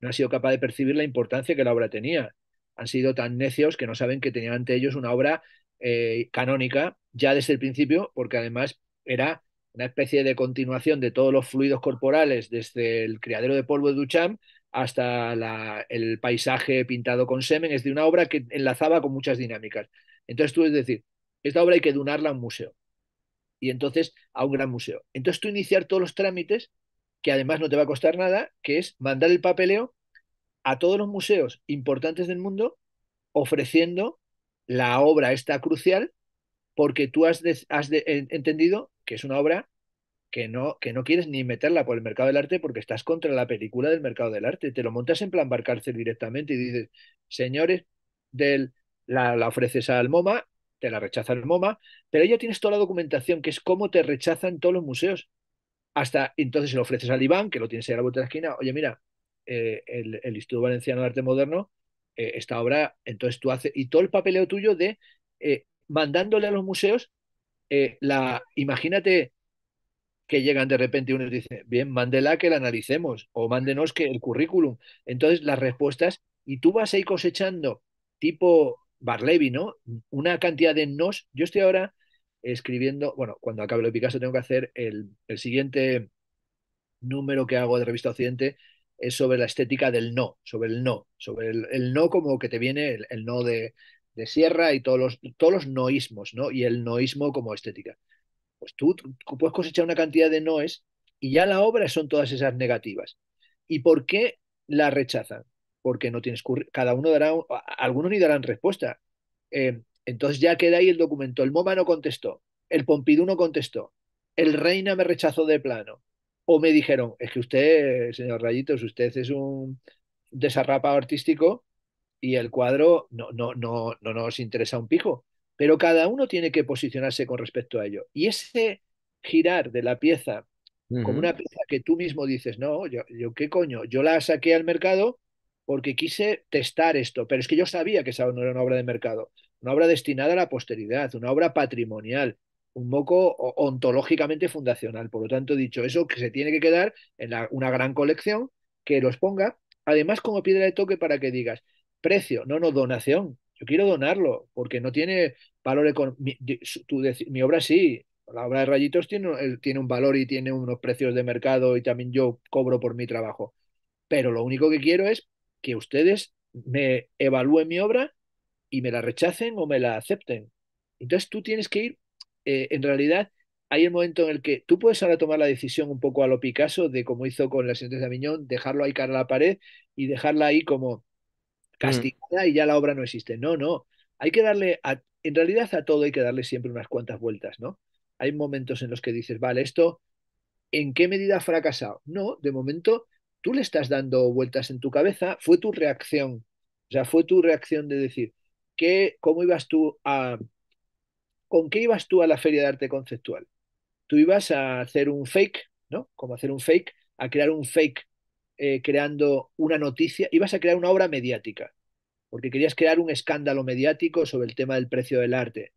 no ha sido capaz de percibir la importancia que la obra tenía han sido tan necios que no saben que tenían ante ellos una obra eh, canónica ya desde el principio, porque además era una especie de continuación de todos los fluidos corporales desde el criadero de polvo de Duchamp hasta el paisaje pintado con semen, es de una obra que enlazaba con muchas dinámicas. Entonces tú es decir, esta obra hay que donarla a un museo y entonces a un gran museo. Entonces tú iniciar todos los trámites, que además no te va a costar nada, que es mandar el papeleo a todos los museos importantes del mundo ofreciendo la obra esta crucial porque tú has, entendido que es una obra que no, que no quieres ni meterla por el mercado del arte porque estás contra la película del mercado del arte. Te lo montas en plan barcárcel directamente y dices, señores, del, la, ofreces al MoMA, te la rechaza el MoMA, pero ya tienes toda la documentación que es cómo te rechazan todos los museos. Hasta entonces lo ofreces al Iván, que lo tienes ahí a la vuelta de la esquina, oye, mira, eh, el, Instituto Valenciano de Arte Moderno eh, esta obra, entonces tú haces, y todo el papeleo tuyo de eh, mandándole a los museos, la imagínate que llegan de repente y uno dice, bien, mándela que la analicemos, o mándenos que el currículum. Entonces las respuestas, y tú vas a ahí cosechando, tipo Barlevi, ¿no? Una cantidad de nos. Yo estoy ahora escribiendo, bueno, cuando acabe lo de Picasso tengo que hacer el, el siguiente número que hago de Revista Occidente es sobre la estética del no, sobre el no, sobre el, no como que te viene el, no de, sierra y todos los, todos los noísmos, ¿no? Y el noísmo como estética. Pues tú, puedes cosechar una cantidad de noes y ya la obra son todas esas negativas. ¿Y por qué la rechazan? Porque no tienes cada uno dará, algunos ni darán respuesta. Eh, entonces ya queda ahí el documento. El MoMA no contestó, el Pompidou no contestó, el Reina me rechazó de plano, o me dijeron, es que usted, señor Rayitos, usted es un desarrapado artístico y el cuadro no, no, no, no nos interesa un pico, pero cada uno tiene que posicionarse con respecto a ello. Y ese girar de la pieza como una pieza que tú mismo dices, no, yo, yo qué coño, yo la saqué al mercado porque quise testar esto, pero es que yo sabía que esa no era una obra de mercado, una obra destinada a la posteridad, una obra patrimonial, un poco ontológicamente fundacional. Por lo tanto, dicho eso, que se tiene que quedar en una gran colección que los ponga, además como piedra de toque para que digas, precio, no, no, donación. Yo quiero donarlo porque no tiene valor económico. Mi, mi, obra sí, la obra de Rayitos tiene, eh, tiene un valor y tiene unos precios de mercado y también yo cobro por mi trabajo. Pero lo único que quiero es que ustedes me evalúen mi obra y me la rechacen o me la acepten. Entonces tú tienes que ir eh, en realidad hay el momento en el que tú puedes ahora tomar la decisión un poco a lo Picasso de como hizo con la sentencia de Miñón, dejarlo ahí cara a la pared y dejarla ahí como mm. castigada y ya la obra no existe. No, no. Hay que darle, en realidad a todo hay que darle siempre unas cuantas vueltas, ¿no? Hay momentos en los que dices, vale, esto, ¿en qué medida ha fracasado? No, de momento tú le estás dando vueltas en tu cabeza, fue tu reacción, o sea, fue tu reacción de decir, ¿qué, ¿cómo ibas tú a ¿con qué ibas tú a la feria de arte conceptual? Tú ibas a hacer un fake, ¿no? Como hacer un fake, a crear un fake eh, creando una noticia, ibas a crear una obra mediática, porque querías crear un escándalo mediático sobre el tema del precio del arte.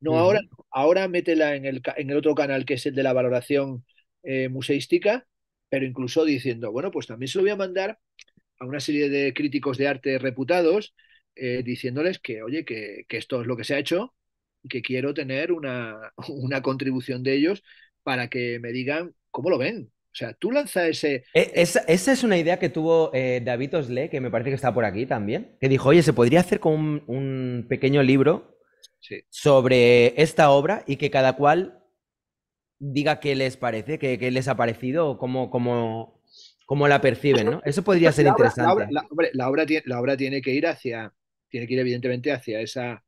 No, ahora, ahora métela en el, en el otro canal que es el de la valoración eh, museística, pero incluso diciendo, bueno, pues también se lo voy a mandar a una serie de críticos de arte reputados, eh, diciéndoles que, oye, que, esto es lo que se ha hecho, que quiero tener una, contribución de ellos para que me digan cómo lo ven. O sea, tú lanzas ese... E, esa, es una idea que tuvo eh, David Osle, que me parece que está por aquí también, que dijo, oye, se podría hacer con un, pequeño libro sobre esta obra y que cada cual diga qué les parece, qué, les ha parecido o cómo, la perciben, ¿no? Eso podría pues ser interesante. la, la obra tiene que ir hacia, tiene que ir evidentemente hacia esa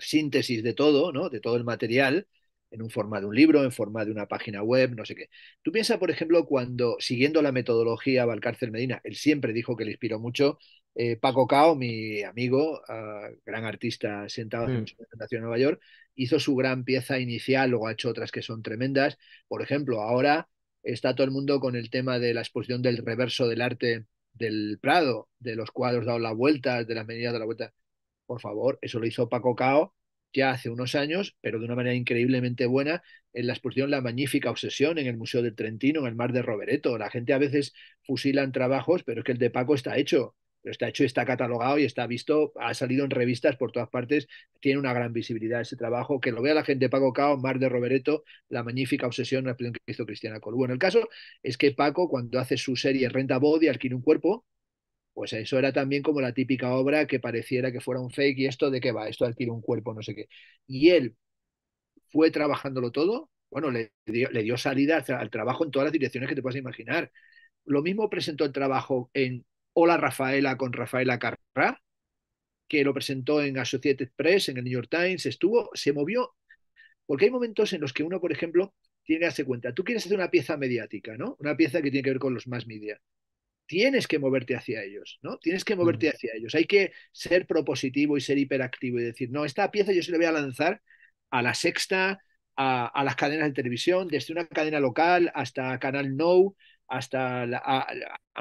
síntesis de todo, ¿no? De todo el material, en un forma de un libro, en forma de una página web, no sé qué. Tú piensas, por ejemplo, cuando, siguiendo la metodología Valcárcel Medina, él siempre dijo que le inspiró mucho, eh, Paco Cao, mi amigo, ah, gran artista sentado mm. en su presentación en Nueva York, hizo su gran pieza inicial, luego ha hecho otras que son tremendas. Por ejemplo, ahora está todo el mundo con el tema de la exposición del reverso del arte del Prado, de los cuadros dado la vuelta, de las medidas de la vuelta. Por favor, eso lo hizo Paco Cao ya hace unos años, pero de una manera increíblemente buena, en la exposición La Magnífica Obsesión en el Museo del Trentino, en el Mar de Robereto. La gente a veces fusilan trabajos, pero es que el de Paco está hecho. Pero está hecho, está catalogado y está visto, ha salido en revistas por todas partes, tiene una gran visibilidad ese trabajo, que lo vea la gente Paco Cao, Mar de Robereto, La Magnífica Obsesión, la exposición que hizo Cristiana Col. Bueno, el caso es que Paco, cuando hace su serie Renta Body, adquiere un cuerpo, pues eso era también como la típica obra que pareciera que fuera un fake y esto de qué va, esto adquiere un cuerpo, no sé qué. Y él fue trabajándolo todo, bueno, le dio, salida al, trabajo en todas las direcciones que te puedas imaginar. Lo mismo presentó el trabajo en Hola Rafaela con Rafaela Carrá, que lo presentó en Associated Press, en el New York Times, estuvo, se movió, porque hay momentos en los que uno, por ejemplo, tiene que darse cuenta, tú quieres hacer una pieza mediática, ¿no? Una pieza que tiene que ver con los más media tienes que moverte hacia ellos, ¿no? Tienes que moverte hacia ellos. Hay que ser propositivo y ser hiperactivo y decir, no, esta pieza yo se la voy a lanzar a la sexta, a, las cadenas de televisión, desde una cadena local hasta Canal No, hasta a,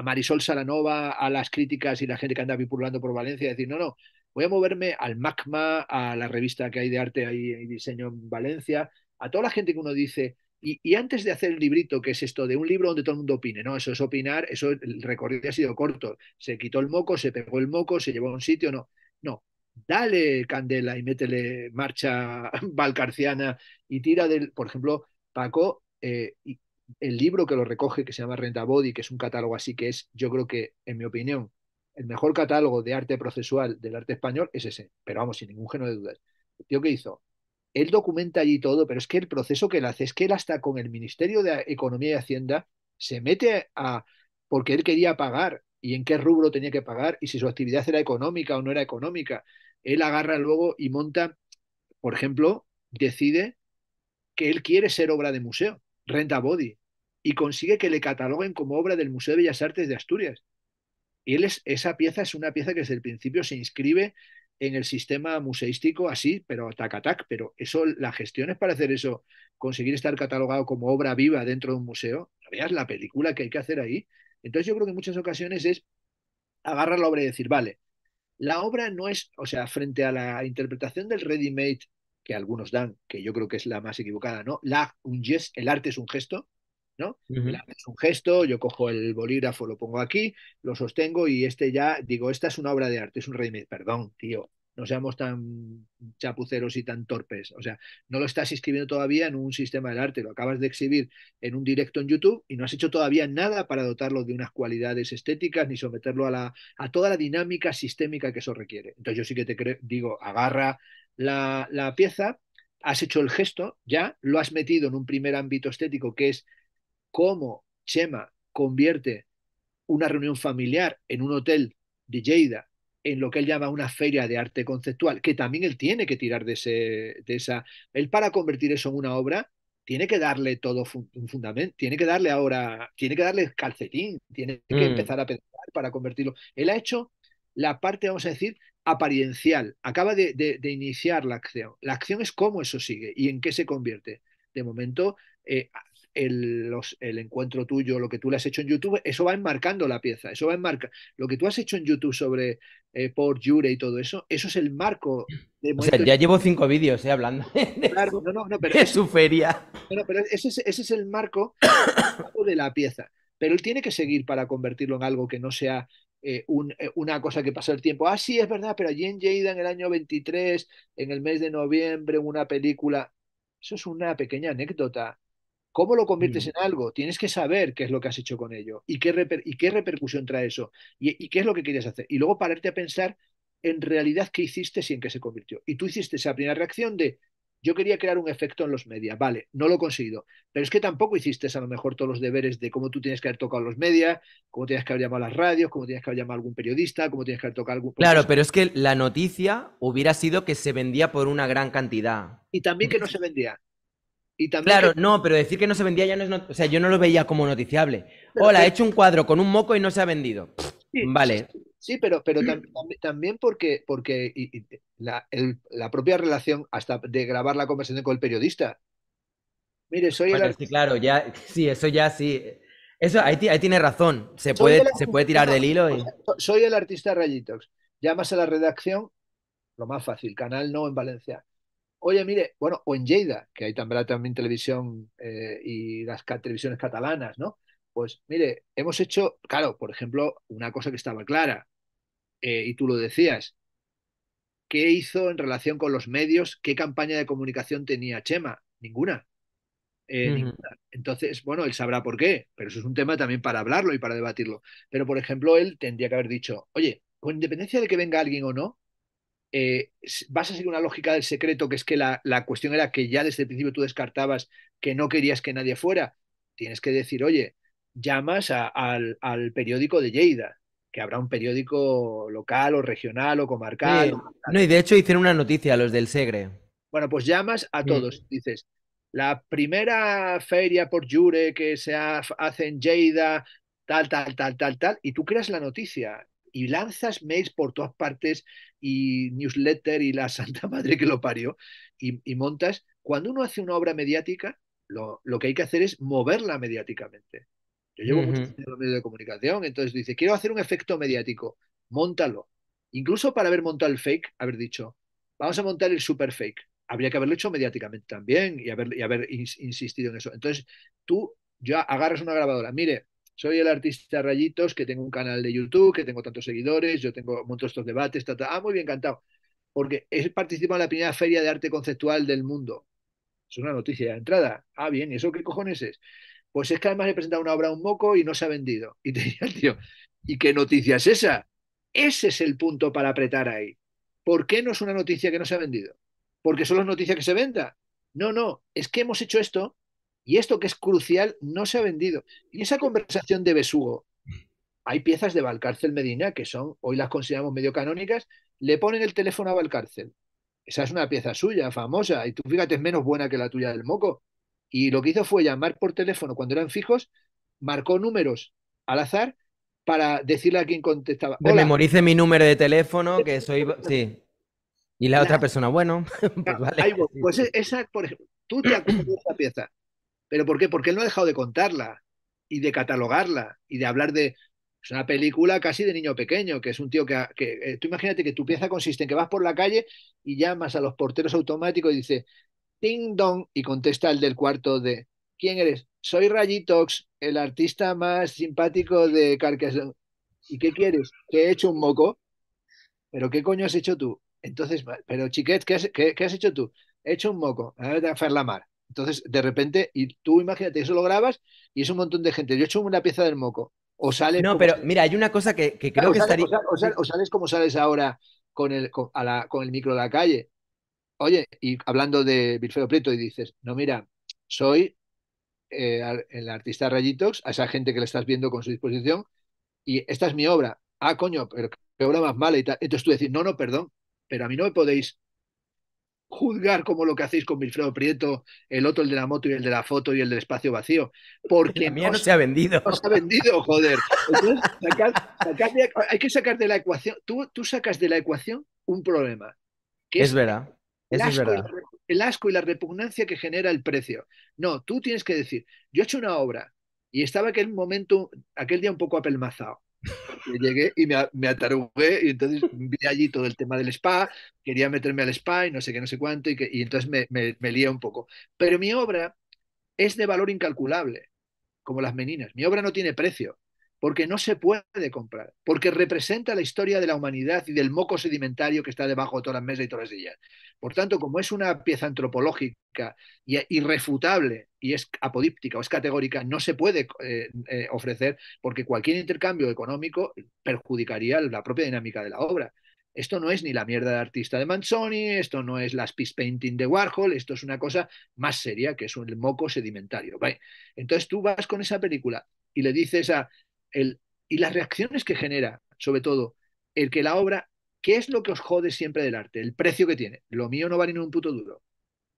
Marisol Salanova, a las críticas y la gente que anda vipulando por Valencia, decir, no, no, voy a moverme al magma, a la revista que hay de arte y diseño en Valencia, a toda la gente que uno dice, y, antes de hacer el librito, que es esto de un libro donde todo el mundo opine, no, eso es opinar, eso el recorrido ha sido corto, se quitó el moco, se pegó el moco, se llevó a un sitio, no, no, dale candela y métele marcha valcarciana y tira del, por ejemplo, Paco, eh, el libro que lo recoge, que se llama Renta Body, que es un catálogo así que es, yo creo que, en mi opinión, el mejor catálogo de arte procesual del arte español es ese, pero vamos, sin ningún género de dudas. El tío que hizo él documenta allí todo, pero es que el proceso que él hace es que él hasta con el Ministerio de Economía y Hacienda se mete a, porque él quería pagar y en qué rubro tenía que pagar y si su actividad era económica o no era económica. Él agarra luego y monta, por ejemplo, decide que él quiere ser obra de museo, renta body, y consigue que le cataloguen como obra del Museo de Bellas Artes de Asturias. Y él es, esa pieza es una pieza que desde el principio se inscribe en el sistema museístico así, pero tac a pero eso, la gestión es para hacer eso, conseguir estar catalogado como obra viva dentro de un museo, veas la película que hay que hacer ahí. Entonces yo creo que en muchas ocasiones es agarrar la obra y decir, vale, la obra no es, o sea, frente a la interpretación del ready-made que algunos dan, que yo creo que es la más equivocada, ¿no? La, un yes, el arte es un gesto, ¿no? es un gesto, yo cojo el bolígrafo, lo pongo aquí, lo sostengo y este ya, digo, esta es una obra de arte, es un remedio. Perdón, tío, no seamos tan chapuceros y tan torpes. O sea, no lo estás inscribiendo todavía en un sistema del arte, lo acabas de exhibir en un directo en YouTube y no has hecho todavía nada para dotarlo de unas cualidades estéticas ni someterlo a, la, a toda la dinámica sistémica que eso requiere. Entonces yo sí que te digo, agarra la, la pieza, has hecho el gesto, ya lo has metido en un primer ámbito estético que es cómo Chema convierte una reunión familiar en un hotel de Lleida en lo que él llama una feria de arte conceptual, que también él tiene que tirar de, ese, de esa... Él para convertir eso en una obra tiene que darle todo un fundamento, tiene que darle ahora, tiene que darle calcetín, tiene que mm. empezar a pensar para convertirlo. Él ha hecho la parte, vamos a decir, apariencial, acaba de, de, iniciar la acción. La acción es cómo eso sigue y en qué se convierte. De momento, eh, el, el, encuentro tuyo, lo que tú le has hecho en YouTube, eso va enmarcando la pieza, eso va enmarcando. Lo que tú has hecho en YouTube sobre eh, por Jure y todo eso, eso es el marco. ya llevo cinco vídeos eh, hablando. Claro, no, pero es su feria. No, pero ese es, ese el marco de la pieza. Pero él tiene que seguir para convertirlo en algo que no sea eh, una cosa que pasa el tiempo. Ah, sí, es verdad, pero allí en Lleida, en el año 23, en el mes de noviembre, una película. Eso es una pequeña anécdota. ¿Cómo lo conviertes en algo? Tienes que saber qué es lo que has hecho con ello y qué, y qué repercusión trae eso y, qué es lo que querías hacer. Y luego pararte a pensar en realidad qué hiciste y en qué se convirtió. Y tú hiciste esa primera reacción de yo quería crear un efecto en los medios. vale, no lo he conseguido, pero es que tampoco hiciste a lo mejor todos los deberes de cómo tú tienes que haber tocado los medios, cómo tienes que haber llamado a las radios, cómo tienes que haber llamado a algún periodista, cómo tienes que haber tocado algún... Pues, claro, pero es que la noticia hubiera sido que se vendía por una gran cantidad. Y también que no se vendía claro, no, pero decir que no se vendía ya no es. O sea, yo no lo veía como noticiable. Hola, he hecho un cuadro con un moco y no se ha vendido. vale. Sí, pero, pero también porque, porque la, propia relación hasta de grabar la conversación con el periodista. Mire, pues soy el... claro, ya, sí, eso ya sí. Eso, ahí, tiene razón. Se puede, se puede tirar del hilo. Y... Soy el artista Rayitox. Llamas a la redacción, lo más fácil, Canal No en Valencia oye, mire, bueno, o en Lleida, que hay también, televisión eh, y las televisiones catalanas, ¿no? Pues mire, hemos hecho, claro, por ejemplo, una cosa que estaba clara, eh, y tú lo decías, ¿qué hizo en relación con los medios? ¿Qué campaña de comunicación tenía Chema? Ninguna. Eh, ninguna. Entonces, bueno, él sabrá por qué, pero eso es un tema también para hablarlo y para debatirlo. Pero, por ejemplo, él tendría que haber dicho, oye, con independencia de que venga alguien o no, eh, vas a seguir una lógica del secreto, que es que la, la cuestión era que ya desde el principio tú descartabas que no querías que nadie fuera. Tienes que decir, oye, llamas al, al, periódico de Lleida, que habrá un periódico local o regional o comarcal. no, y de hecho hicieron una noticia los del Segre. Bueno, pues llamas a todos, dices, la primera feria por Jure que se hace en Lleida, tal, tal, tal, tal, tal, y tú creas la noticia y lanzas mails por todas partes y newsletter y la santa madre que lo parió y, montas. Cuando uno hace una obra mediática, lo, lo, que hay que hacer es moverla mediáticamente. Yo llevo mucho tiempo en los medios de comunicación, entonces dice, quiero hacer un efecto mediático, montalo. Incluso para haber montado el fake, haber dicho, vamos a montar el super fake. Habría que haberlo hecho mediáticamente también y haber, y haber insistido en eso. Entonces, tú ya agarras una grabadora, mire, soy el artista Rayitos, que tengo un canal de YouTube, que tengo tantos seguidores, yo tengo, de estos debates, ah, muy bien, encantado. Porque he participado en la primera feria de arte conceptual del mundo. Es una noticia de entrada. Ah, bien, ¿eso qué cojones es? Pues es que además he presentado una obra a un moco y no se ha vendido. Y te diría, tío, ¿y qué noticia es esa? Ese es el punto para apretar ahí. ¿Por qué no es una noticia que no se ha vendido? ¿Porque son las noticias que se venda? No, no, es que hemos hecho esto y esto que es crucial no se ha vendido. Y esa conversación de Besugo, hay piezas de Valcárcel Medina que son, hoy las consideramos medio canónicas, le ponen el teléfono a Valcárcel. Esa es una pieza suya, famosa, y tú fíjate, es menos buena que la tuya del moco. Y lo que hizo fue llamar por teléfono cuando eran fijos, marcó números al azar para decirle a quien contestaba. memorice mi número de teléfono, que soy. Sí. Y la, otra persona, bueno. pues, vale. Pues e-, esa, por ejemplo, tú te acuerdas de esa pieza. ¿Pero por qué? Porque él no ha dejado de contarla y de catalogarla y de hablar de... Es una película casi de niño pequeño, que es un tío que... Eh, tú imagínate que tu pieza consiste en que vas por la calle y llamas a los porteros automáticos y dice ¡Ting! dong, y contesta el del cuarto de, ¿quién eres? Soy Rayitox, el artista más simpático de Carcassonne. ¿Y qué quieres? ¿Que he hecho un moco? ¿Pero qué coño has hecho tú? Entonces, pero chiquet, ¿qué has, hecho tú? He hecho un moco. A ver, mar. Entonces, de repente, y tú imagínate, eso lo grabas y es un montón de gente. Yo he hecho una pieza del moco. O sale, No, pero mira, hay una cosa que, creo que estaría. O sales, como sales ahora con el, el micro de la calle. Oye, y hablando de bilfero Prieto, y dices, no, mira, soy eh, el artista Rayitox, a esa gente que le estás viendo con su disposición, y esta es mi obra. Ah, coño, pero qué obra más mala y tal. Entonces tú decís, no, no, perdón, pero a mí no me podéis juzgar como lo que hacéis con Wilfredo Prieto, el otro, el de la moto y el de la foto y el del espacio vacío. Porque no, se ha vendido. No se ha vendido, joder. hay que sacar de la ecuación. Tú, sacas de la ecuación un problema. es, verdad. es verdad. el asco y la repugnancia que genera el precio. No, tú tienes que decir, yo he hecho una obra y estaba aquel momento, aquel día un poco apelmazado llegué y me, me, y entonces vi allí todo el tema del spa, quería meterme al spa y no sé qué, no sé cuánto, y, que, y entonces me, me, me lía un poco. Pero mi obra es de valor incalculable, como las meninas. Mi obra no tiene precio porque no se puede comprar, porque representa la historia de la humanidad y del moco sedimentario que está debajo de todas las mesas y todas las sillas. Por tanto, como es una pieza antropológica y irrefutable y es apodíptica o es categórica, no se puede eh, eh, ofrecer porque cualquier intercambio económico perjudicaría la propia dinámica de la obra. Esto no es ni la mierda de artista de Manzoni, esto no es las peace painting de Warhol, esto es una cosa más seria que es el moco sedimentario. Entonces tú vas con esa película y le dices a, y las reacciones que genera, sobre todo, el que la obra, ¿qué es lo que os jode siempre del arte? El precio que tiene. Lo mío no vale ni un puto duro.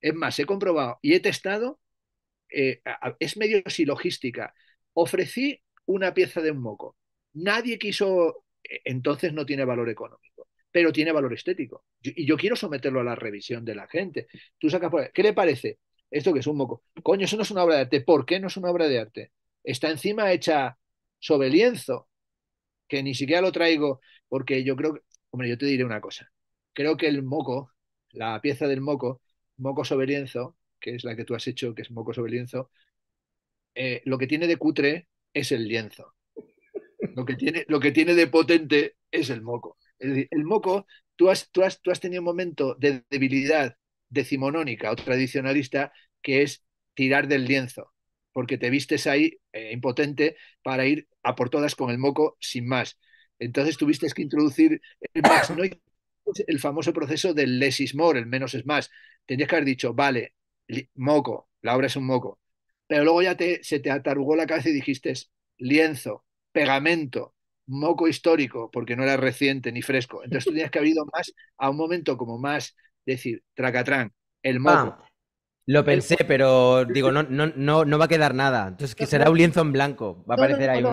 Es más, he comprobado y he testado, eh, es medio silogística. logística. Ofrecí una pieza de un moco. Nadie quiso, eh, entonces no tiene valor económico, pero tiene valor estético. y yo quiero someterlo a la revisión de la gente. Tú sacas, ¿qué le parece? Esto que es un moco. Coño, eso no es una obra de arte. ¿Por qué no es una obra de arte? Está encima hecha sobre lienzo, que ni siquiera lo traigo, porque yo creo que, hombre, yo te diré una cosa, creo que el moco, la pieza del moco, moco sobre lienzo, que es la que tú has hecho, que es moco sobre lienzo, eh, lo que tiene de cutre es el lienzo. Lo que tiene, lo que tiene de potente es el moco. El, moco, tú, has, tú has tenido un momento de debilidad decimonónica o tradicionalista que es tirar del lienzo porque te vistes ahí eh, impotente para ir a por todas con el moco sin más. Entonces tuviste que introducir el pues el famoso proceso del less is more, el menos es más. Tenías que haber dicho, vale, moco, la obra es un moco. Pero luego ya te, se te atarugó la cabeza y dijiste, lienzo, pegamento, moco histórico, porque no era reciente ni fresco. Entonces tenías que haber ido más a un momento como más, decir, tracatrán, el moco. Lo pensé, pero digo, no, no, no, no va a quedar nada. Entonces, que será un lienzo en blanco. Va a aparecer ahí.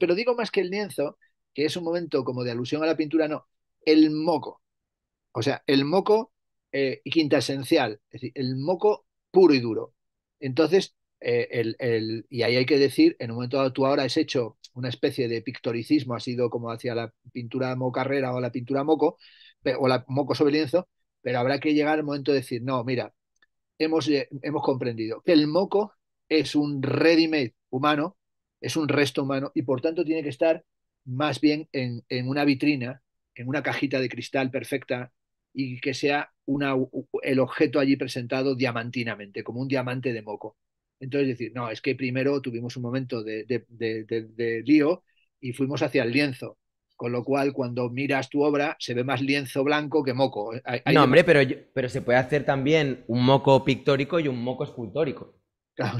Pero, digo más que el lienzo, que es un momento como de alusión a la pintura, no. El moco. O sea, el moco eh, quinta esencial Es decir, el moco puro y duro. Entonces, eh, el, y ahí hay que decir, en un momento dado tú ahora has hecho una especie de pictoricismo, ha sido como hacia la pintura mocarrera o la pintura moco, o la moco sobre lienzo, pero habrá que llegar al momento de decir, no, mira, hemos, eh, hemos comprendido que el moco es un ready-made humano, es un resto humano y por tanto tiene que estar más bien en, una vitrina, en una cajita de cristal perfecta y que sea una, el objeto allí presentado diamantinamente, como un diamante de moco. Entonces decir, no, es que primero tuvimos un momento de, de, de, de lío y fuimos hacia el lienzo con lo cual cuando miras tu obra se ve más lienzo blanco que moco. no, hombre, pero, pero se puede hacer también un moco pictórico y un moco escultórico.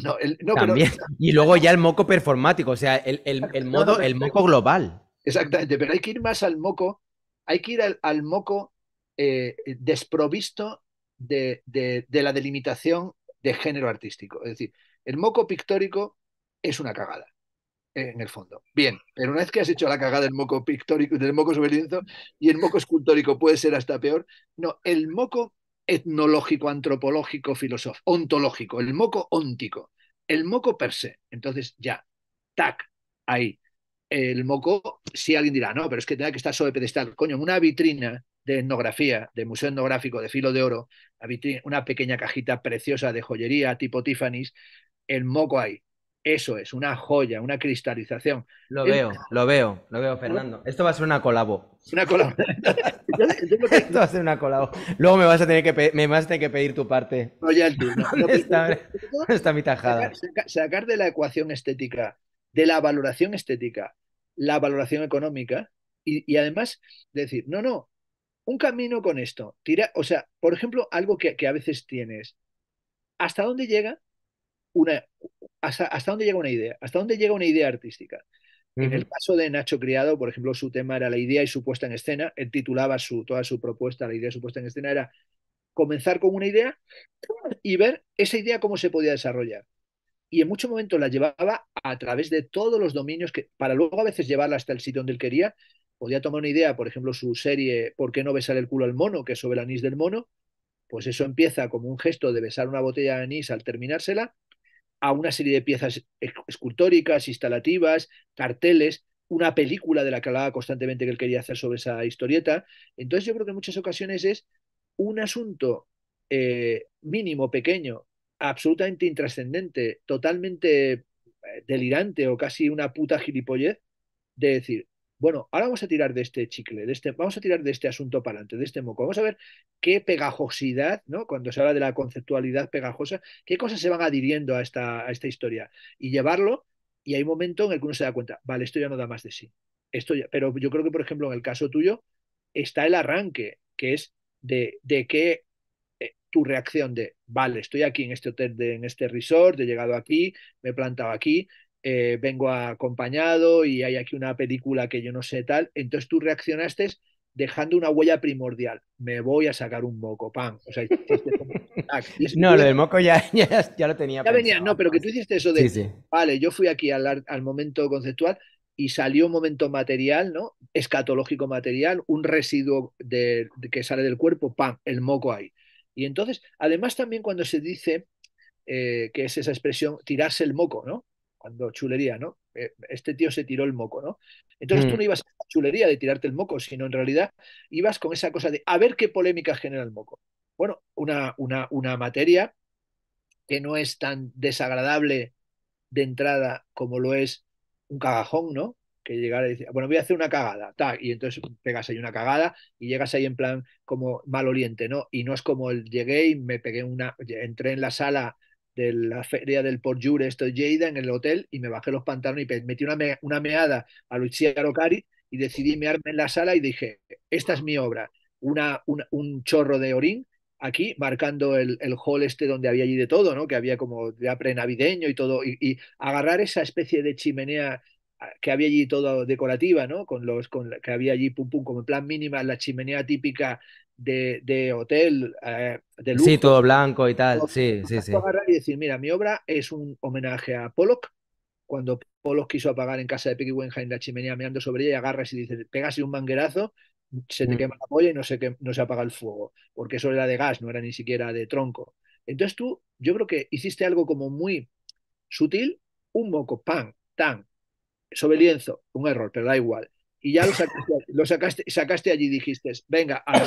no, Y luego ya el moco performático, o sea, el, modo, el moco global. Exactamente, pero hay que ir más al moco, hay que ir al, moco eh, desprovisto de, de la delimitación de género artístico. Es decir, el moco pictórico es una cagada en el fondo. Bien, pero una vez que has hecho la cagada del moco pictórico, del moco sobre y el moco escultórico puede ser hasta peor, no, el moco etnológico, antropológico, filosófico, ontológico, el moco óntico, el moco per se. Entonces ya, tac, ahí. El moco, si alguien dirá, no, pero es que tenga que estar sobre pedestal. Coño, una vitrina de etnografía, de museo etnográfico de filo de oro, una pequeña cajita preciosa de joyería tipo Tiffany's, el moco ahí. Eso es, una joya, una cristalización. Lo veo, lo veo, lo veo, Fernando. Esto va a ser una colabo. Una colabo. Esto va a ser una colabo. Luego me vas a tener que, que pedir tu parte. No, ya está, mi tajada? Sacar, de la ecuación estética, de la valoración estética, la valoración económica y, además decir, no, no, un camino con esto. Tira, o sea, por ejemplo, algo que, que a veces tienes. ¿Hasta dónde llega una, hasta, dónde llega una idea, hasta dónde llega una idea artística. En el caso de Nacho Criado, por ejemplo, su tema era la idea y su puesta en escena. Él titulaba su, toda su propuesta, la idea y su puesta en escena era comenzar con una idea y ver esa idea cómo se podía desarrollar. Y en muchos momentos la llevaba a través de todos los dominios que, para luego a veces llevarla hasta el sitio donde él quería. Podía tomar una idea, por ejemplo, su serie ¿Por qué no besar el culo al mono? que es sobre el anís del mono. Pues eso empieza como un gesto de besar una botella de anís al terminársela a una serie de piezas escultóricas, instalativas, carteles, una película de la que hablaba constantemente que él quería hacer sobre esa historieta. Entonces yo creo que en muchas ocasiones es un asunto eh, mínimo, pequeño, absolutamente intrascendente, totalmente eh, delirante o casi una puta gilipollez de decir, bueno, ahora vamos a tirar de este chicle, de este, vamos a tirar de este asunto para adelante, de este moco. Vamos a ver qué pegajosidad, ¿no? Cuando se habla de la conceptualidad pegajosa, qué cosas se van adhiriendo a esta, a esta historia. Y llevarlo, y hay un momento en el que uno se da cuenta, vale, esto ya no da más de sí. pero yo creo que, por ejemplo, en el caso tuyo, está el arranque, que es de, de qué eh, tu reacción de, vale, estoy aquí en este hotel, en este resort, he llegado aquí, me he plantado aquí, eh, vengo acompañado y hay aquí una película que yo no sé tal. Entonces tú reaccionaste dejando una huella primordial. Me voy a sacar un moco, pan. no, lo del moco ya, lo tenía. Ya venía, no, pero que pues. tú hiciste eso de, vale, yo fui aquí al, al momento conceptual y salió un momento material, ¿no? Escatológico material, un residuo que sale del cuerpo, pan, el moco ahí. Y entonces, además también cuando se dice, eh, que es esa expresión, tirarse el moco, ¿no? cuando chulería, ¿no? Eh, este tío se tiró el moco, ¿no? Entonces tú mm. no ibas a chulería de tirarte el moco, sino en realidad ibas con esa cosa de a ver qué polémica genera el moco. Bueno, una, una, una materia que no es tan desagradable de entrada como lo es un cagajón, ¿no? Que llegara y decir, bueno, voy a hacer una cagada, tal, y entonces pegas ahí una cagada y llegas ahí en plan como mal oriente, ¿no? Y no es como el llegué y me pegué una, entré en la sala de la feria del Port Jure, esto Jada en el hotel, y me bajé los pantalones y metí una, una meada a Lucia Cari y decidí mearme en la sala y dije, esta es mi obra, una, un chorro de orín aquí, marcando el, el, hall este donde había allí de todo, ¿no? que había como ya navideño y todo, y, agarrar esa especie de chimenea ah, que había allí todo decorativa, ¿no? Con los, con que había allí como plan mínima, la chimenea típica de, hotel, eh, de Sí, todo blanco y tal. Sí, sí, sí. Y decir, mira, mi obra es un homenaje a Pollock. Cuando Pollock quiso apagar en casa de Peggy Wenheim la chimenea meando sobre ella y agarras y dices, pegase un manguerazo, se te mm. quema la polla y no se, que, no se apaga el fuego. Porque eso era de gas, no era ni siquiera de tronco. Entonces tú, yo creo que hiciste algo como muy sutil, un moco, pan, tan, sobre lienzo, un error, pero da igual y ya lo sacaste, sacaste, allí y dijiste, venga, a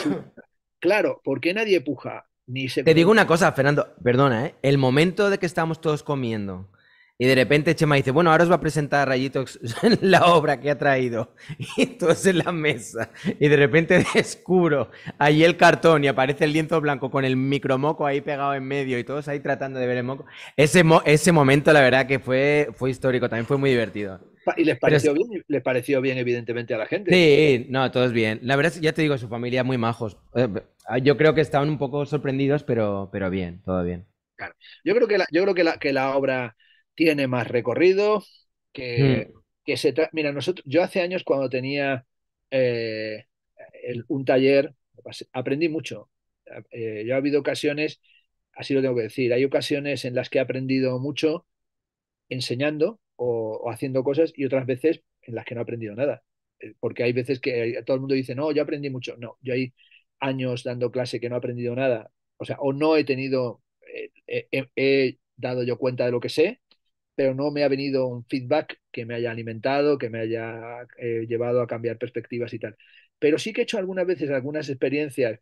Claro, porque nadie puja? Ni se... Te digo una cosa, Fernando, perdona, ¿eh? el momento de que estábamos todos comiendo y de repente Chema dice, bueno, ahora os va a presentar Rayitox la obra que ha traído. Y todos en la mesa. Y de repente descubro ahí el cartón y aparece el lienzo blanco con el micromoco ahí pegado en medio y todos ahí tratando de ver el moco. Ese, ese momento, la verdad, que fue, fue histórico, también fue muy divertido y les pareció, bien, les pareció bien, evidentemente, a la gente. Sí, no, todo es bien. La verdad, ya te digo, su familia muy majos. Eh, ah, yo creo que estaban un poco sorprendidos, pero, pero bien, todo bien. Claro. Yo creo que la, yo creo que la, que la obra tiene más recorrido, que, hmm. que se Mira, nosotros, yo hace años cuando tenía eh, un taller, pues, aprendí mucho. Eh, yo ha habido ocasiones, así lo tengo que decir, hay ocasiones en las que he aprendido mucho enseñando o, haciendo cosas y otras veces en las que no he aprendido nada. Eh, porque hay veces que eh, todo el mundo dice, no, yo aprendí mucho. No, yo hay años dando clase que no he aprendido nada. O sea, o no he tenido, eh, he dado yo cuenta de lo que sé, pero no me ha venido un feedback que me haya alimentado, que me haya llevado a cambiar perspectivas y tal. Pero sí que he hecho algunas veces algunas experiencias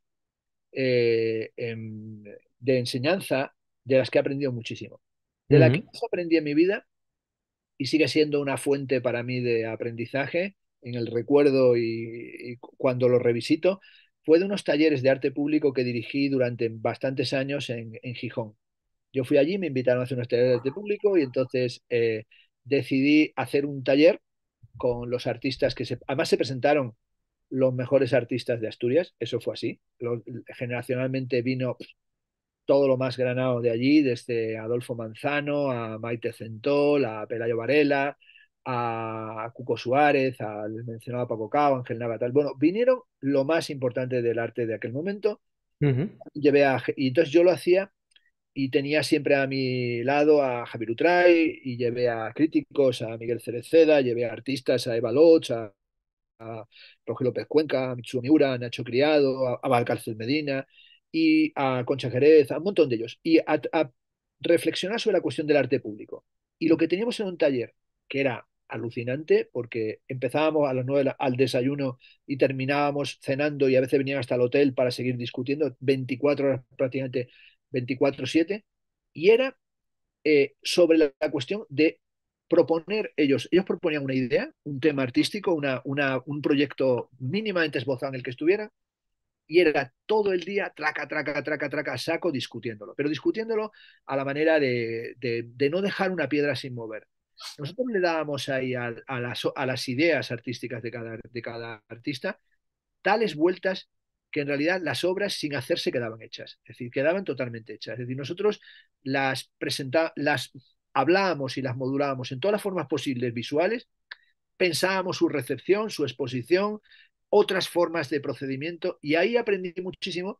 em, de enseñanza de las que he aprendido muchísimo. De las la que más aprendí en mi vida y sigue siendo una fuente para mí de aprendizaje en el recuerdo y, cuando lo revisito, fue de unos talleres de arte público que dirigí durante bastantes años en, Gijón. Yo fui allí, me invitaron a hacer unos talleres de arte público y entonces eh, decidí hacer un taller con los artistas que se... Además se presentaron los mejores artistas de Asturias, eso fue así. generacionalmente vino todo lo más granado de allí, desde Adolfo Manzano a Maite Centol, a Pelayo Varela, a Cuco Suárez, al mencionado Paco Cao, Ángel Navatal. Bueno, vinieron lo más importante del arte de aquel momento. Llevé y entonces yo lo hacía y tenía siempre a mi lado a Javier Utray y llevé a críticos, a Miguel Cereceda, llevé a artistas, a Eva Loch, a, a López Cuenca, a Mitsuo a Nacho Criado, a, a Valcárcel Medina y a Concha Jerez, a un montón de ellos, y a, reflexionar sobre la cuestión del arte público. Y lo que teníamos en un taller, que era alucinante porque empezábamos a las nueve al desayuno y terminábamos cenando y a veces venían hasta el hotel para seguir discutiendo 24 horas prácticamente 24/7 y era eh, sobre la, cuestión de proponer ellos, ellos proponían una idea, un tema artístico, una, un proyecto mínimamente esbozado en el que estuviera y era todo el día traca, traca, traca, traca, saco discutiéndolo, pero discutiéndolo a la manera de, de, no dejar una piedra sin mover. Nosotros le dábamos ahí a, las, a las, ideas artísticas de cada, de cada artista tales vueltas que en realidad las obras sin hacerse quedaban hechas, es decir, quedaban totalmente hechas. Es decir, nosotros las presentábamos, las hablábamos y las modulábamos en todas las formas posibles visuales, pensábamos su recepción, su exposición, otras formas de procedimiento y ahí aprendí muchísimo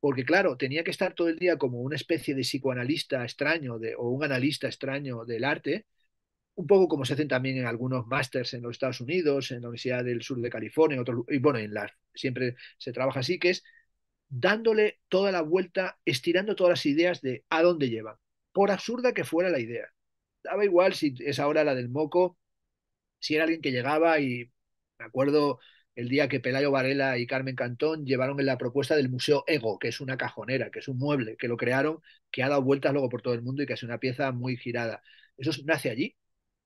porque claro, tenía que estar todo el día como una especie de psicoanalista extraño o un analista extraño del arte, un poco como se hacen también en algunos másters en los Estados Unidos, en la Universidad del Sur de California, y bueno, en la siempre se trabaja así, que es dándole toda la vuelta, estirando todas las ideas de a dónde llevan, por absurda que fuera la idea. Daba igual si es ahora la del moco, si era alguien que llegaba y, me acuerdo, el día que Pelayo Varela y Carmen Cantón llevaron en la propuesta del Museo Ego, que es una cajonera, que es un mueble, que lo crearon, que ha dado vueltas luego por todo el mundo y que es una pieza muy girada. Eso nace allí.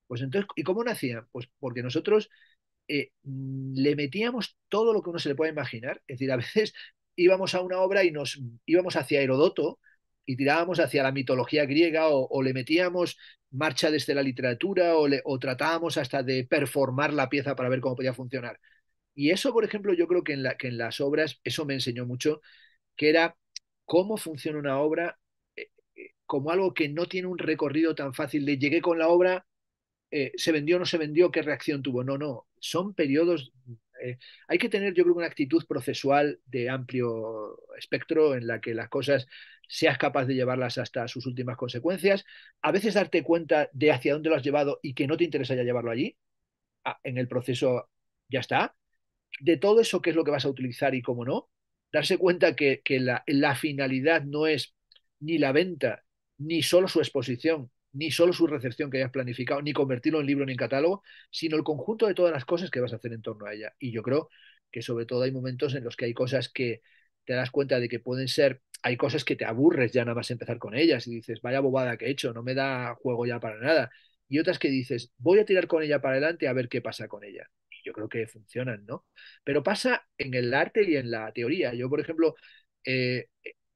Pues entonces, ¿y cómo nacía? Pues porque nosotros eh, mm, le metíamos todo lo que uno se le puede imaginar. Es decir, a veces íbamos a una obra y nos íbamos hacia Herodoto y tirábamos hacia la mitología griega o, le metíamos marcha desde la literatura o, o tratábamos hasta de performar la pieza para ver cómo podía funcionar. Y eso, por ejemplo, yo creo que en, las obras, eso me enseñó mucho, que era cómo funciona una obra eh, eh, como algo que no tiene un recorrido tan fácil de llegué con la obra, eh, se vendió, o no se vendió, qué reacción tuvo. No, no, son periodos hay que tener, yo creo, una actitud procesual de amplio espectro en la que las cosas seas capaz de llevarlas hasta sus últimas consecuencias. A veces darte cuenta de hacia dónde lo has llevado y que no te interesa ya llevarlo allí. Ah, en el proceso ya está de todo eso qué es lo que vas a utilizar y cómo no. Darse cuenta que, que la, la, finalidad no es ni la venta, ni solo su exposición, ni solo su recepción que hayas planificado, ni convertirlo en libro ni en catálogo, sino el conjunto de todas las cosas que vas a hacer en torno a ella. Y yo creo que sobre todo hay momentos en los que hay cosas que te das cuenta de que pueden ser, hay cosas que te aburres ya nada más empezar con ellas y dices, vaya bobada que he hecho, no me da juego ya para nada. Y otras que dices, voy a tirar con ella para adelante a ver qué pasa con ella yo creo que funcionan, ¿no? Pero pasa en el arte y en la teoría. Yo, por ejemplo, eh,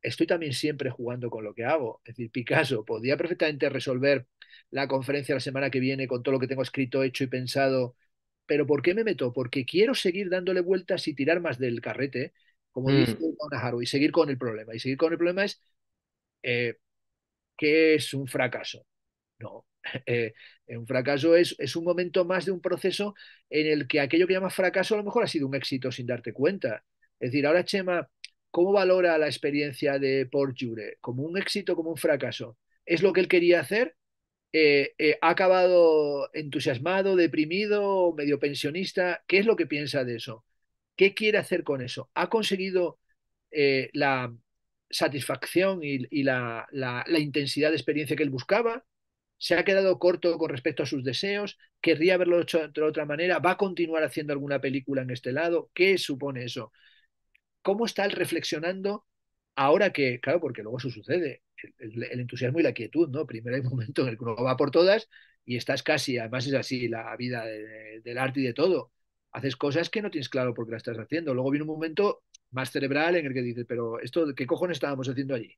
estoy también siempre jugando con lo que hago. Es decir, Picasso podía perfectamente resolver la conferencia la semana que viene con todo lo que tengo escrito, hecho y pensado, pero ¿por qué me meto? Porque quiero seguir dándole vueltas y tirar más del carrete, como dice monajaro, mm. y seguir con el problema. Y seguir con el problema es eh, que es un fracaso. No, eh, un fracaso es, un momento más de un proceso en el que aquello que llamas fracaso a lo mejor ha sido un éxito sin darte cuenta. Es decir, ahora Chema, ¿cómo valora la experiencia de Port Jure? ¿Como un éxito, como un fracaso? ¿Es lo que él quería hacer? Eh, eh, ¿Ha acabado entusiasmado, deprimido, medio pensionista? ¿Qué es lo que piensa de eso? ¿Qué quiere hacer con eso? ¿Ha conseguido la satisfacción y, la intensidad de experiencia que él buscaba? se ha quedado corto con respecto a sus deseos, querría haberlo hecho de otra manera, va a continuar haciendo alguna película en este lado, ¿qué supone eso? ¿Cómo está él reflexionando ahora que, claro, porque luego eso sucede, el, entusiasmo y la quietud, ¿no? Primero hay un momento en el que uno va por todas y estás casi, además es así la vida del arte y de todo, haces cosas que no tienes claro por qué las estás haciendo, luego viene un momento más cerebral en el que dices, pero esto, ¿qué cojones estábamos haciendo allí?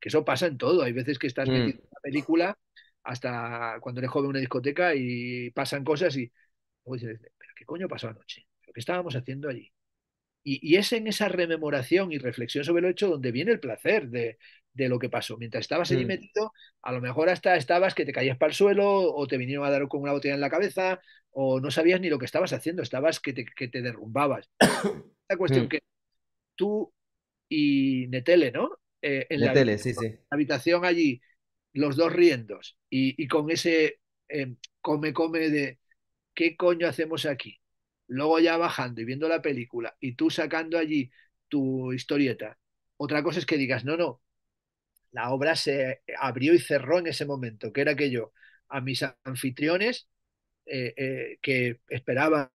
Que eso pasa en todo, hay veces que estás mm. en una película hasta cuando eres joven en una discoteca y pasan cosas y luego dices, pero ¿qué coño pasó anoche? ¿Qué estábamos haciendo allí? Y, es en esa rememoración y reflexión sobre lo hecho donde viene el placer de, de lo que pasó. Mientras estabas allí mm. metido, a lo mejor hasta estabas que te caías para el suelo o te vinieron a dar con una botella en la cabeza o no sabías ni lo que estabas haciendo, estabas que te, te derrumbabas. la cuestión mm. que tú y Netele, ¿no? Eh, en la, habitación allí los dos riendos y, con ese eh, come, come de qué coño hacemos aquí. Luego ya bajando y viendo la película y tú sacando allí tu historieta. Otra cosa es que digas, no, no, la obra se abrió y cerró en ese momento, que era aquello a mis anfitriones eh, eh, que esperaban,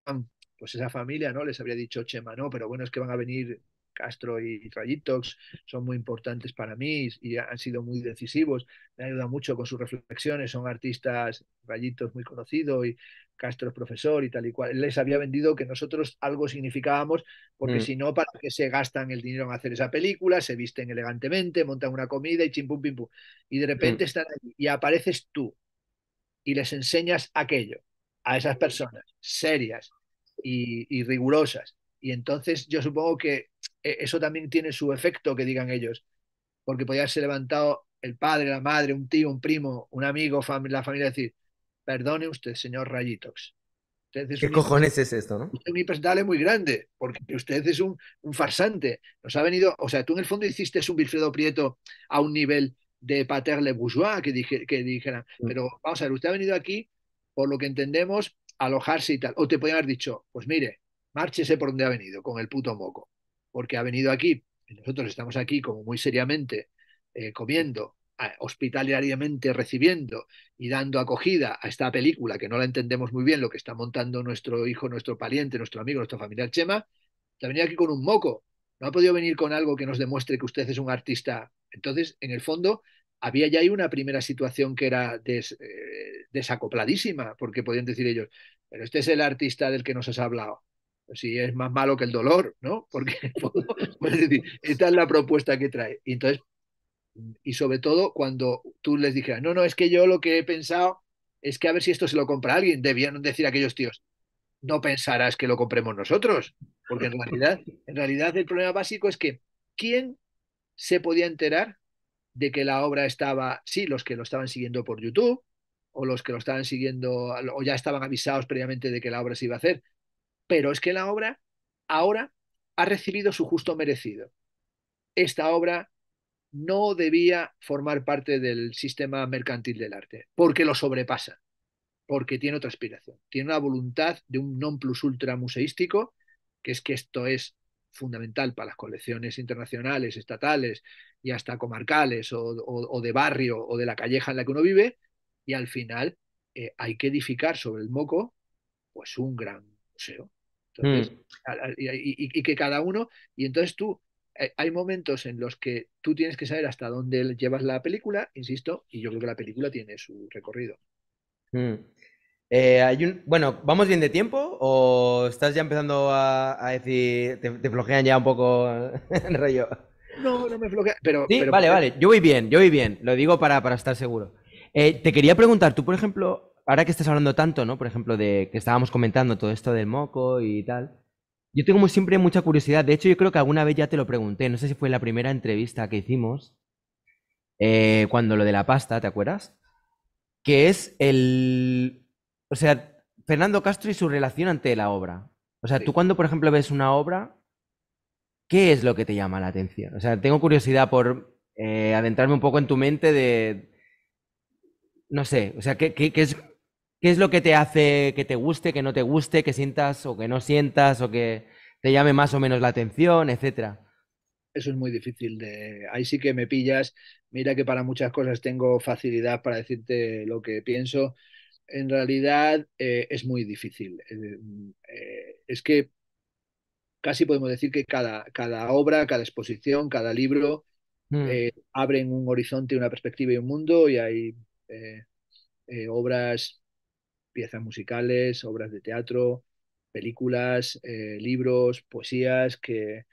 pues esa familia, ¿no? Les habría dicho Chema, no, pero bueno, es que van a venir Castro y Rayitox son muy importantes para mí y han sido muy decisivos. Me ayudado mucho con sus reflexiones. Son artistas, Rayitos muy conocido y Castro es profesor y tal y cual. Les había vendido que nosotros algo significábamos, porque mm. si no, ¿para qué se gastan el dinero en hacer esa película? Se visten elegantemente, montan una comida y chimpum pim pum. Y de repente mm. están allí y apareces tú y les enseñas aquello a esas mm. personas serias y rigurosas y entonces yo supongo que eh, eso también tiene su efecto, que digan ellos, porque podría haberse levantado el padre, la madre, un tío, un primo, un amigo, la familia, decir, perdone usted, señor Rayitox. ¿Qué cojones es esto, no? es un muy grande, porque usted es un, un, farsante. Nos ha venido, o sea, tú en el fondo hiciste un Wilfredo Prieto a un nivel de Paterle Bourgeois, que, dije, que dijeran, pero vamos a ver, usted ha venido aquí, por lo que entendemos, alojarse y tal. O te podían haber dicho, pues mire, márchese por donde ha venido, con el puto moco, porque ha venido aquí, y nosotros estamos aquí como muy seriamente eh, comiendo, hospitalariamente recibiendo y dando acogida a esta película que no la entendemos muy bien, lo que está montando nuestro hijo, nuestro pariente, nuestro amigo, nuestro familiar Chema, ha venido aquí con un moco, no ha podido venir con algo que nos demuestre que usted es un artista. Entonces, en el fondo, había ya ahí una primera situación que era eh, desacopladísima, porque podían decir ellos, pero este es el artista del que nos has hablado si pues es más malo que el dolor, ¿no? Porque esta es la propuesta que trae. Y entonces, y sobre todo cuando tú les dijeras, no, no, es que yo lo que he pensado es que a ver si esto se lo compra alguien, debían decir aquellos tíos, no pensarás que lo compremos nosotros, porque en realidad, en realidad el problema básico es que ¿quién se podía enterar de que la obra estaba, sí, los que lo estaban siguiendo por YouTube, o los que lo estaban siguiendo, o ya estaban avisados previamente de que la obra se iba a hacer, pero es que la obra ahora ha recibido su justo merecido. Esta obra no debía formar parte del sistema mercantil del arte, porque lo sobrepasa, porque tiene otra aspiración, tiene una voluntad de un non plus ultra museístico, que es que esto es fundamental para las colecciones internacionales, estatales y hasta comarcales o, de barrio o de la calleja en la que uno vive, y al final eh, hay que edificar sobre el moco pues un gran museo. Mm. y, que cada uno, y entonces tú, eh, hay momentos en los que tú tienes que saber hasta dónde llevas la película, insisto, y yo creo que la película tiene su recorrido. Mm. Eh, hay un, bueno, ¿vamos bien de tiempo o estás ya empezando a, decir, te, flojean ya un poco el rollo? No, no me flojean, pero... Sí, vale, eh, vale, yo voy bien, yo voy bien, lo digo para, estar seguro. te quería preguntar, tú por ejemplo, ahora que estás hablando tanto, ¿no? Por ejemplo, de que estábamos comentando todo esto del moco y tal. Yo tengo siempre mucha curiosidad. De hecho, yo creo que alguna vez ya te lo pregunté. No sé si fue la primera entrevista que hicimos. Eh, cuando lo de la pasta, ¿te acuerdas? Que es el. O sea, Fernando Castro y su relación ante la obra. O sea, tú cuando, por ejemplo, ves una obra, ¿qué es lo que te llama la atención? O sea, tengo curiosidad por eh, adentrarme un poco en tu mente de. No sé, o sea, qué es, ¿Qué es lo que te hace que te guste, que no te guste, que sientas o que no sientas o que te llame más o menos la atención, etcétera? Eso es muy difícil. De... Ahí sí que me pillas. Mira que para muchas cosas tengo facilidad para decirte lo que pienso. En realidad eh, es muy difícil. Eh, eh, es que casi podemos decir que cada, cada obra, cada exposición, cada libro hmm. abren un horizonte, una perspectiva y un mundo y hay obras piezas musicales, obras de teatro, películas, eh, libros, poesías que,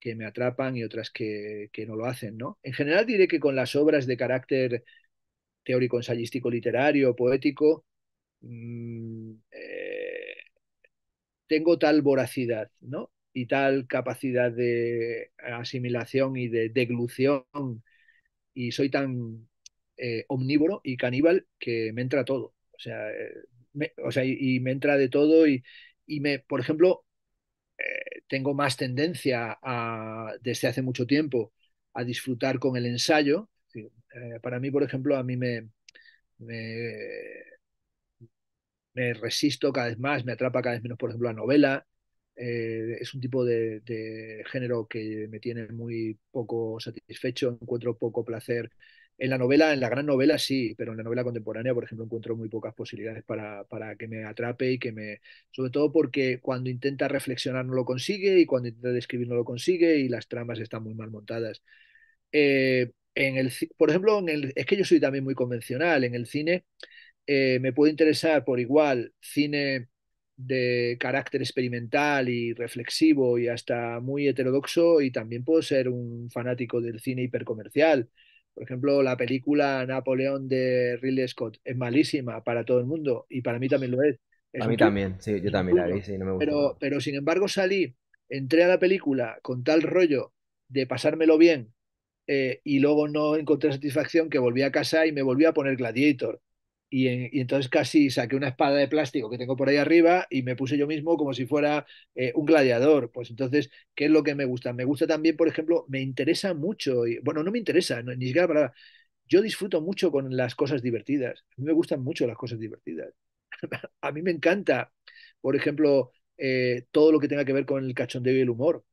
que, me atrapan y otras que, no lo hacen. ¿no? En general diré que con las obras de carácter teórico, ensayístico, literario, poético, mm, eh, tengo tal voracidad ¿no? y tal capacidad de asimilación y de deglución y soy tan eh, omnívoro y caníbal que me entra todo. O sea, o sea, y, me entra de todo y, me, por ejemplo, eh, tengo más tendencia a, desde hace mucho tiempo a disfrutar con el ensayo. Eh, para mí, por ejemplo, a mí me, me, resisto cada vez más, me atrapa cada vez menos, por ejemplo, la novela. Eh, es un tipo de, género que me tiene muy poco satisfecho, encuentro poco placer en la novela, en la gran novela sí, pero en la novela contemporánea, por ejemplo, encuentro muy pocas posibilidades para, para que me atrape y que me... Sobre todo porque cuando intenta reflexionar no lo consigue y cuando intenta describir no lo consigue y las tramas están muy mal montadas. Eh, en el, por ejemplo, en el, es que yo soy también muy convencional. En el cine eh, me puede interesar por igual cine de carácter experimental y reflexivo y hasta muy heterodoxo y también puedo ser un fanático del cine hipercomercial por ejemplo, la película Napoleón de Ridley Scott es malísima para todo el mundo y para mí también lo es. a mí también, sí, yo también la vi, sí, no me gusta. Pero, pero sin embargo salí, entré a la película con tal rollo de pasármelo bien eh, y luego no encontré satisfacción que volví a casa y me volví a poner Gladiator. Eh, y, entonces casi saqué una espada de plástico que tengo por ahí arriba y me puse yo mismo como si fuera eh, un gladiador. Pues entonces, ¿qué es lo que me gusta? Me gusta también, por ejemplo, me interesa mucho, y, bueno, no me interesa, ni siquiera la Yo disfruto mucho con las cosas divertidas. A mí me gustan mucho las cosas divertidas. a mí me encanta, por ejemplo, eh, todo lo que tenga que ver con el cachondeo y el humor.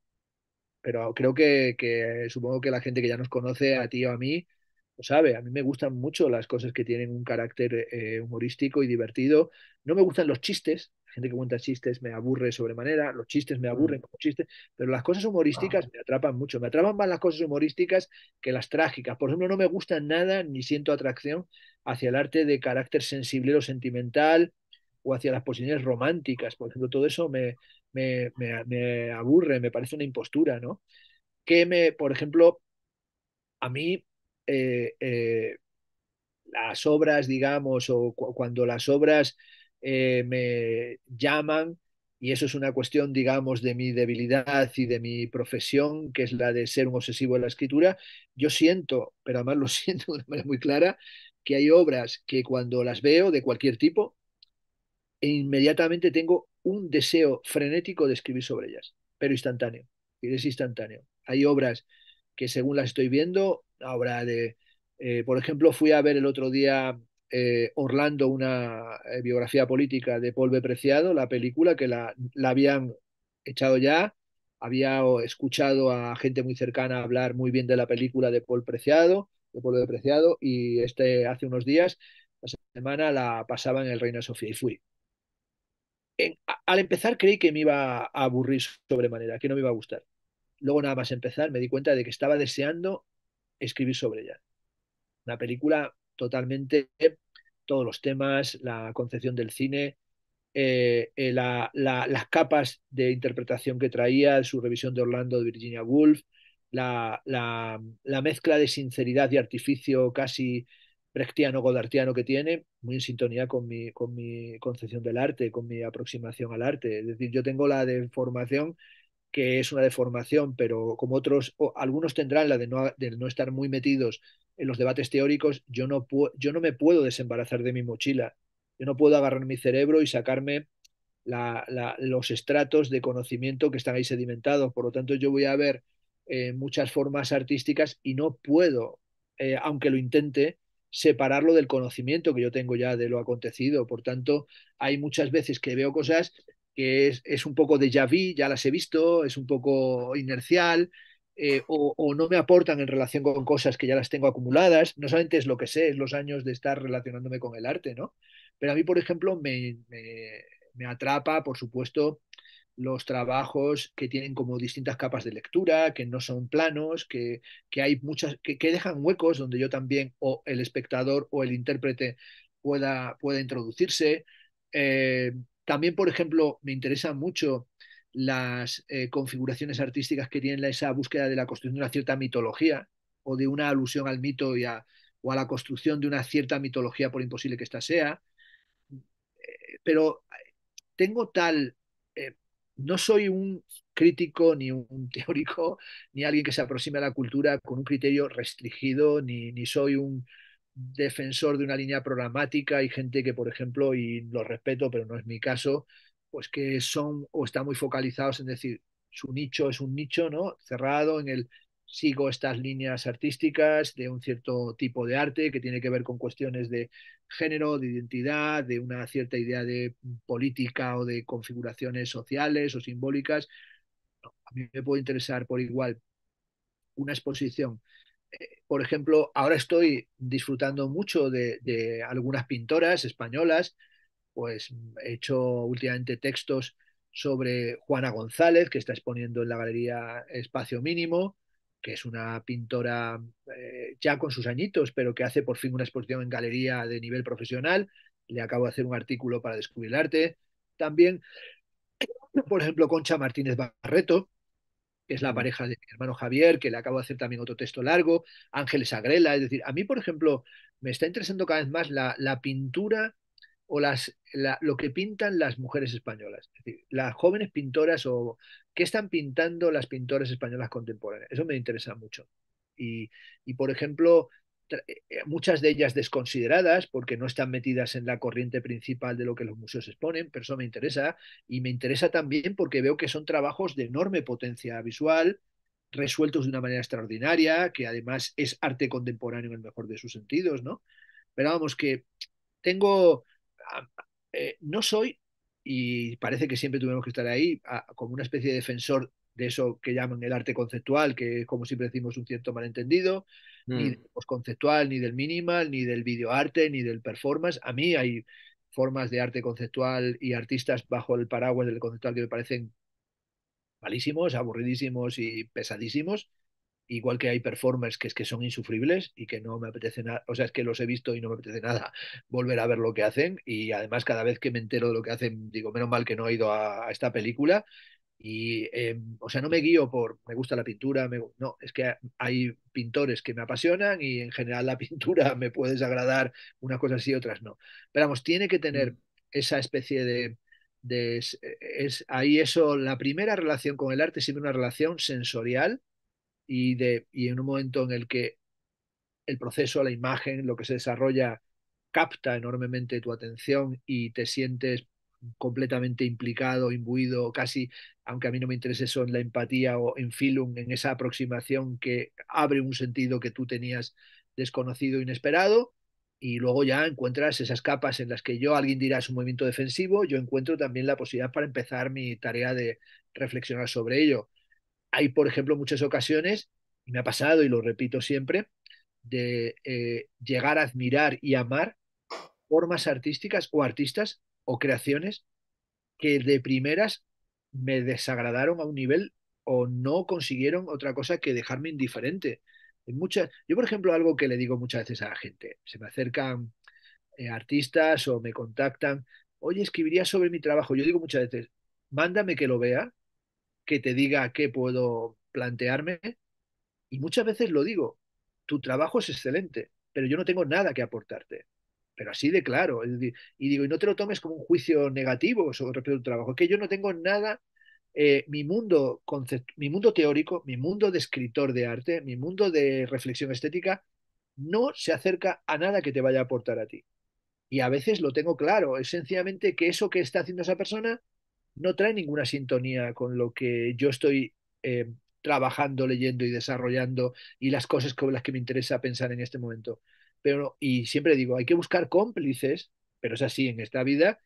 Pero creo que, que supongo que la gente que ya nos conoce, a ti o a mí, lo sabe, a mí me gustan mucho las cosas que tienen un carácter eh, humorístico y divertido. No me gustan los chistes, la gente que cuenta chistes me aburre sobremanera, los chistes me mm. aburren como chistes, pero las cosas humorísticas me atrapan mucho, me atrapan más las cosas humorísticas que las trágicas. Por ejemplo, no me gusta nada ni siento atracción hacia el arte de carácter sensible o sentimental o hacia las posiciones románticas, por ejemplo, todo eso me, me, me aburre, me parece una impostura, ¿no? Que me, por ejemplo, a mí eh, eh, las obras, digamos, o cuando las obras eh, me llaman, y eso es una cuestión, digamos, de mi debilidad y de mi profesión, que es la de ser un obsesivo de la escritura, yo siento, pero además lo siento de manera muy clara, que hay obras que cuando las veo de cualquier tipo, inmediatamente tengo un deseo frenético de escribir sobre ellas, pero instantáneo, y es instantáneo. Hay obras que según las estoy viendo, Ahora, de, eh, por ejemplo, fui a ver el otro día eh, Orlando, una eh, biografía política de Paul Bepreciado, Preciado, la película que la, la habían echado ya, había escuchado a gente muy cercana hablar muy bien de la película de Paul Preciado, de Paul Preciado, y este hace unos días, la semana, la pasaba en el Reina Sofía y fui. al empezar creí que me iba a aburrir sobremanera, que no me iba a gustar. Luego nada más empezar me di cuenta de que estaba deseando escribir sobre ella. Una película totalmente, todos los temas, la concepción del cine, eh, eh, las capas de interpretación que traía, su revisión de Orlando de Virginia Woolf, la, mezcla de sinceridad y artificio casi brechtiano, godartiano que tiene, muy en sintonía con mi, con mi concepción del arte, con mi aproximación al arte. Es decir, yo tengo la de formación que es una deformación, pero como otros, algunos tendrán la de no, estar muy metidos en los debates teóricos, yo no, yo no me puedo desembarazar de mi mochila, yo no puedo agarrar mi cerebro y sacarme los estratos de conocimiento que están ahí sedimentados, por lo tanto yo voy a ver eh, muchas formas artísticas y no puedo, eh, aunque lo intente, separarlo del conocimiento que yo tengo ya de lo acontecido. Por tanto, hay muchas veces que veo cosas que es, un poco de ya vi, ya las he visto, es un poco inercial, eh, o, no me aportan en relación con cosas que ya las tengo acumuladas. No solamente es lo que sé, es los años de estar relacionándome con el arte, ¿no? Pero a mí, por ejemplo, me, me, atrapa, por supuesto, los trabajos que tienen como distintas capas de lectura, que no son planos, que, hay muchas, que, que, dejan huecos donde yo también, o el espectador o el intérprete pueda, pueda introducirse. Eh, también, por ejemplo, me interesan mucho las eh, configuraciones artísticas que tienen esa búsqueda de la construcción de una cierta mitología o de una alusión al mito o a la construcción de una cierta mitología, por imposible que ésta sea. Eh, pero tengo tal, eh, no soy un crítico ni un teórico, ni alguien que se aproxime a la cultura con un criterio restringido, ni, ni soy un, defensor de una línea programática, y gente que, por ejemplo, y lo respeto, pero no es mi caso, pues que son o están muy focalizados en decir, su nicho es un nicho, ¿no? Cerrado en el sigo estas líneas artísticas de un cierto tipo de arte que tiene que ver con cuestiones de género, de identidad, de una cierta idea de política o de configuraciones sociales o simbólicas. a mí me puede interesar por igual una exposición por ejemplo, ahora estoy disfrutando mucho de, algunas pintoras españolas, pues he hecho últimamente textos sobre Juana González, que está exponiendo en la Galería Espacio Mínimo, que es una pintora eh, ya con sus añitos, pero que hace por fin una exposición en galería de nivel profesional. Le acabo de hacer un artículo para Descubrir el Arte. También, por ejemplo, Concha Martínez Barreto, que es la pareja de mi hermano Javier, que le acabo de hacer también otro texto largo, Ángeles Agrela, es decir, a mí, por ejemplo, me está interesando cada vez más la, la pintura o las, lo que pintan las mujeres españolas, es decir, las jóvenes pintoras o qué están pintando las pintoras españolas contemporáneas. Eso me interesa mucho. Y, y por ejemplo, eh, eh, muchas de ellas desconsideradas porque no están metidas en la corriente principal de lo que los museos exponen, pero eso me interesa y me interesa también porque veo que son trabajos de enorme potencia visual, resueltos de una manera extraordinaria, que además es arte contemporáneo en el mejor de sus sentidos, ¿no? Pero vamos que tengo, eh, no soy, y parece que siempre tuvimos que estar ahí, como una especie de defensor de eso que llaman el arte conceptual, que como siempre decimos un cierto malentendido, ni mm. del conceptual, ni del minimal, ni del videoarte, ni del performance. A mí hay formas de arte conceptual y artistas bajo el paraguas del conceptual que me parecen malísimos, aburridísimos y pesadísimos, igual que hay performers que es que son insufribles y que no me apetece nada, o sea, es que los he visto y no me apetece nada volver a ver lo que hacen y además cada vez que me entero de lo que hacen digo, menos mal que no he ido a esta película y, em, o sea, no me guío por me gusta la pintura, me, no, es que hay pintores que me apasionan y en general la pintura me puede desagradar unas cosas y otras no. Pero vamos, tiene que tener mm. esa especie de, e-, es, ahí eso, la primera relación con el arte siempre una relación sensorial y, de, y en un momento en el que el proceso, la imagen, lo que se desarrolla capta enormemente tu atención y te sientes completamente implicado, imbuido, casi, aunque a mí no me interese eso, en la empatía o en Filum, en esa aproximación que abre un sentido que tú tenías desconocido, inesperado, y luego ya encuentras esas capas en las que yo, alguien dirá es un movimiento defensivo, yo encuentro también la posibilidad para empezar mi tarea de reflexionar sobre ello. Hay, por ejemplo, muchas ocasiones, me ha pasado y lo repito siempre, de eh, llegar a admirar y amar formas artísticas o artistas o creaciones que de primeras me desagradaron a un nivel o no consiguieron otra cosa que dejarme indiferente. muchas, yo, por ejemplo, algo que le digo muchas veces a la gente, se me acercan eh, artistas o me contactan, oye, escribiría sobre mi trabajo. Yo digo muchas veces, mándame que lo vea, que te diga qué puedo plantearme. Y muchas veces lo digo, tu trabajo es excelente, pero yo no tengo nada que aportarte pero así de claro. Y digo, y no te lo tomes como un juicio negativo sobre tu trabajo, que yo no tengo nada, eh, mi, mundo mi mundo teórico, mi mundo de escritor de arte, mi mundo de reflexión estética, no se acerca a nada que te vaya a aportar a ti. Y a veces lo tengo claro, es sencillamente que eso que está haciendo esa persona no trae ninguna sintonía con lo que yo estoy eh, trabajando, leyendo y desarrollando y las cosas con las que me interesa pensar en este momento. Pero, y siempre digo, hay que buscar cómplices, pero es así en esta vida,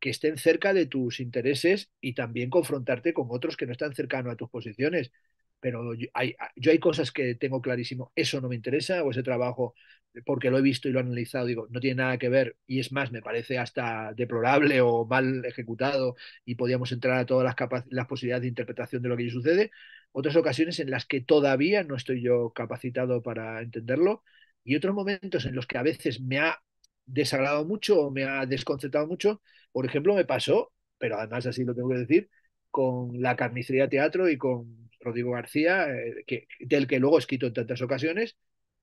que estén cerca de tus intereses y también confrontarte con otros que no están cercanos a tus posiciones. Pero yo hay, ah, yo cosas que tengo clarísimo, eso no me interesa o ese trabajo, porque lo he visto y lo he analizado, digo, no tiene nada que ver y es más, me parece hasta deplorable o mal ejecutado y podíamos entrar a todas las, posibilidades de interpretación de lo que allí sucede. Otras ocasiones en las que todavía no estoy yo capacitado para entenderlo y otros momentos en los que a veces me ha desagradado mucho o me ha desconcertado mucho, por ejemplo, me pasó, pero además así lo tengo que decir, con la carnicería teatro y con Rodrigo García, eh, que, del que luego he escrito en tantas ocasiones,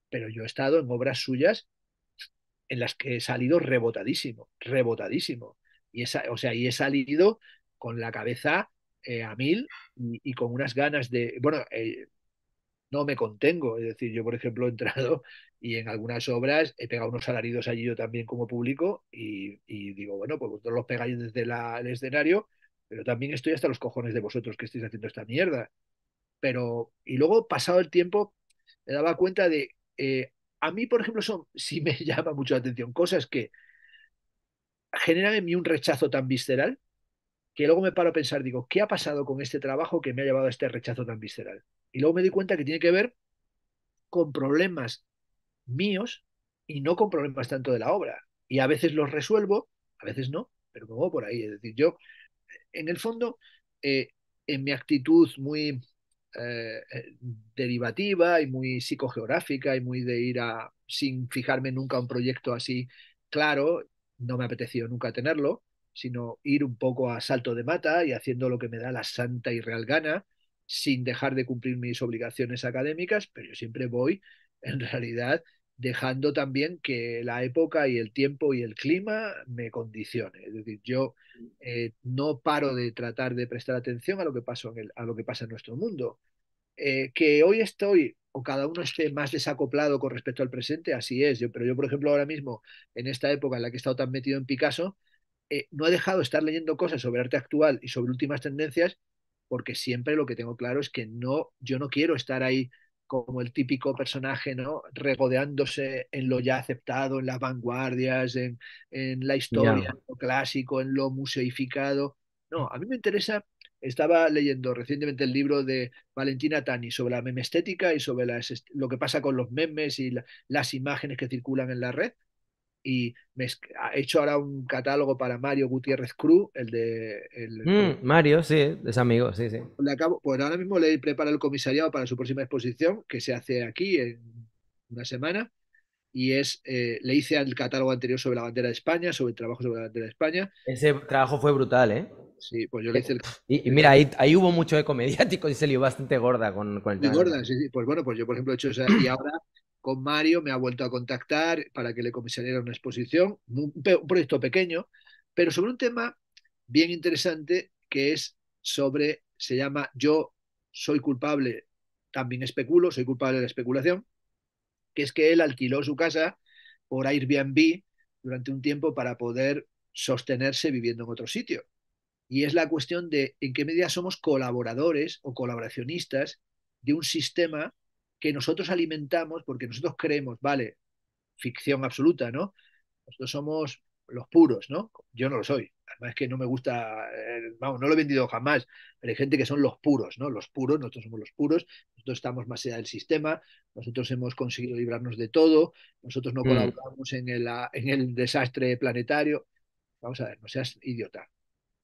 pero yo he estado en obras suyas en las que he salido rebotadísimo, rebotadísimo. Y esa, o sea, y he salido con la cabeza eh, a mil y, con unas ganas de, bueno, eh, no me contengo, es decir, yo por ejemplo he entrado y en algunas obras he pegado unos alaridos allí yo también como público y, digo, bueno, pues vosotros los pegáis desde el escenario, pero también estoy hasta los cojones de vosotros que estáis haciendo esta mierda. Pero, y luego, pasado el tiempo, me daba cuenta de, eh, a mí, por ejemplo, son, si me llama mucho la atención, cosas que generan en mí un rechazo tan visceral que luego me paro a pensar, digo, ¿qué ha pasado con este trabajo que me ha llevado a este rechazo tan visceral? Y luego me di cuenta que tiene que ver con problemas míos y no con problemas tanto de la obra. Y a veces los resuelvo, a veces no, pero me por ahí. Es decir, yo, en el fondo, eh, en mi actitud muy eh, eh, derivativa y muy psicogeográfica y muy de ir a, sin fijarme nunca a un proyecto así claro, no me ha apetecido nunca tenerlo, sino ir un poco a salto de mata y haciendo lo que me da la santa y real gana, sin dejar de cumplir mis obligaciones académicas, pero yo siempre voy, en realidad, dejando también que la época y el tiempo y el clima me condicione. Es decir, yo mm. eh, no paro de tratar de prestar atención a lo que, a lo que pasa en nuestro mundo. Eh, que hoy estoy o cada uno esté más desacoplado con respecto al presente, así es. Yo, pero yo, por ejemplo, ahora mismo, en esta época en la que he estado tan metido en Picasso, eh, no he dejado de estar leyendo cosas sobre arte actual y sobre últimas tendencias, porque siempre lo que tengo claro es que no, yo no quiero estar ahí como el típico personaje, ¿no? Regodeándose en lo ya aceptado, en las vanguardias, en, la historia, en lo clásico, en lo museificado. No, a mí me interesa, estaba leyendo recientemente el libro de Valentina Tani sobre la memestética y sobre lo que pasa con los memes y las imágenes que circulan en la red y me he hecho ahora un catálogo para Mario Gutiérrez Cruz, el de... El, mm, Mario, sí, es amigo, sí, sí. Le acabo, pues ahora mismo le prepara el comisariado para su próxima exposición, que se hace aquí en una semana, y es, eh, le hice el catálogo anterior sobre la bandera de España, sobre el trabajo sobre la bandera de España. Ese trabajo fue brutal, ¿eh? Sí, pues yo le hice el... Y, mira, ahí, hubo mucho eco mediático y se lió bastante gorda con, con el... gorda, sí, sí. Pues bueno, pues yo por ejemplo he hecho esa... Y ahora con Mario, me ha vuelto a contactar para que le comisionara una exposición, un, proyecto pequeño, pero sobre un tema bien interesante que es sobre, se llama Yo soy culpable, también especulo, soy culpable de la especulación, que es que él alquiló su casa por Airbnb durante un tiempo para poder sostenerse viviendo en otro sitio. Y es la cuestión de en qué medida somos colaboradores o colaboracionistas de un sistema que nosotros alimentamos porque nosotros creemos, vale, ficción absoluta, ¿no? Nosotros somos los puros, ¿no? Yo no lo soy. Además es que no me gusta, eh, vamos, no lo he vendido jamás, pero hay gente que son los puros, ¿no? Los puros, nosotros somos los puros, nosotros estamos más allá del sistema, nosotros hemos conseguido librarnos de todo, nosotros no mm. colaboramos en el, en el desastre planetario. Vamos a ver, no seas idiota.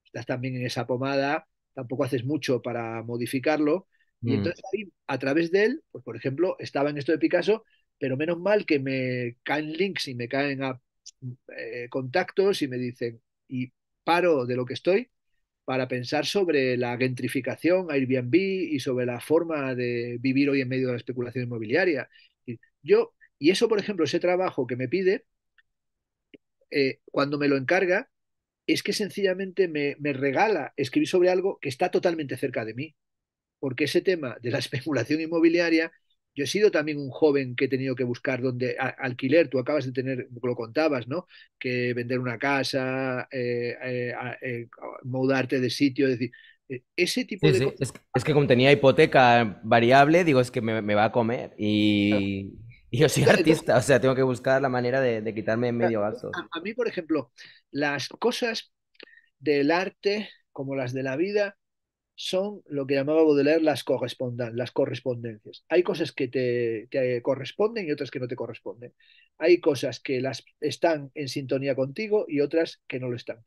Estás también en esa pomada, tampoco haces mucho para modificarlo y mm. entonces ahí, a través de él, pues por ejemplo, estaba en esto de Picasso, pero menos mal que me caen links y me caen a, eh, contactos y me dicen, y paro de lo que estoy para pensar sobre la gentrificación, Airbnb y sobre la forma de vivir hoy en medio de la especulación inmobiliaria. Y yo, y eso, por ejemplo, ese trabajo que me pide, eh, cuando me lo encarga, es que sencillamente me, me, regala escribir sobre algo que está totalmente cerca de mí porque ese tema de la especulación inmobiliaria, yo he sido también un joven que he tenido que buscar donde alquiler, tú acabas de tener, lo contabas, ¿no? Que vender una casa, eh, eh, eh, mudarte de sitio, es decir, ese tipo de... Es, que como tenía hipoteca variable, digo, es que me, va a comer y... yo soy artista, o sea, tengo que buscar la manera de, quitarme medio gasto. a, mí, por ejemplo, las cosas del arte, como las de la vida, son lo que llamaba Baudelaire las, correspondan, las correspondencias. Hay cosas que te, te, corresponden y otras que no te corresponden. Hay cosas que las están en sintonía contigo y otras que no lo están.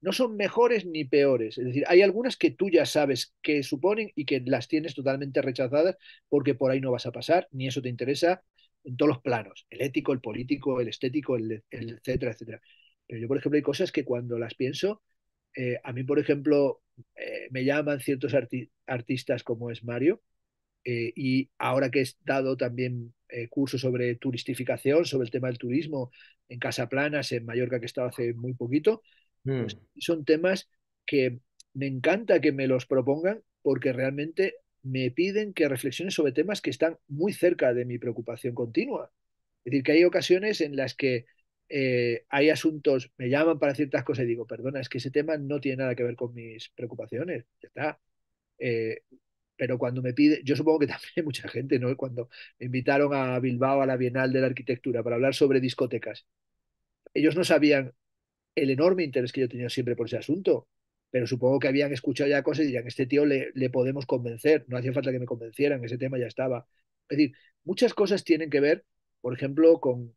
No son mejores ni peores. Es decir, hay algunas que tú ya sabes que suponen y que las tienes totalmente rechazadas porque por ahí no vas a pasar, ni eso te interesa en todos los planos, el ético, el político, el estético, etcétera, etcétera. Pero yo, por ejemplo, hay cosas que cuando las pienso, eh, a mí, por ejemplo, eh, me llaman ciertos artistas como es Mario, eh, y ahora que he dado también cursos sobre turistificación, sobre el tema del turismo en Casaplanas, en Mallorca, que estaba hace muy poquito, pues mm. son temas que me encanta que me los propongan porque realmente me piden que reflexione sobre temas que están muy cerca de mi preocupación continua. Es decir, que hay ocasiones en las que eh, hay asuntos, me llaman para ciertas cosas y digo, perdona, es que ese tema no tiene nada que ver con mis preocupaciones, ya está. Eh, pero cuando me pide, yo supongo que también hay mucha gente, ¿no? Cuando me invitaron a Bilbao a la Bienal de la Arquitectura para hablar sobre discotecas, ellos no sabían el enorme interés que yo tenía siempre por ese asunto, pero supongo que habían escuchado ya cosas y dirían, este tío le, le podemos convencer, no hacía falta que me convencieran, ese tema ya estaba. Es decir, muchas cosas tienen que ver por ejemplo, con,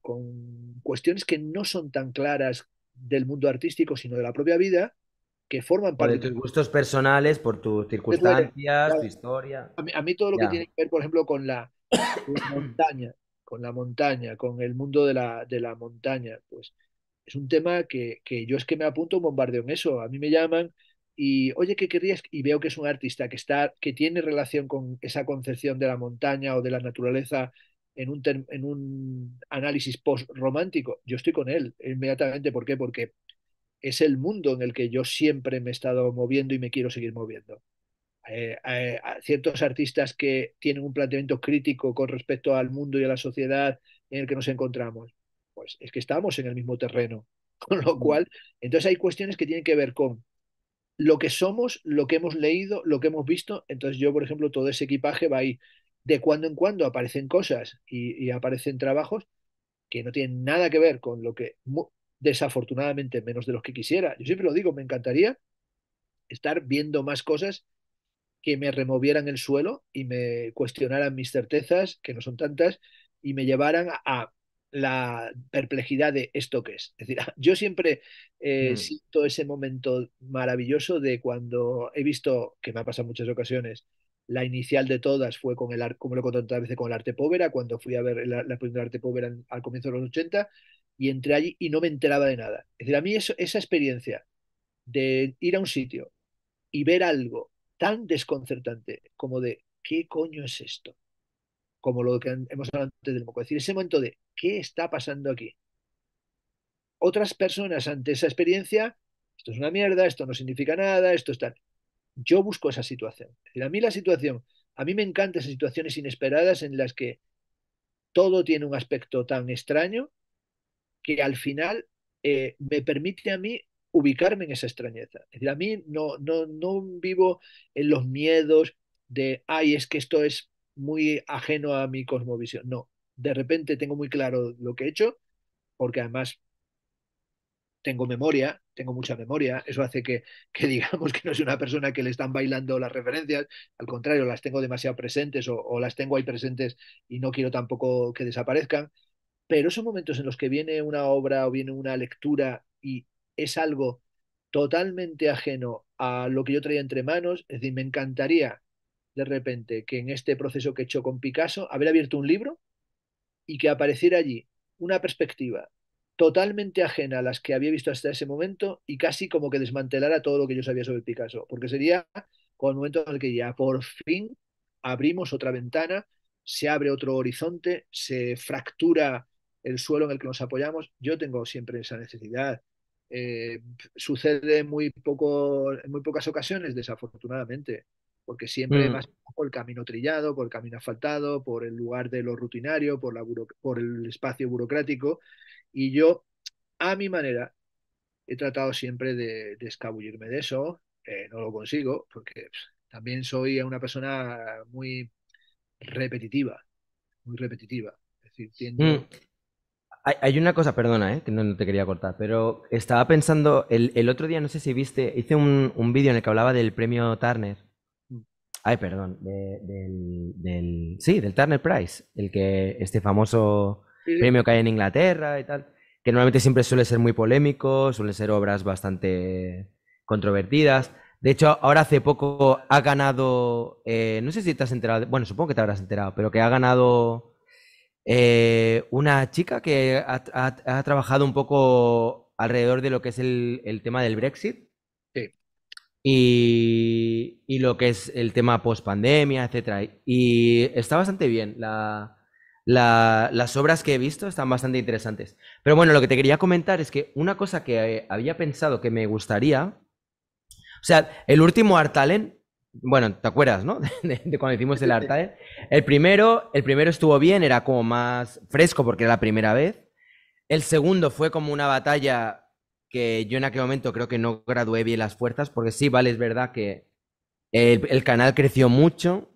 cuestiones que no son tan claras del mundo artístico, sino de la propia vida, que forman parte. de tus gustos personales, por tus circunstancias, tu historia. A mí, todo lo que tiene que ver, por ejemplo, con la, montaña, con la montaña, con el mundo de la, de la montaña, pues es un tema que, yo es que me apunto un bombardeo en eso. A mí me llaman y, oye, ¿qué querrías? Y veo que es un artista que, está, que tiene relación con esa concepción de la montaña o de la naturaleza en un, en un análisis post-romántico, yo estoy con él inmediatamente. ¿Por qué? Porque es el mundo en el que yo siempre me he estado moviendo y me quiero seguir moviendo. Eh, eh ciertos artistas que tienen un planteamiento crítico con respecto al mundo y a la sociedad en el que nos encontramos, pues es que estamos en el mismo terreno. Con lo cual, entonces hay cuestiones que tienen que ver con lo que somos, lo que hemos leído, lo que hemos visto. Entonces yo, por ejemplo, todo ese equipaje va ahí de cuando en cuando aparecen cosas y, aparecen trabajos que no tienen nada que ver con lo que, desafortunadamente, menos de los que quisiera. Yo siempre lo digo, me encantaría estar viendo más cosas que me removieran el suelo y me cuestionaran mis certezas, que no son tantas, y me llevaran a la perplejidad de esto que es. Es decir, yo siempre eh, mm. siento ese momento maravilloso de cuando he visto, que me ha pasado muchas ocasiones, la inicial de todas fue con el arte, como lo he contado otras veces, con el arte povera, cuando fui a ver la, primera arte povera al comienzo de los 80, y entré allí y no me enteraba de nada. Es decir, a mí esa experiencia de ir a un sitio y ver algo tan desconcertante como de ¿qué coño es esto? Como lo que hemos hablado antes del moco. Es decir, ese momento de ¿qué está pasando aquí? Otras personas ante esa experiencia, esto es una mierda, esto no significa nada, esto es tal yo busco esa situación. a mí la situación, a mí me encantan esas situaciones inesperadas en las que todo tiene un aspecto tan extraño que al final eh, me permite a mí ubicarme en esa extrañeza. a mí no, no, no vivo en los miedos de, ay, es que esto es muy ajeno a mi cosmovisión. No, de repente tengo muy claro lo que he hecho, porque además tengo memoria, tengo mucha memoria, eso hace que, que digamos que no es una persona que le están bailando las referencias, al contrario, las tengo demasiado presentes o, las tengo ahí presentes y no quiero tampoco que desaparezcan, pero son momentos en los que viene una obra o viene una lectura y es algo totalmente ajeno a lo que yo traía entre manos, es decir, me encantaría de repente que en este proceso que he hecho con Picasso, haber abierto un libro y que apareciera allí una perspectiva totalmente ajena a las que había visto hasta ese momento y casi como que desmantelara todo lo que yo sabía sobre Picasso, porque sería con el momento en el que ya por fin abrimos otra ventana, se abre otro horizonte, se fractura el suelo en el que nos apoyamos. Yo tengo siempre esa necesidad. Eh, sucede muy poco, en muy pocas ocasiones, desafortunadamente, porque siempre más mm. por el camino trillado, por el camino asfaltado, por el lugar de lo rutinario, por, por el espacio burocrático, y yo, a mi manera, he tratado siempre de, escabullirme de eso, eh, no lo consigo, porque también soy una persona muy repetitiva, muy repetitiva. Es decir, mm. hay, una cosa, perdona, eh, que no, te quería cortar, pero estaba pensando, el, otro día, no sé si viste, hice un, vídeo en el que hablaba del premio Turner. Mm. Ay, perdón, del, del, sí, del Turner Prize, el que este famoso premio que hay en Inglaterra y tal, que normalmente siempre suele ser muy polémico, suelen ser obras bastante controvertidas. De hecho, ahora hace poco ha ganado, eh, no sé si te has enterado, bueno, supongo que te habrás enterado, pero que ha ganado eh, una chica que ha, trabajado un poco alrededor de lo que es el, tema del Brexit. Y, y, lo que es el tema post pandemia, etcétera. Y está bastante bien la, las obras que he visto están bastante interesantes. Pero bueno, lo que te quería comentar es que una cosa que había pensado que me gustaría. O sea, el último Artalen, bueno, ¿te acuerdas, no? De, cuando hicimos el Artalen. El primero, el primero estuvo bien, era como más fresco porque era la primera vez. El segundo fue como una batalla que yo en aquel momento creo que no gradué bien las fuerzas, porque sí, vale, es verdad que el canal creció mucho,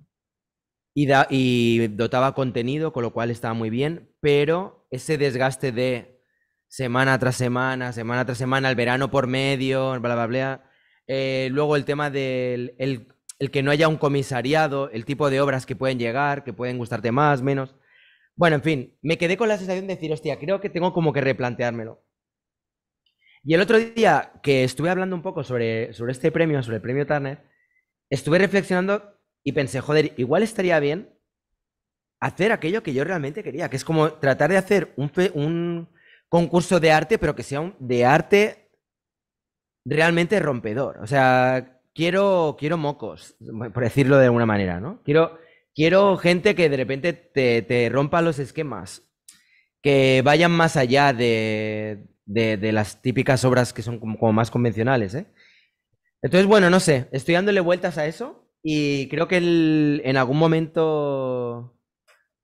y, dotaba contenido, con lo cual estaba muy bien, pero ese desgaste de semana tras semana, semana tras semana, el verano por medio, bla, bla, bla. Eh, luego el tema del el, que no haya un comisariado, el tipo de obras que pueden llegar, que pueden gustarte más, menos. Bueno, en fin, me quedé con la sensación de decir, hostia, creo que tengo como que replanteármelo. Y el otro día que estuve hablando un poco sobre, sobre este premio, sobre el premio Turner, estuve reflexionando y pensé, joder, igual estaría bien hacer aquello que yo realmente quería, que es como tratar de hacer un, concurso de arte, pero que sea un, de arte realmente rompedor. O sea, quiero, quiero mocos, por decirlo de alguna manera, ¿no? Quiero, quiero gente que de repente te, rompa los esquemas, que vayan más allá de, las típicas obras que son como, más convencionales, ¿eh? Entonces, bueno, no sé, estoy dándole vueltas a eso y creo que en algún momento,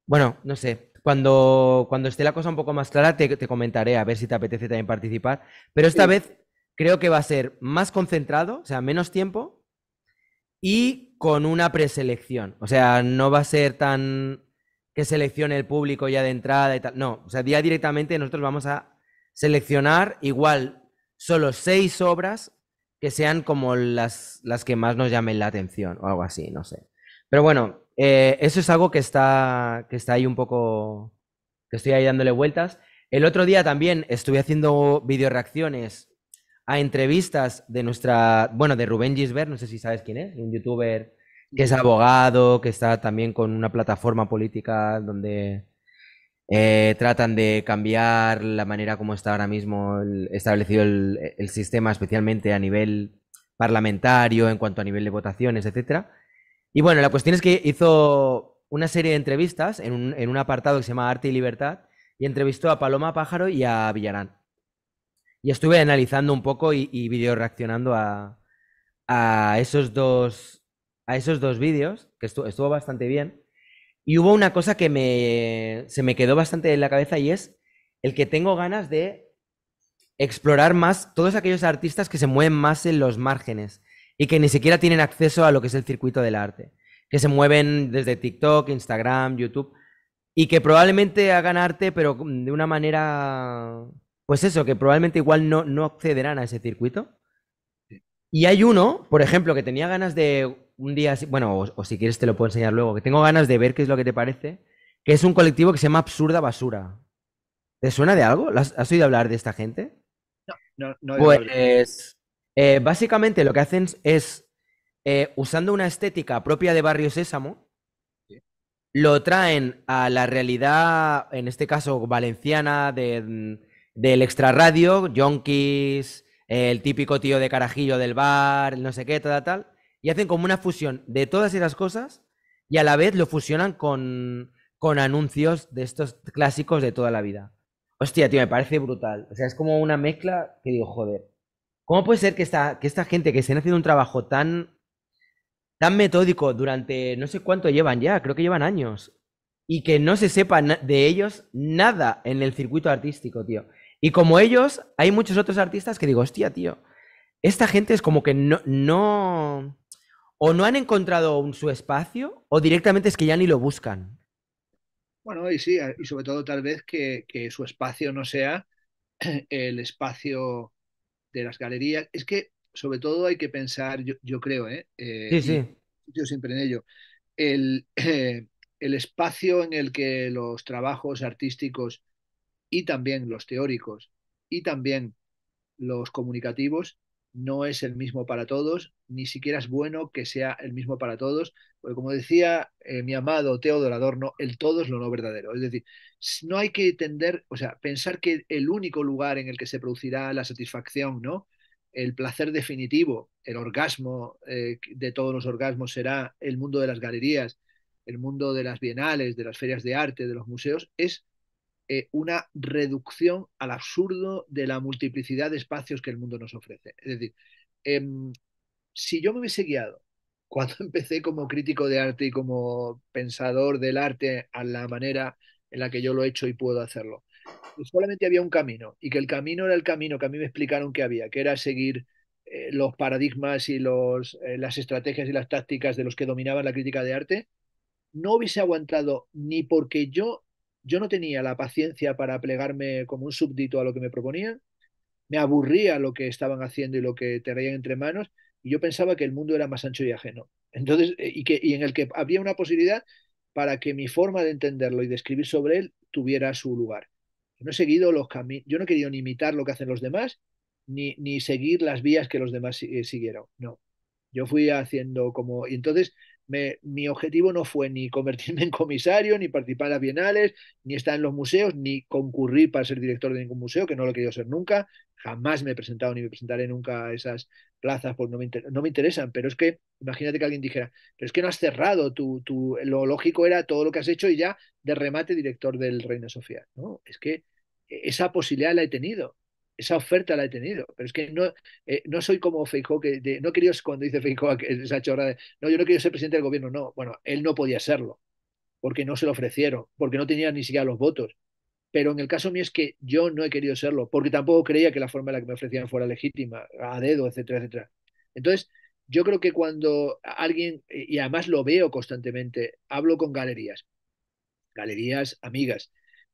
bueno, no sé, cuando, cuando esté la cosa un poco más clara te, comentaré a ver si te apetece también participar. Pero esta vez creo que va a ser más concentrado, o sea, menos tiempo y con una preselección. O sea, no va a ser tan que seleccione el público ya de entrada y tal. No, o sea, día directamente nosotros vamos a seleccionar igual solo seis obras que sean como las, que más nos llamen la atención o algo así, no sé. Pero bueno, eh, eso es algo que está, que está ahí un poco, que estoy ahí dándole vueltas. El otro día también estuve haciendo video reacciones a entrevistas de nuestra, bueno, de Rubén Gisbert, no sé si sabes quién es, un youtuber que es abogado, que está también con una plataforma política donde eh, tratan de cambiar la manera como está ahora mismo establecido el, sistema, especialmente a nivel parlamentario, en cuanto a nivel de votaciones, etc. Y bueno, la cuestión es que hizo una serie de entrevistas en un, apartado que se llama Arte y Libertad y entrevistó a Paloma Pájaro y a Villarán. Y estuve analizando un poco y, y video reaccionando a, esos dos dos vídeos, que estuvo bastante bien. Y hubo una cosa que me, se me quedó bastante en la cabeza y es el que tengo ganas de explorar más todos aquellos artistas que se mueven más en los márgenes y que ni siquiera tienen acceso a lo que es el circuito del arte, que se mueven desde TikTok, Instagram, YouTube y que probablemente hagan arte pero de una manera, pues eso, que probablemente igual no, no accederán a ese circuito. Y hay uno, por ejemplo, que tenía ganas de un día, bueno, o, si quieres te lo puedo enseñar luego, que tengo ganas de ver qué es lo que te parece, que es un colectivo que se llama Absurda Basura. ¿Te suena de algo? ¿Has, has oído hablar de esta gente? No, no, no. Pues eh, básicamente lo que hacen es, eh, usando una estética propia de Barrio Sésamo, lo traen a la realidad, en este caso valenciana, del extrarradio, yonkis, el típico tío de carajillo del bar, no sé qué, tal, tal y hacen como una fusión de todas esas cosas y a la vez lo fusionan con, con anuncios de estos clásicos de toda la vida. Hostia, tío, me parece brutal. O sea, es como una mezcla que digo, joder. ¿Cómo puede ser que esta, que esta gente que se ha hecho un trabajo tan, tan metódico durante no sé cuánto llevan ya, creo que llevan años, y que no se sepa de ellos nada en el circuito artístico, tío? Y como ellos, hay muchos otros artistas que digo, hostia, tío, esta gente es como que no, no, o no han encontrado su espacio o directamente es que ya ni lo buscan. Bueno, y sí, y sobre todo tal vez que, su espacio no sea el espacio de las galerías. Es que sobre todo hay que pensar, yo, creo, ¿eh? Eh, Yo siempre en ello. El, el espacio en el que los trabajos artísticos y también los teóricos y también los comunicativos no es el mismo para todos, ni siquiera es bueno que sea el mismo para todos, porque como decía eh, mi amado teodor Adorno, el todo es lo no verdadero. Es decir, no hay que tender, o sea, pensar que el único lugar en el que se producirá la satisfacción, ¿no? El placer definitivo, el orgasmo eh, de todos los orgasmos será el mundo de las galerías, el mundo de las bienales, de las ferias de arte, de los museos, es eh, una reducción al absurdo de la multiplicidad de espacios que el mundo nos ofrece. Es decir, em, si yo me hubiese guiado cuando empecé como crítico de arte y como pensador del arte a la manera en la que yo lo he hecho y puedo hacerlo, pues solamente había un camino y que el camino era el camino que a mí me explicaron que había, que era seguir eh, los paradigmas y los, eh, las estrategias y las tácticas de los que dominaban la crítica de arte, no hubiese aguantado ni porque yo yo no tenía la paciencia para plegarme como un súbdito a lo que me proponían, me aburría lo que estaban haciendo y lo que traían entre manos, y yo pensaba que el mundo era más ancho y ajeno. Entonces, eh, y, que, y en el que había una posibilidad para que mi forma de entenderlo y de escribir sobre él tuviera su lugar. Yo no he seguido los caminos, yo no he querido ni imitar lo que hacen los demás, ni, ni seguir las vías que los demás eh, siguieron. No. Yo fui haciendo como. Y entonces mi objetivo no fue ni convertirme en comisario, ni participar a bienales, ni estar en los museos, ni concurrir para ser director de ningún museo, que no lo he querido ser nunca. Jamás me he presentado ni me presentaré nunca a esas plazas porque no me, no me interesan. Pero es que, imagínate que alguien dijera, pero es que no has cerrado, tu, lo lógico era todo lo que has hecho y ya de remate director del Reino Sofía. No, es que e-, esa posibilidad la he tenido esa oferta la he tenido, pero es que no, eh, no soy como Feijó, que no quería, cuando dice Feijó esa no, yo no quiero ser presidente del gobierno, no, bueno, él no podía serlo, porque no se lo ofrecieron, porque no tenía ni siquiera los votos. Pero en el caso mío es que yo no he querido serlo, porque tampoco creía que la forma en la que me ofrecían fuera legítima, a dedo, etcétera, etcétera. Entonces, yo creo que cuando alguien, y además lo veo constantemente, hablo con galerías, galerías amigas,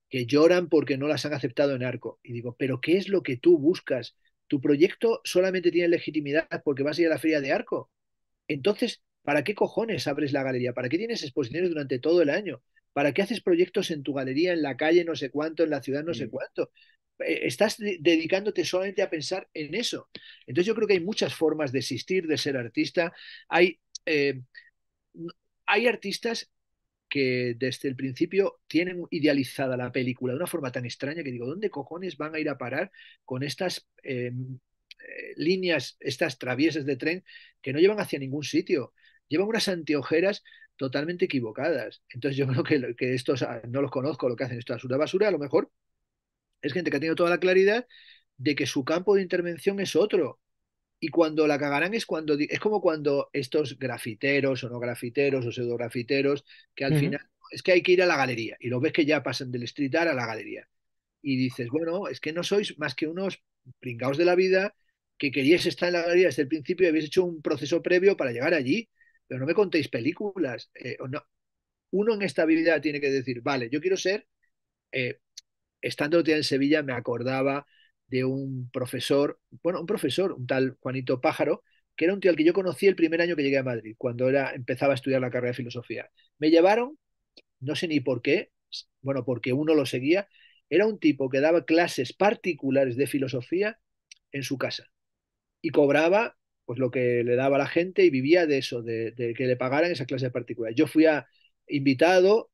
que lloran porque no las han aceptado en arco. Y digo, ¿pero qué es lo que tú buscas? Tu proyecto solamente tiene legitimidad porque vas a ir a la feria de arco. Entonces, ¿para qué cojones abres la galería? ¿Para qué tienes exposiciones durante todo el año? ¿Para qué haces proyectos en tu galería, en la calle, no sé cuánto, en la ciudad, no sé mm. cuánto? Eh, estás dedicándote solamente a pensar en eso. Entonces yo creo que hay muchas formas de existir, de ser artista. Hay, eh, hay artistas que desde el principio tienen idealizada la película de una forma tan extraña que digo, ¿dónde cojones van a ir a parar con estas eh, eh, líneas, estas traviesas de tren que no llevan hacia ningún sitio? Llevan unas anteojeras totalmente equivocadas. Entonces yo creo que, que estos, ah, no los conozco, lo que hacen esto basura basura, a lo mejor es gente que ha tenido toda la claridad de que su campo de intervención es otro y cuando la cagarán es cuando es como cuando estos grafiteros o no grafiteros o pseudo grafiteros que al final es que hay que ir a la galería y los ves que ya pasan del street art a la galería y dices, bueno, es que no sois más que unos pringaos de la vida que queríais estar en la galería desde el principio y habéis hecho un proceso previo para llegar allí, pero no me contéis películas. Eh, o no. Uno en esta vida tiene que decir, vale, yo quiero ser, eh, estando en Sevilla me acordaba de un profesor, bueno, un profesor, un tal Juanito Pájaro, que era un tío al que yo conocí el primer año que llegué a Madrid, cuando era, empezaba a estudiar la carrera de filosofía. Me llevaron, no sé ni por qué, bueno, porque uno lo seguía, era un tipo que daba clases particulares de filosofía en su casa y cobraba pues lo que le daba la gente y vivía de eso, de, que le pagaran esas clases particulares. Yo fui a, invitado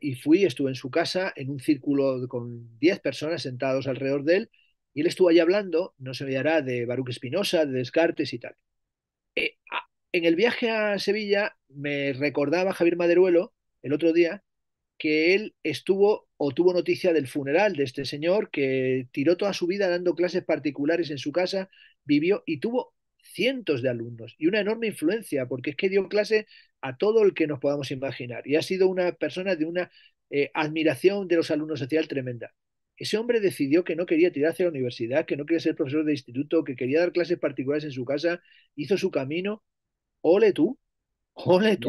y fui, estuve en su casa en un círculo con 10 personas sentados alrededor de él y él estuvo ahí hablando, no se olvidará, de Baruch Espinosa, de Descartes y tal. Eh, en el viaje a Sevilla me recordaba Javier Maderuelo el otro día que él estuvo o tuvo noticia del funeral de este señor que tiró toda su vida dando clases particulares en su casa, vivió y tuvo cientos de alumnos y una enorme influencia, porque es que dio clase a todo el que nos podamos imaginar y ha sido una persona de una eh, admiración de los alumnos social tremenda. Ese hombre decidió que no quería tirarse a la universidad, que no quería ser profesor de instituto, que quería dar clases particulares en su casa, hizo su camino. Ole tú, ole tú.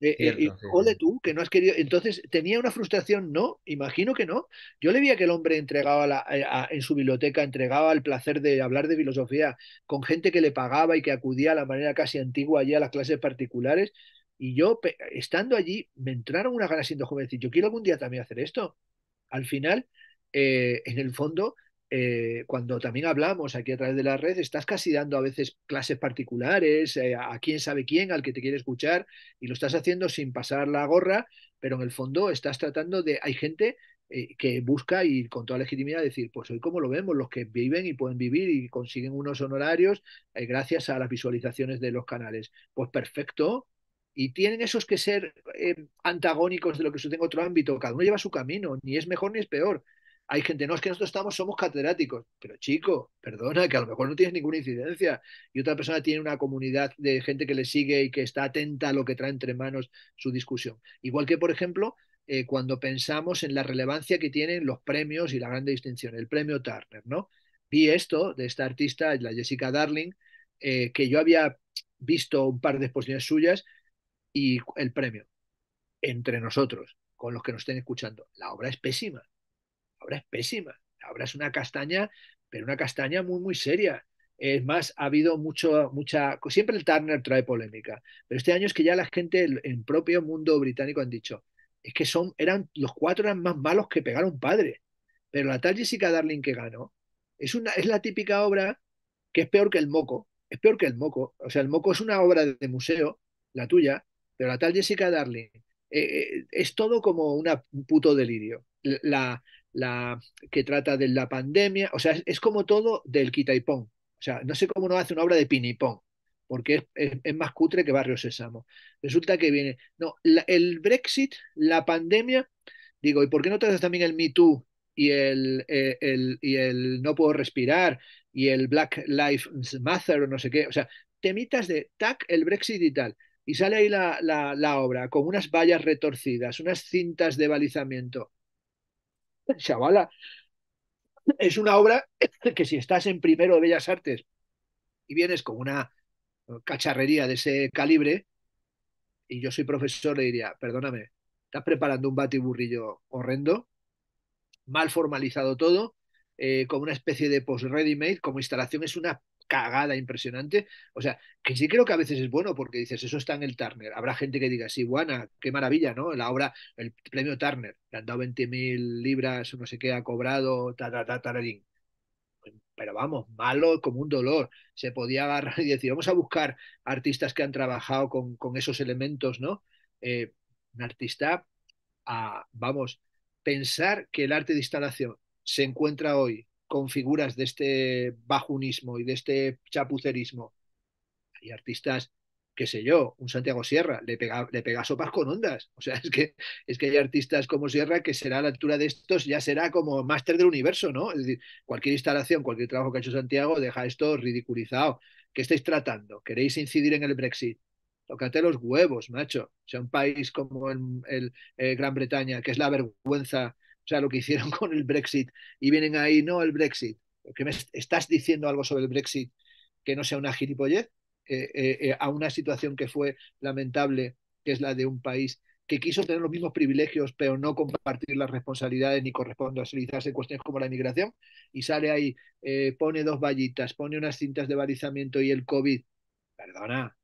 Eh, eh, ole tú, que no has querido. Entonces, ¿tenía una frustración? No, imagino que no. Yo le vi a que el hombre entregaba la, eh, en su biblioteca, entregaba el placer de hablar de filosofía con gente que le pagaba y que acudía a la manera casi antigua allí a las clases particulares. Y yo, estando allí, me entraron unas ganas siendo joven, decir, yo quiero algún día también hacer esto. Al final, eh, en el fondo, eh, cuando también hablamos aquí a través de la red, estás casi dando a veces clases particulares eh, a quién sabe quién, al que te quiere escuchar, y lo estás haciendo sin pasar la gorra, pero en el fondo estás tratando de, hay gente que busca y con toda legitimidad decir, pues hoy como lo vemos, los que viven y pueden vivir y consiguen unos honorarios gracias a las visualizaciones de los canales, pues perfecto. Y tienen esos que ser antagónicos de lo que sucede en otro ámbito. Cada uno lleva su camino, ni es mejor ni es peor hay gente, no es que nosotros estamos, somos catedráticos, pero chico, perdona, que a lo mejor no tienes ninguna incidencia y otra persona tiene una comunidad de gente que le sigue y que está atenta a lo que trae entre manos su discusión. Igual que, por ejemplo, eh, cuando pensamos en la relevancia que tienen los premios y la gran distinción, el premio Turner, ¿no? Vi esto de esta artista, la Jessica Darling, eh, que yo había visto un par de exposiciones suyas y el premio entre nosotros, con los que nos estén escuchando. La obra es pésima. Ahora es pésima. Ahora es una castaña, pero una castaña muy, muy seria. Es más, ha habido mucho, mucha. Siempre el Turner trae polémica, pero este año es que ya la gente, en propio mundo británico, han dicho: es que son, eran, los cuatro eran más malos que pegaron un padre. Pero la tal Jessica Darling que ganó es, una, es la típica obra que es peor que el moco. Es peor que el moco. O sea, el moco es una obra de museo, la tuya, pero la tal Jessica Darling eh, eh, es todo como una, un puto delirio. La, la que trata de la pandemia, o sea, es, como todo del quita y pon. O sea, no sé cómo no hace una obra de pinipón, porque es, más cutre que Barrio Sésamo. Resulta que viene, no, el Brexit, la pandemia, digo, ¿y por qué no tratas también el Me Too y eh, el, y el No Puedo Respirar y el Black Lives Matter o no sé qué? O sea, temitas de tac, el Brexit y tal. Y sale ahí la, la, la obra con unas vallas retorcidas, unas cintas de balizamiento chavala, es una obra que si estás en primero de Bellas Artes y vienes con una eh, cacharrería de ese calibre, y yo soy profesor, le diría, perdóname, estás preparando un batiburrillo horrendo, mal formalizado todo, eh, con una especie de post-ready-made, como instalación es una cagada impresionante. O sea, que sí creo que a veces es bueno porque dices, eso está en el Turner. Habrá gente que diga, sí, Guana qué maravilla, ¿no? La obra, el premio Turner, le han dado 20.000 libras, no sé qué, ha cobrado, ta, ta, ta, tararín. Pero vamos, malo como un dolor. Se podía agarrar y decir, vamos a buscar artistas que han trabajado con, esos elementos, ¿no? Eh, un artista, a, ah, vamos, pensar que el arte de instalación se encuentra hoy con figuras de este bajunismo y de este chapucerismo. Hay artistas, qué sé yo, un Santiago Sierra, le pega, le sopas con ondas. O sea, es que, es que hay artistas como Sierra que será a la altura de estos, ya será como máster del universo, ¿no? Es decir, cualquier instalación, cualquier trabajo que ha hecho Santiago deja esto ridiculizado. ¿Qué estáis tratando? ¿Queréis incidir en el Brexit? Tócate los huevos, macho. O sea, un país como el, eh, Gran Bretaña, que es la vergüenza sea, lo que hicieron con el Brexit y vienen ahí, no el Brexit, porque me estás diciendo algo sobre el Brexit que no sea una gilipollez, eh, eh, eh, a una situación que fue lamentable, que es la de un país que quiso tener los mismos privilegios, pero no compartir las responsabilidades ni corresponsabilizarse en cuestiones como la inmigración, y sale ahí, pone dos vallitas, pone unas cintas de balizamiento y el COVID, perdona,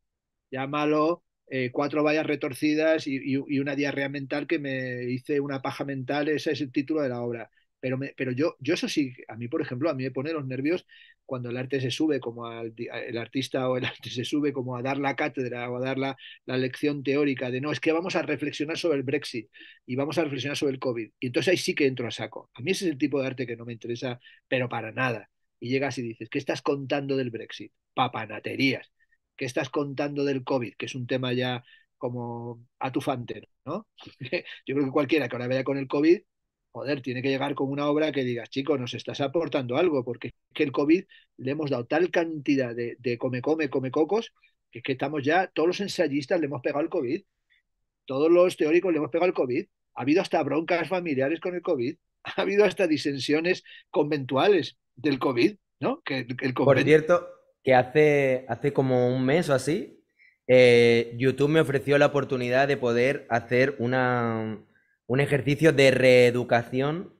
llámalo eh, cuatro vallas retorcidas y, y, una diarrea mental que me hice una paja mental, ese es el título de la obra. Pero, me, pero yo, yo eso sí, a mí, por ejemplo, a mí me pone los nervios cuando el arte se sube como al, el artista o el arte se sube como a dar la cátedra o a dar la, la, lección teórica de no, es que vamos a reflexionar sobre el Brexit y vamos a reflexionar sobre el COVID. Y entonces ahí sí que entro a saco. A mí ese es el tipo de arte que no me interesa, pero para nada. Y llegas y dices, ¿qué estás contando del Brexit? Papanaterías que estás contando del COVID, que es un tema ya como atufante, ¿no? Yo creo que cualquiera que ahora vaya con el COVID, joder, tiene que llegar con una obra que digas, chico, nos estás aportando algo, porque que el COVID le hemos dado tal cantidad de, come, come, come cocos, que es que estamos ya, todos los ensayistas le hemos pegado el COVID, todos los teóricos le hemos pegado el COVID, ha habido hasta broncas familiares con el COVID, ha habido hasta disensiones conventuales del COVID, ¿no? Que el, el COVID... Por cierto, que hace, hace como un mes o así, eh, YouTube me ofreció la oportunidad de poder hacer un ejercicio de reeducación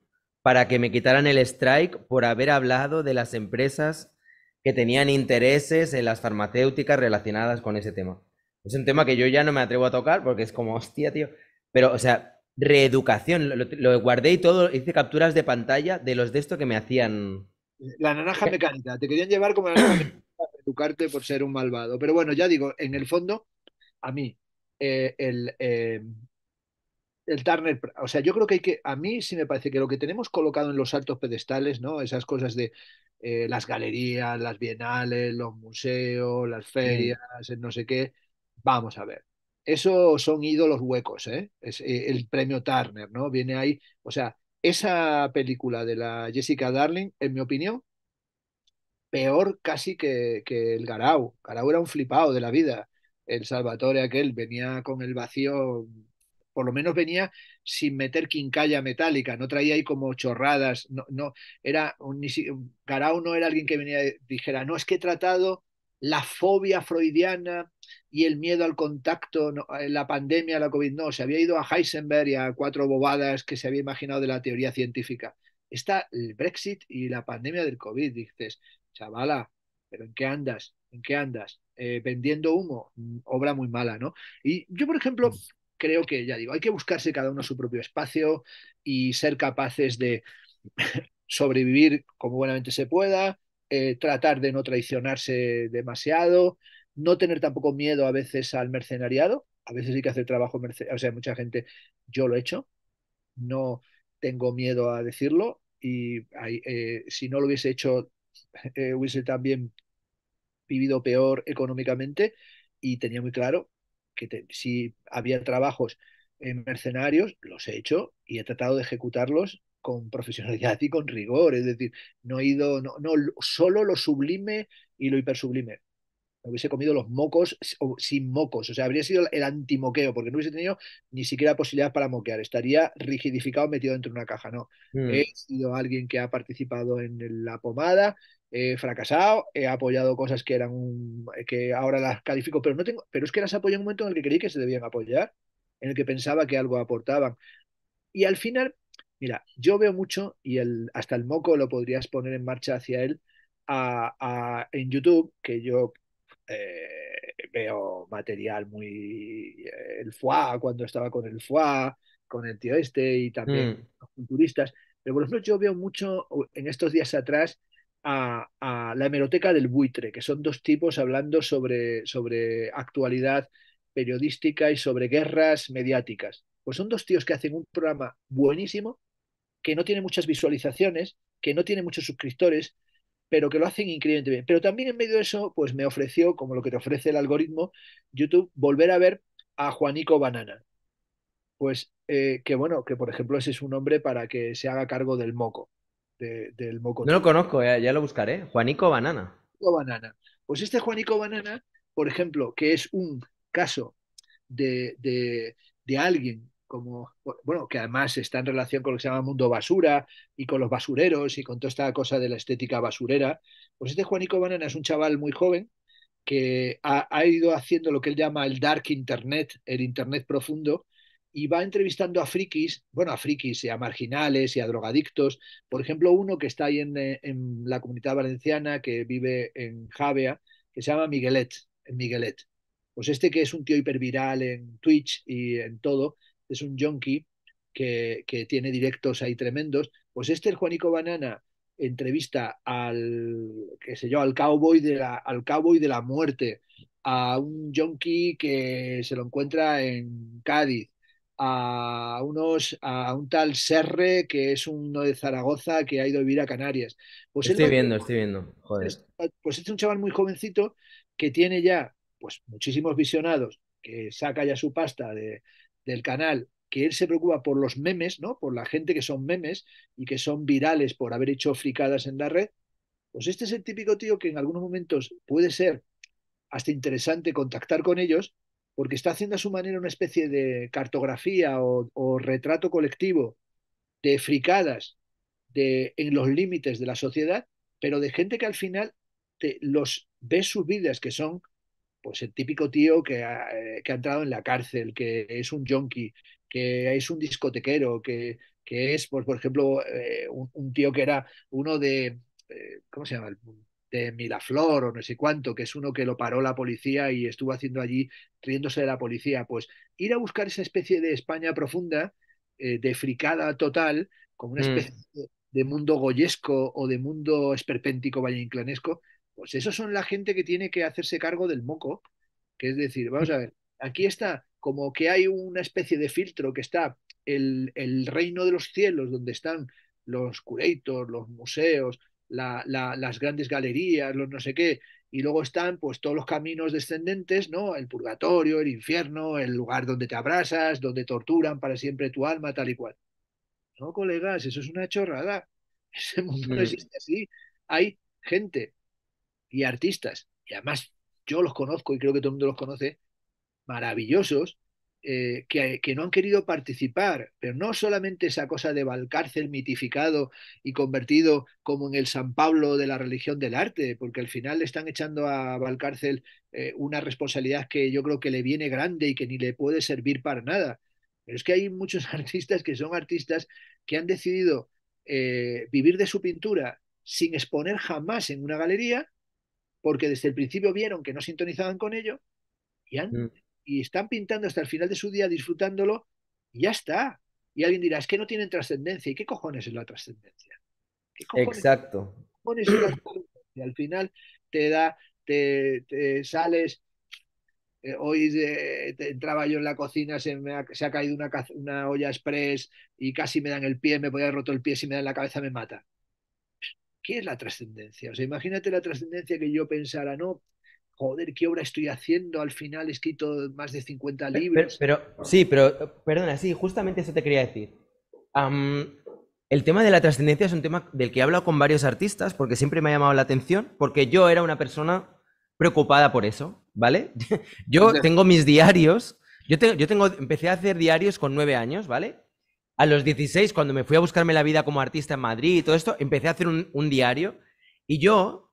para que me quitaran el strike por haber hablado de las empresas que tenían intereses en las farmacéuticas relacionadas con ese tema. Es un tema que yo ya no me atrevo a tocar porque es como, hostia, tío. Pero, o sea, reeducación, lo, guardé y todo, hice capturas de pantalla de los de esto que me hacían. La naranja mecánica, te querían llevar como la naranja educarte por ser un malvado. Pero bueno, ya digo, en el fondo, a mí, eh, el, eh, el Turner, o sea, yo creo que hay que, a mí sí me parece que lo que tenemos colocado en los altos pedestales, ¿no? Esas cosas de eh, las galerías, las bienales, los museos, las ferias, no sé qué, vamos a ver. Eso son ídolos huecos, ¿eh? Es, el premio Turner, ¿no? Viene ahí, o sea, esa película de la Jessica Darling, en mi opinión, peor casi que, el Garau. Garau era un flipado de la vida. El Salvatore aquel venía con el vacío, por lo menos venía sin meter quincalla metálica, no traía ahí como chorradas, no, no era un, Garau no era alguien que venía dijera, no, es que he tratado la fobia freudiana y el miedo al contacto, eh, la pandemia, la COVID, no, se había ido a Heisenberg y a cuatro bobadas que se había imaginado de la teoría científica. Está el Brexit y la pandemia del COVID, dices, chavala, ¿pero en qué andas? ¿En qué andas? Eh, vendiendo humo, mm, obra muy mala, ¿no? Y yo, por ejemplo, mm. creo que, ya digo, hay que buscarse cada uno su propio espacio y ser capaces de sobrevivir como buenamente se pueda, eh, tratar de no traicionarse demasiado, no tener tampoco miedo a veces al mercenariado, a veces hay que hacer trabajo o sea, mucha gente, yo lo he hecho, no tengo miedo a decirlo y eh, si no lo hubiese hecho eh, hubiese también vivido peor económicamente y tenía muy claro que si había trabajos en mercenarios, los he hecho y he tratado de ejecutarlos con profesionalidad y con rigor. Es decir, no he ido, no, no solo lo sublime y lo hipersublime hubiese comido los mocos sin mocos. O sea, habría sido el antimoqueo, porque no hubiese tenido ni siquiera posibilidad para moquear. Estaría rigidificado, metido dentro de una caja. No. Mm. He sido alguien que ha participado en la pomada, he fracasado, he apoyado cosas que eran que ahora las califico, pero no tengo, pero es que las apoyé en un momento en el que creí que se debían apoyar, en el que pensaba que algo aportaban. Y al final, mira, yo veo mucho, y el, hasta el moco lo podrías poner en marcha hacia él. en YouTube, que yo eh, veo material muy. Eh, el FUA, cuando estaba con el FUA, con el tío este y también mm. los culturistas. Pero por ejemplo, yo veo mucho en estos días atrás a, la hemeroteca del buitre, que son dos tipos hablando sobre, sobre actualidad periodística y sobre guerras mediáticas. Pues son dos tíos que hacen un programa buenísimo, que no tiene muchas visualizaciones, que no tiene muchos suscriptores, pero que lo hacen increíblemente bien. Pero también en medio de eso, pues me ofreció, como lo que te ofrece el algoritmo YouTube, volver a ver a Juanico Banana. Pues eh, que bueno, que por ejemplo ese es un nombre para que se haga cargo del moco. del moco. No lo conozco, ya, lo buscaré. Juanico Banana. Juanico Banana. Pues este Juanico Banana, por ejemplo, que es un caso de, de, de alguien como, bueno, que además está en relación con lo que se llama mundo basura y con los basureros y con toda esta cosa de la estética basurera, pues este Juanico Banana es un chaval muy joven que ha, ido haciendo lo que él llama el dark internet, el internet profundo, y va entrevistando a frikis, bueno, a frikis y a marginales y a drogadictos. Por ejemplo, uno que está ahí en, la comunidad valenciana, que vive en Javea, que se llama Miguelet, Miguelet. Pues este que es un tío hiperviral en Twitch y en todo, es un junkie que, tiene directos ahí tremendos. Pues este, el Juanico Banana, entrevista al, qué sé yo, al cowboy de la, al cowboy de la muerte, a un junkie que se lo encuentra en Cádiz, a unos, a un tal Serre que es uno de Zaragoza que ha ido a vivir a Canarias. Pues estoy viendo, estoy viendo. pues es un chaval muy jovencito que tiene ya pues muchísimos visionados, que saca ya su pasta de, del canal, que él se preocupa por los memes, ¿no? Por la gente que son memes y que son virales por haber hecho fricadas en la red, pues este es el típico tío que en algunos momentos puede ser hasta interesante contactar con ellos porque está haciendo a su manera una especie de cartografía o, retrato colectivo de fricadas de, en los límites de la sociedad, pero de gente que al final los ve sus vidas que son pues el típico tío que ha, eh, que ha entrado en la cárcel, que es un yonki, que es un discotequero, que, es, pues, por ejemplo, eh, un, tío que era uno de, eh, ¿cómo se llama? De Milaflor o no sé cuánto, que es uno que lo paró la policía y estuvo haciendo allí riéndose de la policía. Pues ir a buscar esa especie de España profunda, de fricada total, como una mm. especie de, mundo gollesco o de mundo esperpéntico vallinclanesco, pues esos son la gente que tiene que hacerse cargo del moco, que es decir, vamos a ver, aquí está como que hay una especie de filtro que está el, reino de los cielos, donde están los curators, los museos, las grandes galerías, los no sé qué, y luego están pues todos los caminos descendentes, ¿no? El purgatorio, el infierno, el lugar donde te abrasas, donde torturan para siempre tu alma, tal y cual. No, colegas, eso es una chorrada. Ese mundo no existe así. Hay gente y artistas, y además yo los conozco y creo que todo el mundo los conoce, maravillosos, eh, que, no han querido participar, pero no solamente esa cosa de Valcárcel mitificado y convertido como en el San Pablo de la religión del arte, porque al final le están echando a Valcárcel eh, una responsabilidad que yo creo que le viene grande y que ni le puede servir para nada. Pero es que hay muchos artistas que son artistas que han decidido eh, vivir de su pintura sin exponer jamás en una galería porque desde el principio vieron que no sintonizaban con ello mm. y, están pintando hasta el final de su día disfrutándolo y ya está. Y alguien dirá, es que no tienen trascendencia. ¿Y qué cojones es la trascendencia? Exacto. ¿Qué Al final te da, te, sales hoy eh, entraba yo en la cocina, se, ha, caído una, olla express y casi me dan el pie, me voy haber roto el pie, si me dan la cabeza me mata. ¿Qué es la trascendencia? O sea, imagínate la trascendencia que yo pensara, no, joder, qué obra estoy haciendo, al final he escrito más de 50 libros. Pero, sí, pero perdona, sí, justamente eso te quería decir. el tema de la trascendencia es un tema del que he hablado con varios artistas porque siempre me ha llamado la atención, porque yo era una persona preocupada por eso, ¿vale? yo tengo mis diarios, yo, yo tengo, empecé a hacer diarios con nueve años, ¿vale? a los 16, cuando me fui a buscarme la vida como artista en Madrid y todo esto, empecé a hacer un, diario y yo,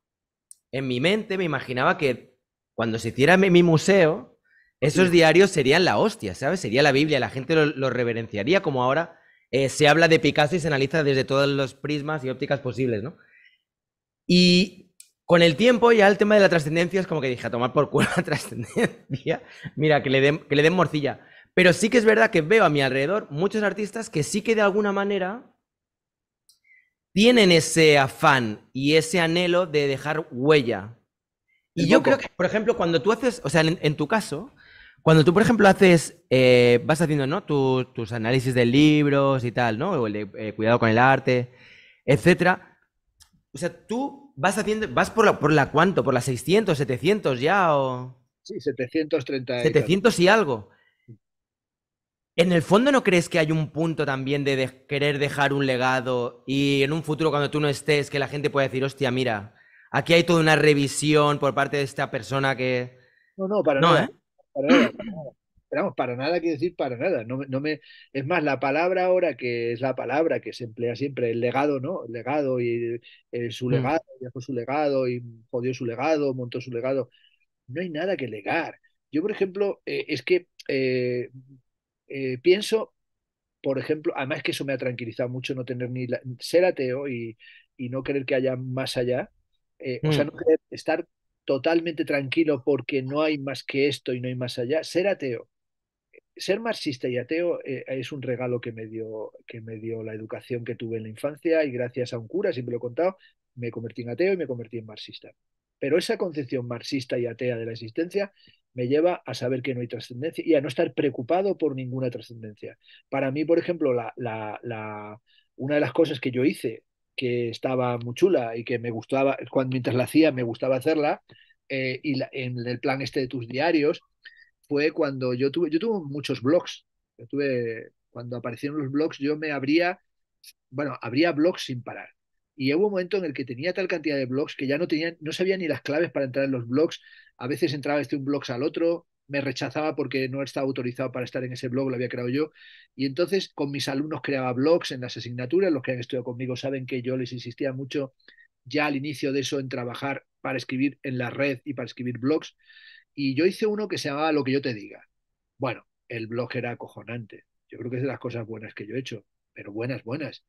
en mi mente, me imaginaba que cuando se hiciera mi, museo, esos diarios serían la hostia, ¿sabes? Sería la Biblia, la gente los lo reverenciaría como ahora eh, se habla de Picasso y se analiza desde todos los prismas y ópticas posibles, ¿no? Y con el tiempo ya el tema de la trascendencia es como que dije, a tomar por culo la trascendencia, mira, que le que le den morcilla. Pero sí que es verdad que veo a mi alrededor muchos artistas que sí que de alguna manera tienen ese afán y ese anhelo de dejar huella. Y yo creo que, por ejemplo, cuando tú haces, o sea, en, tu caso, cuando tú, por ejemplo, haces, eh, vas haciendo, ¿no? tus análisis de libros y tal, ¿no? O el eh, cuidado con el arte, etcétera. O sea, tú vas haciendo, vas por la, por la cuánto, por las 600, 700 ya o... Sí, 730. 700 y algo. En el fondo, ¿no crees que hay un punto también de, querer dejar un legado y en un futuro cuando tú no estés, que la gente pueda decir, hostia, mira, aquí hay toda una revisión por parte de esta persona que... No, no, para, nada, ¿eh? para nada. para nada quiere decir para nada. No, me, es más, la palabra ahora, que es la palabra que se emplea siempre, el legado, ¿no? El legado y eh, su mm. legado, dejó su legado y jodió su legado, montó su legado. No hay nada que legar. Yo, por ejemplo, eh, es que eh, eh, pienso, por ejemplo, además que eso me ha tranquilizado mucho no tener ni ser ateo y, no querer que haya más allá, eh, o sea, mm. no querer estar totalmente tranquilo porque no hay más que esto y no hay más allá, ser ateo. Ser marxista y ateo eh, es un regalo que me, dio, que me dio la educación que tuve en la infancia y gracias a un cura, siempre lo he contado, me convertí en ateo y me convertí en marxista. Pero esa concepción marxista y atea de la existencia me lleva a saber que no hay trascendencia y a no estar preocupado por ninguna trascendencia. Para mí, por ejemplo, la, la, una de las cosas que yo hice, que estaba muy chula y que me gustaba, cuando mientras la hacía me gustaba hacerla, eh, y en el plan este de tus diarios, fue cuando yo tuve, yo tuve muchos blogs. Yo tuve, cuando aparecieron los blogs, yo me abría, bueno, abría blogs sin parar y hubo un momento en el que tenía tal cantidad de blogs que ya no tenía, no sabía ni las claves para entrar en los blogs. A veces entraba este un blog al otro, me rechazaba porque no estaba autorizado para estar en ese blog, lo había creado yo. Y entonces con mis alumnos creaba blogs en las asignaturas, los que han estudiado conmigo saben que yo les insistía mucho ya al inicio de eso en trabajar para escribir en la red y para escribir blogs. Y yo hice uno que se llamaba Lo que yo te diga. Bueno, el blog era acojonante. Yo creo que es de las cosas buenas que yo he hecho, pero buenas, buenas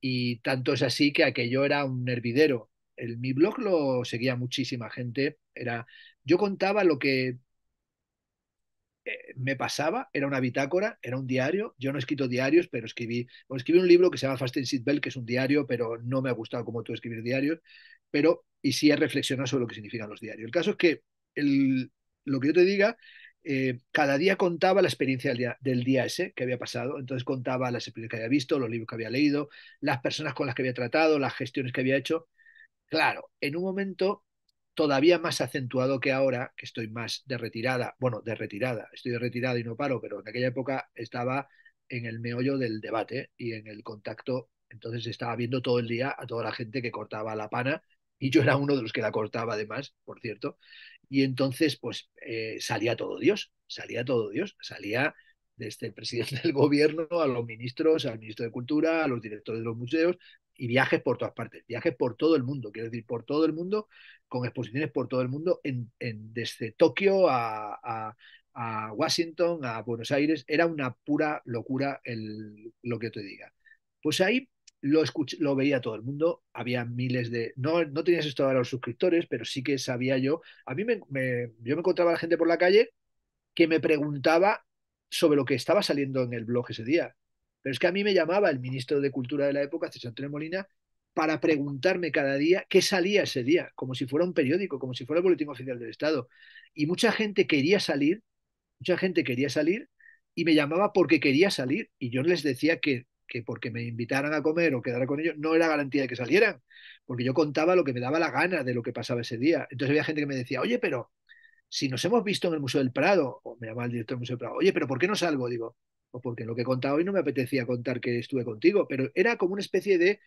y tanto es así que aquello era un hervidero. El, mi blog lo seguía muchísima gente. Era, yo contaba lo que eh, me pasaba, era una bitácora, era un diario. Yo no he escrito diarios, pero escribí, escribí un libro que se llama Fast and Bell, que es un diario, pero no me ha gustado como tú escribir diarios. Pero, y sí he reflexionado sobre lo que significan los diarios. El caso es que el, lo que yo te diga eh, cada día contaba la experiencia del día, del día, ese que había pasado, entonces contaba las experiencias que había visto, los libros que había leído, las personas con las que había tratado, las gestiones que había hecho. Claro, en un momento todavía más acentuado que ahora, que estoy más de retirada, bueno, de retirada, estoy de retirada y no paro, pero en aquella época estaba en el meollo del debate y en el contacto, entonces estaba viendo todo el día a toda la gente que cortaba la pana y yo era uno de los que la cortaba además, por cierto, y entonces pues eh, salía todo Dios, salía todo Dios, salía desde el este presidente del gobierno a los ministros, al ministro de Cultura, a los directores de los museos y viajes por todas partes, viajes por todo el mundo, quiero decir, por todo el mundo, con exposiciones por todo el mundo, en, desde Tokio a, a, Washington, a Buenos Aires, era una pura locura el, lo que te diga. Pues ahí lo, lo veía todo el mundo, había miles de... No, no tenías esto ahora los suscriptores, pero sí que sabía yo. A mí me, yo me encontraba la gente por la calle que me preguntaba sobre lo que estaba saliendo en el blog ese día. Pero es que a mí me llamaba el ministro de Cultura de la época, César Antonio Molina, para preguntarme cada día qué salía ese día, como si fuera un periódico, como si fuera el Boletín Oficial del Estado. Y mucha gente quería salir, mucha gente quería salir y me llamaba porque quería salir. Y yo les decía que que porque me invitaran a comer o quedara con ellos no era garantía de que salieran, porque yo contaba lo que me daba la gana de lo que pasaba ese día. Entonces había gente que me decía, oye, pero si nos hemos visto en el Museo del Prado, o me llamaba el director del Museo del Prado, oye, pero ¿por qué no salgo? Digo, o pues porque lo que he contado hoy no me apetecía contar que estuve contigo, pero era como una especie de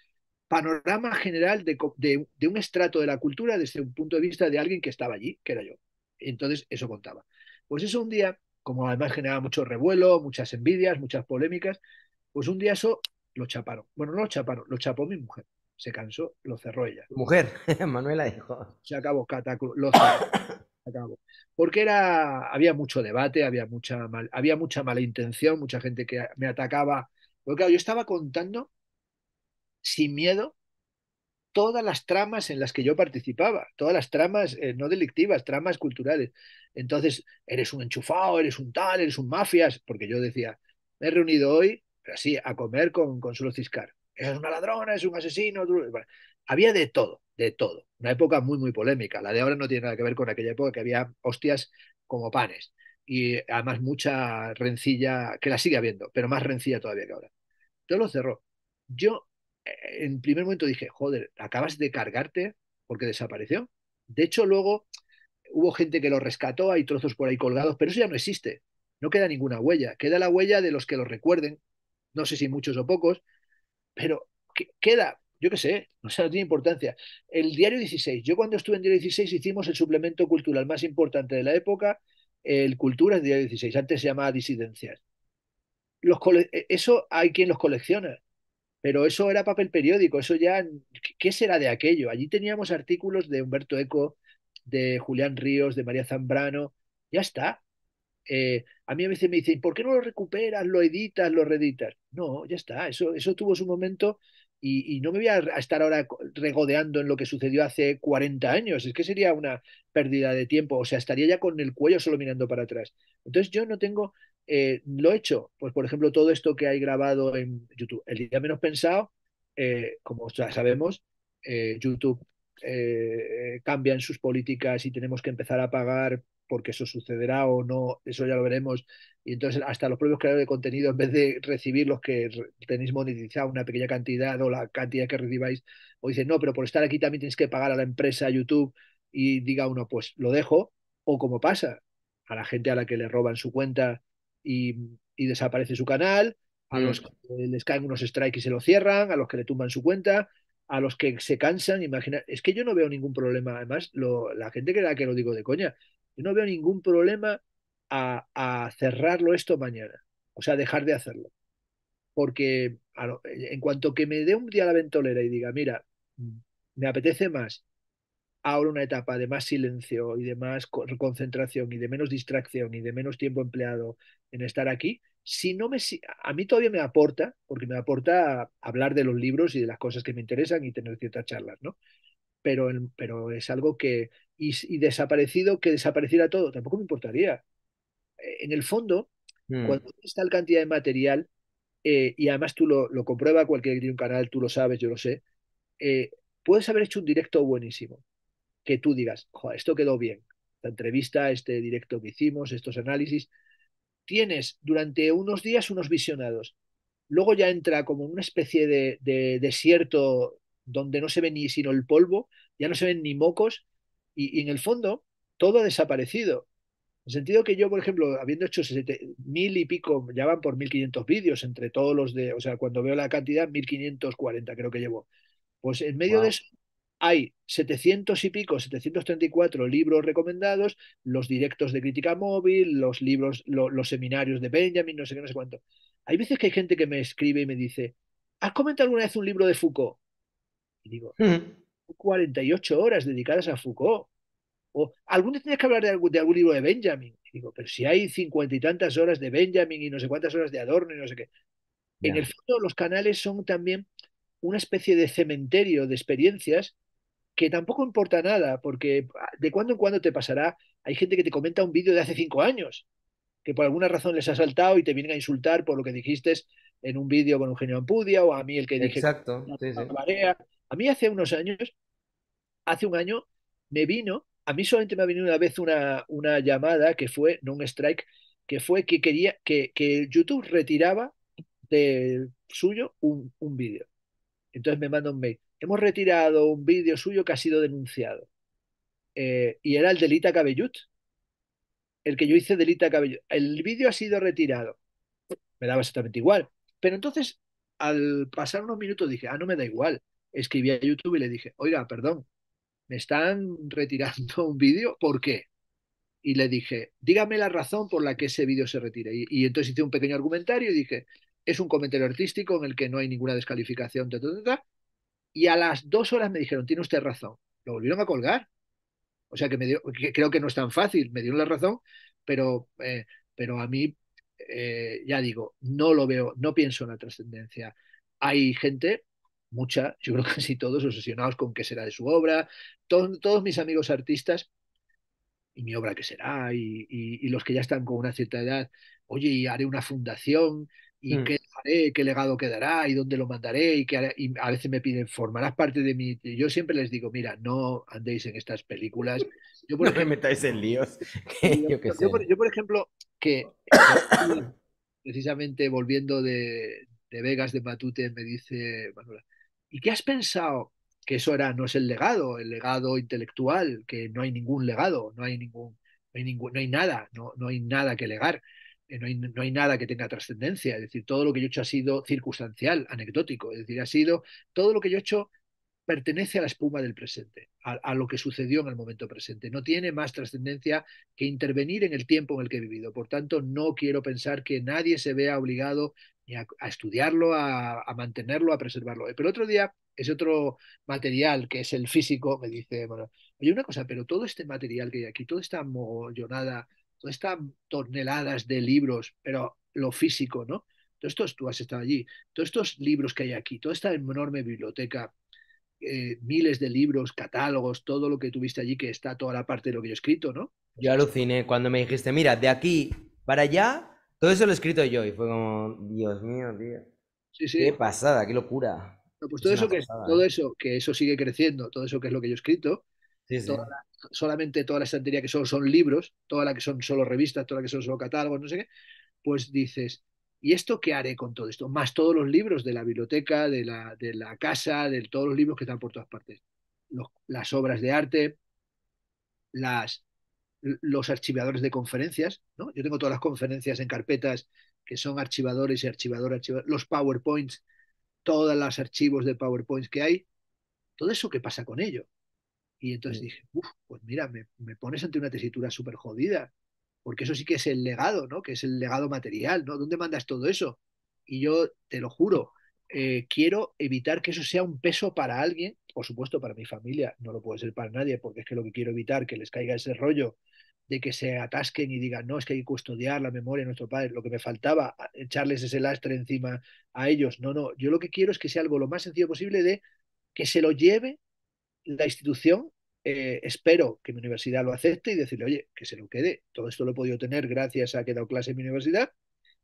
panorama general de, de un estrato de la cultura desde un punto de vista de alguien que estaba allí, que era yo. Entonces eso contaba. Pues eso un día, como además generaba mucho revuelo, muchas envidias, muchas polémicas, pues un día eso lo chaparon. Bueno, no lo chaparon, lo chapó mi mujer. Se cansó, lo cerró ella. Mujer, Manuela dijo. Se acabó, cataclo, lo Se acabó. Porque era, había mucho debate, había mucha, mal, había mucha mala intención, mucha gente que me atacaba. Porque yo estaba contando sin miedo todas las tramas en las que yo participaba, todas las tramas eh, no delictivas, tramas culturales. Entonces, eres un enchufado, eres un tal, eres un mafias, porque yo decía, me he reunido hoy pero así, a comer con su Ciscar. Es una ladrona, es un asesino. había de todo, de todo. Una época muy, muy polémica. La de ahora no tiene nada que ver con aquella época que había hostias como panes. Y además mucha rencilla, que la sigue habiendo, pero más rencilla todavía que ahora. yo lo cerró. Yo eh, en primer momento dije, joder, acabas de cargarte porque desapareció. De hecho, luego hubo gente que lo rescató, hay trozos por ahí colgados, pero eso ya no existe. No queda ninguna huella. Queda la huella de los que lo recuerden, no sé si muchos o pocos, pero queda, yo qué sé, o sea, no tiene importancia. El diario 16, yo cuando estuve en diario 16 hicimos el suplemento cultural más importante de la época, el Cultura del diario 16, antes se llamaba Disidencias. Los e, eso hay quien los colecciona, pero eso era papel periódico, eso ya, ¿qué será de aquello? Allí teníamos artículos de Humberto Eco, de Julián Ríos, de María Zambrano, ya está. Eh, a mí a veces me dicen, ¿por qué no lo recuperas, lo editas, lo reeditas? No, ya está, eso, eso tuvo su momento y, no me voy a, estar ahora regodeando en lo que sucedió hace 40 años, es que sería una pérdida de tiempo, o sea, estaría ya con el cuello solo mirando para atrás. Entonces yo no tengo, eh, lo he hecho, pues por ejemplo todo esto que hay grabado en YouTube, el día menos pensado, eh, como ya sabemos, YouTube eh, cambian sus políticas y tenemos que empezar a pagar porque eso sucederá o no, eso ya lo veremos. Y entonces hasta los propios creadores de contenido, en vez de recibir los que tenéis monetizado una pequeña cantidad o la cantidad que recibáis, o dicen, no, pero por estar aquí también tienes que pagar a la empresa YouTube y diga uno, pues lo dejo, o como pasa a la gente a la que le roban su cuenta y, desaparece su canal, a los mm. que les caen unos strikes y se lo cierran, a los que le tumban su cuenta, a los que se cansan, imagina, es que yo no veo ningún problema, además, lo, la gente la que lo digo de coña, yo no veo ningún problema a, cerrarlo esto mañana, o sea, dejar de hacerlo. Porque eh, en cuanto que me dé un día la ventolera y diga, mira, mm, me apetece más ahora una etapa de más silencio y de más concentración y de menos distracción y de menos tiempo empleado en estar aquí, si no me, a mí todavía me aporta, porque me aporta hablar de los libros y de las cosas que me interesan y tener ciertas charlas, ¿no? Pero, pero es algo que, y, desaparecido, que desapareciera todo, tampoco me importaría. Eh, en el fondo, hmm. cuando tienes tal cantidad de material, eh, y además tú lo, lo compruebas, cualquiera un canal, tú lo sabes, yo lo sé, eh, puedes haber hecho un directo buenísimo, que tú digas, esto quedó bien, la entrevista, este directo que hicimos, estos análisis, tienes durante unos días unos visionados. Luego ya entra como una especie de, desierto donde no se ve ni sino el polvo, ya no se ven ni mocos y, en el fondo todo ha desaparecido. En el sentido que yo, por ejemplo, habiendo hecho mil y pico, ya van por 1500 vídeos entre todos los de, o sea, cuando veo la cantidad, 1540 creo que llevo. Pues en medio de eso hay 700 y pico, 734 libros recomendados, los directos de crítica móvil, los libros, los seminarios de Benjamin, no sé qué, no sé cuánto. Hay veces que hay gente que me escribe y me dice, ¿has comentado alguna vez un libro de Foucault? Y digo, 48 horas dedicadas a Foucault. O algún día tienes que hablar de algún, libro de Benjamin. Y digo, pero si hay cincuenta y tantas horas de Benjamin y no sé cuántas horas de Adorno y no sé qué. En el fondo, los canales son también una especie de cementerio de experiencias que tampoco importa nada, porque ah, de cuando en cuando te pasará, hay gente que te comenta un vídeo de hace cinco años, que por alguna razón les ha saltado y te vienen a insultar por lo que dijiste en un vídeo con Eugenio Ampudia o a mí el que dije Exacto, A mí hace unos años, hace un año, me vino, a mí solamente me ha venido una vez una, una llamada que fue, no un strike, que fue que quería que, que YouTube retiraba del suyo un, un vídeo. Entonces me manda un mail hemos retirado un vídeo suyo que ha sido denunciado. Eh, y era el delita Cabellut, el que yo hice delita Lita Cabellut. El vídeo ha sido retirado. Me daba exactamente igual. Pero entonces, al pasar unos minutos, dije, ah, no me da igual. Escribí a YouTube y le dije, oiga, perdón, me están retirando un vídeo, ¿por qué? Y le dije, dígame la razón por la que ese vídeo se retira. Y, entonces hice un pequeño argumentario y dije, es un comentario artístico en el que no hay ninguna descalificación, de ta, y a las dos horas me dijeron, tiene usted razón. Lo volvieron a colgar. O sea que, me creo que no es tan fácil, me dieron la razón, pero, eh, pero a mí, eh, ya digo, no lo veo, no pienso en la trascendencia. Hay gente, mucha, yo creo que casi todos, obsesionados con qué será de su obra. Todos, mis amigos artistas y mi obra que será, y, los que ya están con una cierta edad, oye, y haré una fundación, y mm qué legado quedará y dónde lo mandaré y, que a veces me piden, formarás parte de mí. Yo siempre les digo, mira, no andéis en estas películas. Yo, por no ejemplo, me metáis en líos. yo, por, ejemplo, que precisamente volviendo de, Vegas, de Batute me dice Manuela, ¿y qué has pensado? Que eso era, no es el legado, el legado intelectual, que no hay ningún legado, no hay ningún, no hay, ningún, no hay nada, no, no hay nada que legar no hay, nada que tenga trascendencia, es decir, todo lo que yo he hecho ha sido circunstancial, anecdótico, es decir, ha sido, todo lo que yo he hecho pertenece a la espuma del presente, a, lo que sucedió en el momento presente, no tiene más trascendencia que intervenir en el tiempo en el que he vivido, por tanto, no quiero pensar que nadie se vea obligado a, estudiarlo, a, mantenerlo, a preservarlo. Pero otro día, ese otro material que es el físico, me dice, bueno, oye, una cosa, pero todo este material que hay aquí, toda esta mollonada Todas están toneladas de libros, pero lo físico, ¿no? Todo esto, tú has estado allí, todos estos libros que hay aquí, toda esta enorme biblioteca, eh, miles de libros, catálogos, todo lo que tuviste allí, que está toda la parte de lo que yo he escrito, ¿no? Yo aluciné cuando me dijiste, mira, de aquí para allá, todo eso lo he escrito yo, y fue como, Dios mío, tío. Sí, sí. Qué pasada, qué locura. pues todo eso, que, todo eso, que eso sigue creciendo, todo eso que es lo que yo he escrito, solamente toda la estantería que solo son libros, toda la que son solo revistas, toda la que son solo catálogos, no sé qué, pues dices, ¿y esto qué haré con todo esto? Más todos los libros de la biblioteca, de la, de la casa, de todos los libros que están por todas partes. las obras de arte, las, los archivadores de conferencias, ¿no? Yo tengo todas las conferencias en carpetas que son archivadores y archivadores, archivadores los PowerPoints, todos los archivos de PowerPoints que hay, todo eso qué pasa con ello. Y entonces dije, uff, pues mira, me, pones ante una tesitura súper jodida, porque eso sí que es el legado, ¿no? Que es el legado material, ¿no? ¿Dónde mandas todo eso? Y yo te lo juro, eh, quiero evitar que eso sea un peso para alguien, por supuesto para mi familia, no lo puede ser para nadie, porque es que lo que quiero evitar, que les caiga ese rollo de que se atasquen y digan, no, es que hay que custodiar la memoria de nuestro padre, lo que me faltaba, echarles ese lastre encima a ellos. No, no, yo lo que quiero es que sea algo lo más sencillo posible de que se lo lleve la institución, eh, espero que mi universidad lo acepte y decirle, oye, que se lo quede. Todo esto lo he podido tener gracias a que he dado clase en mi universidad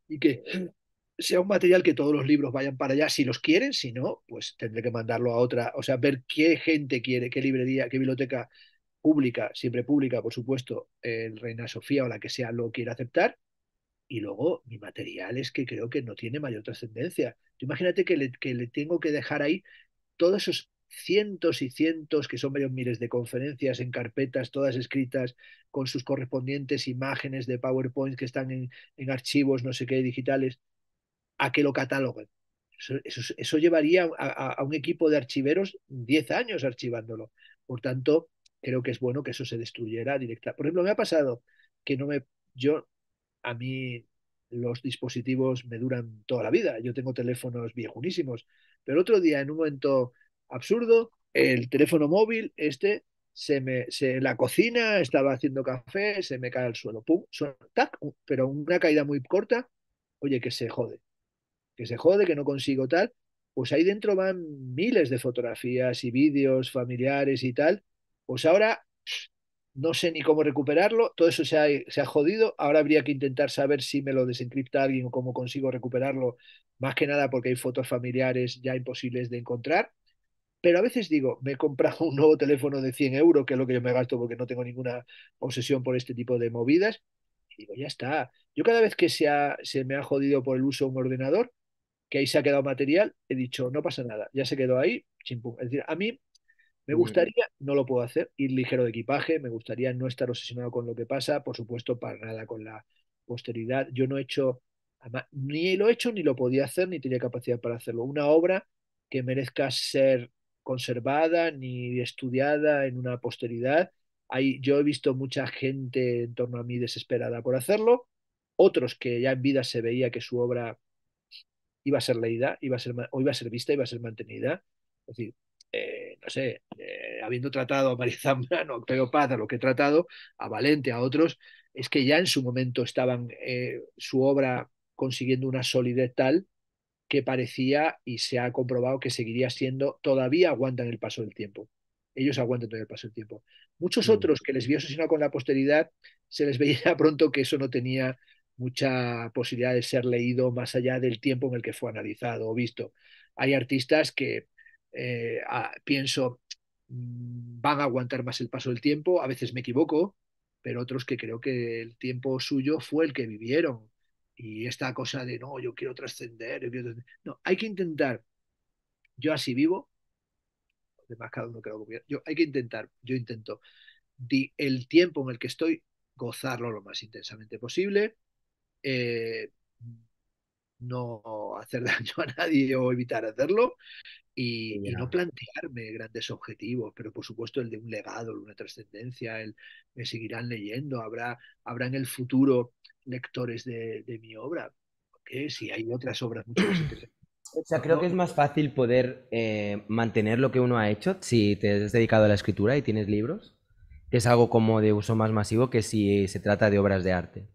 y que sea un material que todos los libros vayan para allá si los quieren, si no, pues tendré que mandarlo a otra, o sea, ver qué gente quiere, qué librería, qué biblioteca pública, siempre pública, por supuesto, el Reina Sofía o la que sea lo quiera aceptar. Y luego mi material es que creo que no tiene mayor trascendencia. Imagínate que le, que le tengo que dejar ahí todos esos cientos y cientos, que son varios miles de conferencias en carpetas, todas escritas con sus correspondientes imágenes de PowerPoint que están en, en archivos, no sé qué, digitales, a que lo cataloguen. Eso, eso, llevaría a, un equipo de archiveros 10 años archivándolo. Por tanto, creo que es bueno que eso se destruyera directa. Por ejemplo, me ha pasado que no me... Yo, a mí, los dispositivos me duran toda la vida. Yo tengo teléfonos viejunísimos. Pero el otro día, en un momento absurdo. El teléfono móvil, este, se me, se, la cocina, estaba haciendo café, se me cae al suelo. Pum, pero una caída muy corta. Oye, que se jode, que se jode, que no consigo tal. Pues ahí dentro van miles de fotografías y vídeos familiares y tal. Pues ahora no sé ni cómo recuperarlo, todo eso se ha, se ha, jodido, ahora habría que intentar saber si me lo desencripta alguien o cómo consigo recuperarlo, más que nada porque hay fotos familiares ya imposibles de encontrar. Pero a veces digo, me he comprado un nuevo teléfono de 100 euros, que es lo que yo me gasto porque no tengo ninguna obsesión por este tipo de movidas. Y digo, ya está. Yo cada vez que se, se me ha jodido por el uso de un ordenador, que ahí se ha quedado material, he dicho, no pasa nada, ya se quedó ahí, chimpum. Es decir, a mí me gustaría, no lo puedo hacer, ir ligero de equipaje, me gustaría no estar obsesionado con lo que pasa, por supuesto, para nada con la posteridad. Yo no he hecho, ni lo he hecho, ni lo podía hacer, ni tenía capacidad para hacerlo. Una obra que merezca ser conservada ni estudiada en una posteridad. Hay, yo he visto mucha gente en torno a mí desesperada por hacerlo, otros que ya en vida se veía que su obra iba a ser leída, iba a ser, o iba a ser vista, iba a ser mantenida. Es decir, eh, no sé, eh, habiendo tratado a María Zambrano, a Octavio a lo que he tratado, a Valente, a otros, es que ya en su momento estaban eh, su obra consiguiendo una solidez tal que parecía y se ha comprobado que seguiría siendo, todavía aguantan el paso del tiempo. Ellos aguantan todavía el paso del tiempo. Muchos mm. otros que les vio asesinado con la posteridad, se les veía pronto que eso no tenía mucha posibilidad de ser leído más allá del tiempo en el que fue analizado o visto. Hay artistas que eh, pienso mm, van a aguantar más el paso del tiempo, a veces me equivoco, pero otros que creo que el tiempo suyo fue el que vivieron y esta cosa de no, yo quiero trascender, No, hay que intentar, yo así vivo, además cada uno que yo hay que intentar, yo intento di, el tiempo en el que estoy gozarlo lo más intensamente posible, eh, no hacer daño a nadie o evitar hacerlo y, no plantearme grandes objetivos, pero por supuesto el de un legado, una trascendencia, él me seguirán leyendo, habrá, habrá en el futuro lectores de, mi obra, porque si hay otras obras mucho más interesantes. O sea, creo que es más fácil poder eh, mantener lo que uno ha hecho si te has dedicado a la escritura y tienes libros, que es algo como de uso más masivo que si se trata de obras de arte.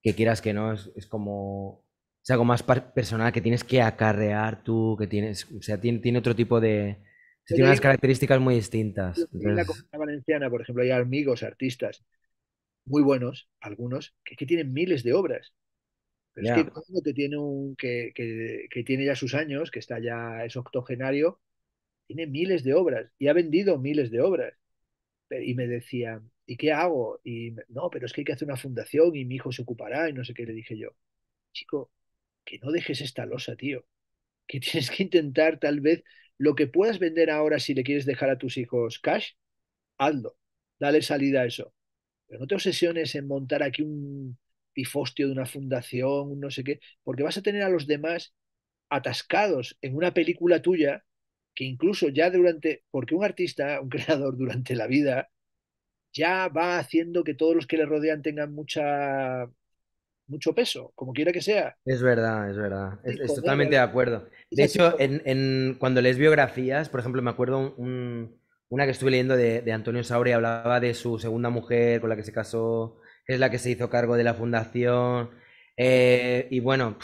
Que quieras que no, es, como... Es algo más personal que tienes que acarrear tú, que tienes... O sea, tiene, otro tipo de... tiene unas características muy distintas. En la comunidad valenciana, por ejemplo, hay amigos, artistas, muy buenos, algunos, que, tienen miles de obras. es que uno que tiene, un, que, que, tiene ya sus años, que está ya, es octogenario, tiene miles de obras y ha vendido miles de obras. Y me decían, ¿y qué hago? Y no, pero es que hay que hacer una fundación y mi hijo se ocupará y no sé qué le dije yo. Chico, que no dejes esta losa, tío. Que tienes que intentar tal vez lo que puedas vender ahora si le quieres dejar a tus hijos cash, hazlo. Dale salida a eso. Pero no te obsesiones en montar aquí un pifostio de una fundación, no sé qué, porque vas a tener a los demás atascados en una película tuya que incluso ya durante, porque un artista, un creador durante la vida, ya va haciendo que todos los que le rodean tengan mucha mucho peso, como quiera que sea. Es verdad, es verdad. Es, totalmente de acuerdo. De hecho, en, cuando lees biografías, por ejemplo, me acuerdo un, una que estuve leyendo de, de Antonio Sauri hablaba de su segunda mujer con la que se casó, que es la que se hizo cargo de la fundación. Eh, y bueno,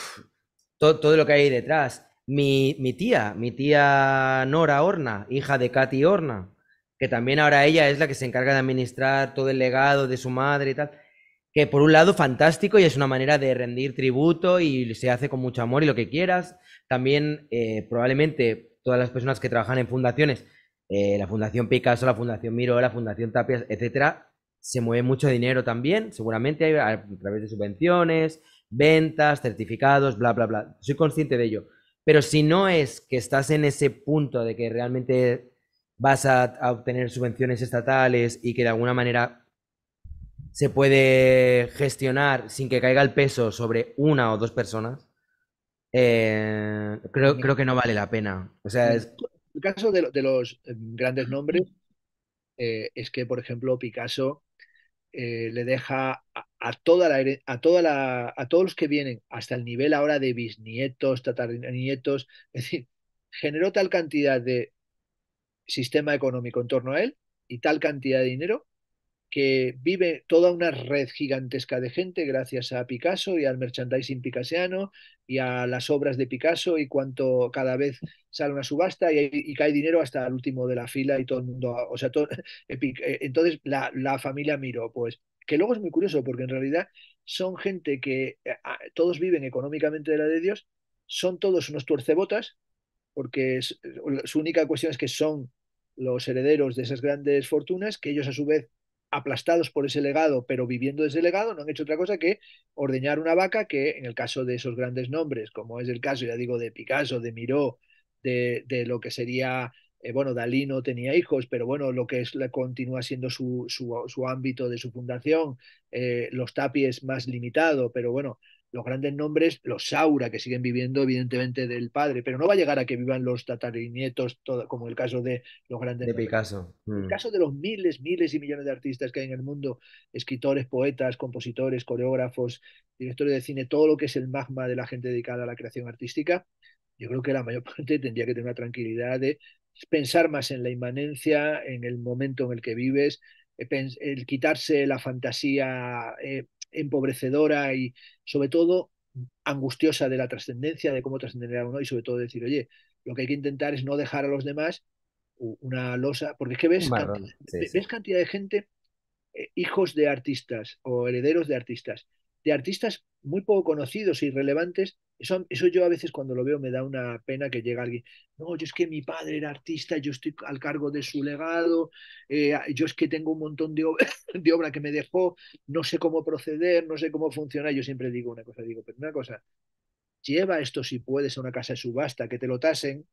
todo, lo que hay detrás. Mi, mi, tía, mi tía Nora Horna, hija de Katy Horna, que también ahora ella es la que se encarga de administrar todo el legado de su madre y tal. Que por un lado, fantástico y es una manera de rendir tributo y se hace con mucho amor y lo que quieras. También, eh, probablemente, todas las personas que trabajan en fundaciones eh, la Fundación Picasso, la Fundación Miro, la Fundación Tapias, etcétera, se mueve mucho dinero también, seguramente a través de subvenciones, ventas, certificados, bla, bla, bla. Soy consciente de ello. Pero si no es que estás en ese punto de que realmente vas a, obtener subvenciones estatales y que de alguna manera se puede gestionar sin que caiga el peso sobre una o dos personas, eh, creo, creo, que no vale la pena. O sea, es, el caso de, los eh, grandes nombres eh, es que, por ejemplo, Picasso eh, le deja a, toda la, a, toda a todos los que vienen hasta el nivel ahora de bisnietos, tatarinietos, es decir, generó tal cantidad de sistema económico en torno a él y tal cantidad de dinero que vive toda una red gigantesca de gente gracias a Picasso y al merchandising picasiano y a las obras de Picasso y cuanto cada vez sale una subasta y, cae dinero hasta el último de la fila y todo el mundo, o sea, eh, entonces la, familia Miro, pues, que luego es muy curioso porque en realidad son gente que eh, todos viven económicamente de la de Dios, son todos unos tuercebotas, porque eh, su única cuestión es que son los herederos de esas grandes fortunas, que ellos a su vez aplastados por ese legado, pero viviendo ese legado, no han hecho otra cosa que ordeñar una vaca que en el caso de esos grandes nombres, como es el caso, ya digo, de Picasso, de Miró, de, lo que sería, eh, bueno, Dalí no tenía hijos, pero bueno, lo que es, la, continúa siendo su, su, su, ámbito de su fundación, eh, los tapies más limitado, pero bueno, los grandes nombres, los Saura, que siguen viviendo evidentemente del padre, pero no va a llegar a que vivan los tatarinietos, como el caso de los grandes de El mm. caso de los miles, miles y millones de artistas que hay en el mundo, escritores, poetas, compositores, coreógrafos, directores de cine, todo lo que es el magma de la gente dedicada a la creación artística, yo creo que la mayor parte tendría que tener una tranquilidad de pensar más en la inmanencia, en el momento en el que vives, eh, el quitarse la fantasía eh, empobrecedora y sobre todo angustiosa de la trascendencia, de cómo a uno y sobre todo decir, oye, lo que hay que intentar es no dejar a los demás una losa, porque es que ves, cantidad, ves cantidad de gente, eh, hijos de artistas o herederos de artistas, de artistas muy poco conocidos y relevantes, eso, eso yo a veces cuando lo veo me da una pena que llega alguien, no, yo es que mi padre era artista, yo estoy al cargo de su legado, eh, yo es que tengo un montón de, obra que me dejó, no sé cómo proceder, no sé cómo funcionar, yo siempre digo una cosa, digo, pero una cosa, lleva esto si puedes a una casa de subasta, que te lo tasen,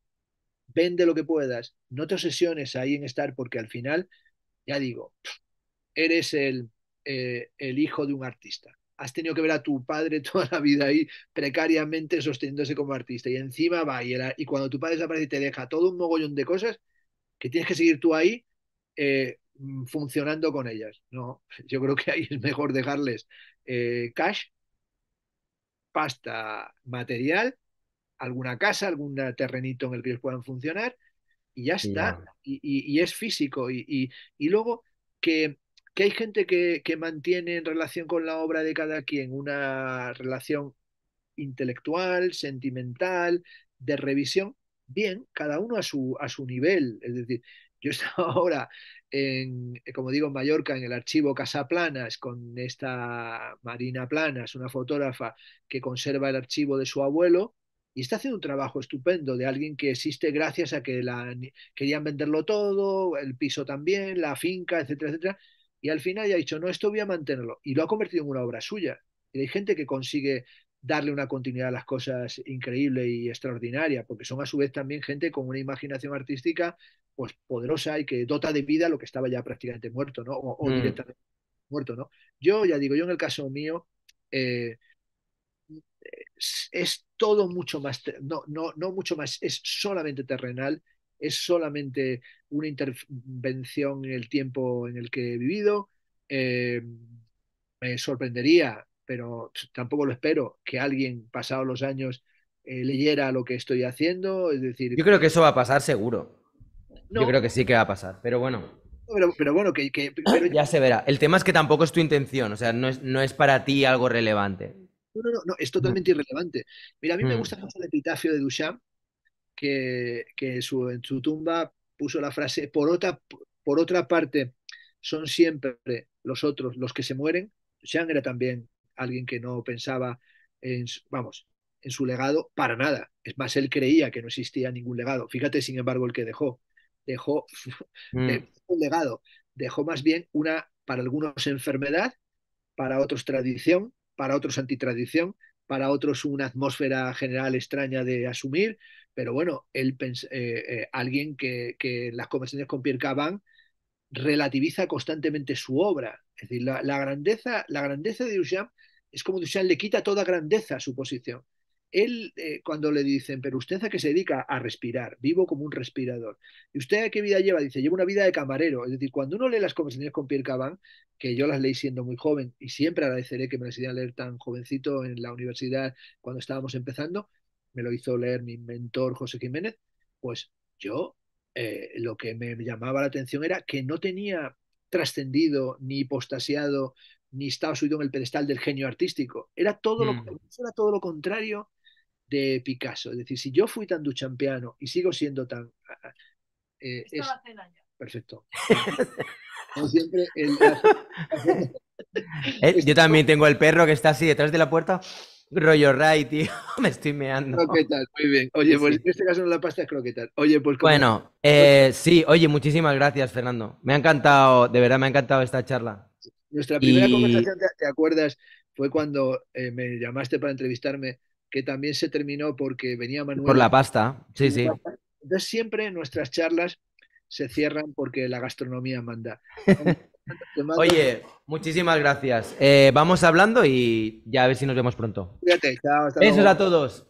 vende lo que puedas, no te obsesiones ahí en estar porque al final, ya digo, eres el, eh, el hijo de un artista has tenido que ver a tu padre toda la vida ahí precariamente sosteniéndose como artista y encima va y, y cuando tu padre desaparece y te deja todo un mogollón de cosas que tienes que seguir tú ahí eh, mm, funcionando con ellas. No, yo creo que ahí es mejor dejarles eh, cash, pasta material, alguna casa, algún terrenito en el que ellos puedan funcionar y ya está. Y, es físico. Y, y, luego que hay gente que, mantiene en relación con la obra de cada quien una relación intelectual, sentimental, de revisión, bien, cada uno a su, a su nivel. Es decir, yo estaba ahora, en, como digo, en Mallorca, en el archivo Casa Planas, con esta Marina Planas, una fotógrafa que conserva el archivo de su abuelo, y está haciendo un trabajo estupendo de alguien que existe gracias a que querían venderlo todo, el piso también, la finca, etcétera, etcétera y al final ya ha dicho, no, esto voy a mantenerlo. Y lo ha convertido en una obra suya. Y hay gente que consigue darle una continuidad a las cosas increíble y extraordinaria, porque son a su vez también gente con una imaginación artística pues poderosa y que dota de vida lo que estaba ya prácticamente muerto, ¿no? O, mm. directamente muerto, ¿no? Yo ya digo, yo en el caso mío, eh, es, es, todo mucho más, no, no, no mucho más, es solamente terrenal es solamente una intervención en el tiempo en el que he vivido. Eh, me sorprendería, pero tampoco lo espero, que alguien, pasados los años, eh, leyera lo que estoy haciendo. Es decir, yo creo que eso va a pasar seguro. yo creo que sí que va a pasar, pero bueno. Pero, bueno, que, ya se verá. El tema es que tampoco es tu intención, o sea, no es, no es para ti algo relevante. No, no, no, es totalmente mm. irrelevante. Mira, a mí me mm. gusta mucho el epitafio de Duchamp, que, en, su, tumba puso la frase, por otra, por otra parte, son siempre los otros los que se mueren. Shang era también alguien que no pensaba en, vamos, en su legado para nada. Es más, él creía que no existía ningún legado. Fíjate, sin embargo, el que dejó. Mm. Dejó un legado. Dejó más bien una, para algunos, enfermedad, para otros, tradición, para otros, antitradición, para otros, una atmósfera general extraña de asumir, pero bueno, él, eh, eh, alguien que, las conversaciones con Pierre Caban relativiza constantemente su obra. Es decir, la, grandeza, la grandeza de Duchamp es como Duchamp le quita toda grandeza a su posición. Él, eh, cuando le dicen, pero usted a que se dedica a respirar, vivo como un respirador. ¿Y usted a qué vida lleva? Dice, llevo una vida de camarero. Es decir, cuando uno lee las conversaciones con Pierre Caban, que yo las leí siendo muy joven y siempre agradeceré que me las a leer tan jovencito en la universidad cuando estábamos empezando, me lo hizo leer mi mentor José Jiménez, pues yo eh, lo que me llamaba la atención era que no tenía trascendido, ni hipostasiado, ni estaba subido en el pedestal del genio artístico. Era todo, lo, mm. era todo lo contrario de Picasso. Es decir, si yo fui tan duchampiano y sigo siendo tan... Eh, Perfecto. siempre, eh, yo también tengo el perro que está así detrás de la puerta. Rollo Ray, tío, me estoy meando. Croquetas, muy bien. Oye, pues en este caso no la pasta es croquetas. Oye, pues. Bueno, eh, sí, oye, muchísimas gracias, Fernando. Me ha encantado, de verdad me ha encantado esta charla. Nuestra primera conversación, ¿te acuerdas? Fue cuando eh, me llamaste para entrevistarme, que también se terminó porque venía Manuel. Por la pasta, sí, sí. Entonces, siempre nuestras charlas se cierran porque la gastronomía manda. Oye, muchísimas gracias. Eh, vamos hablando y ya a ver si nos vemos pronto. Cuídate, chao. Hasta a todos.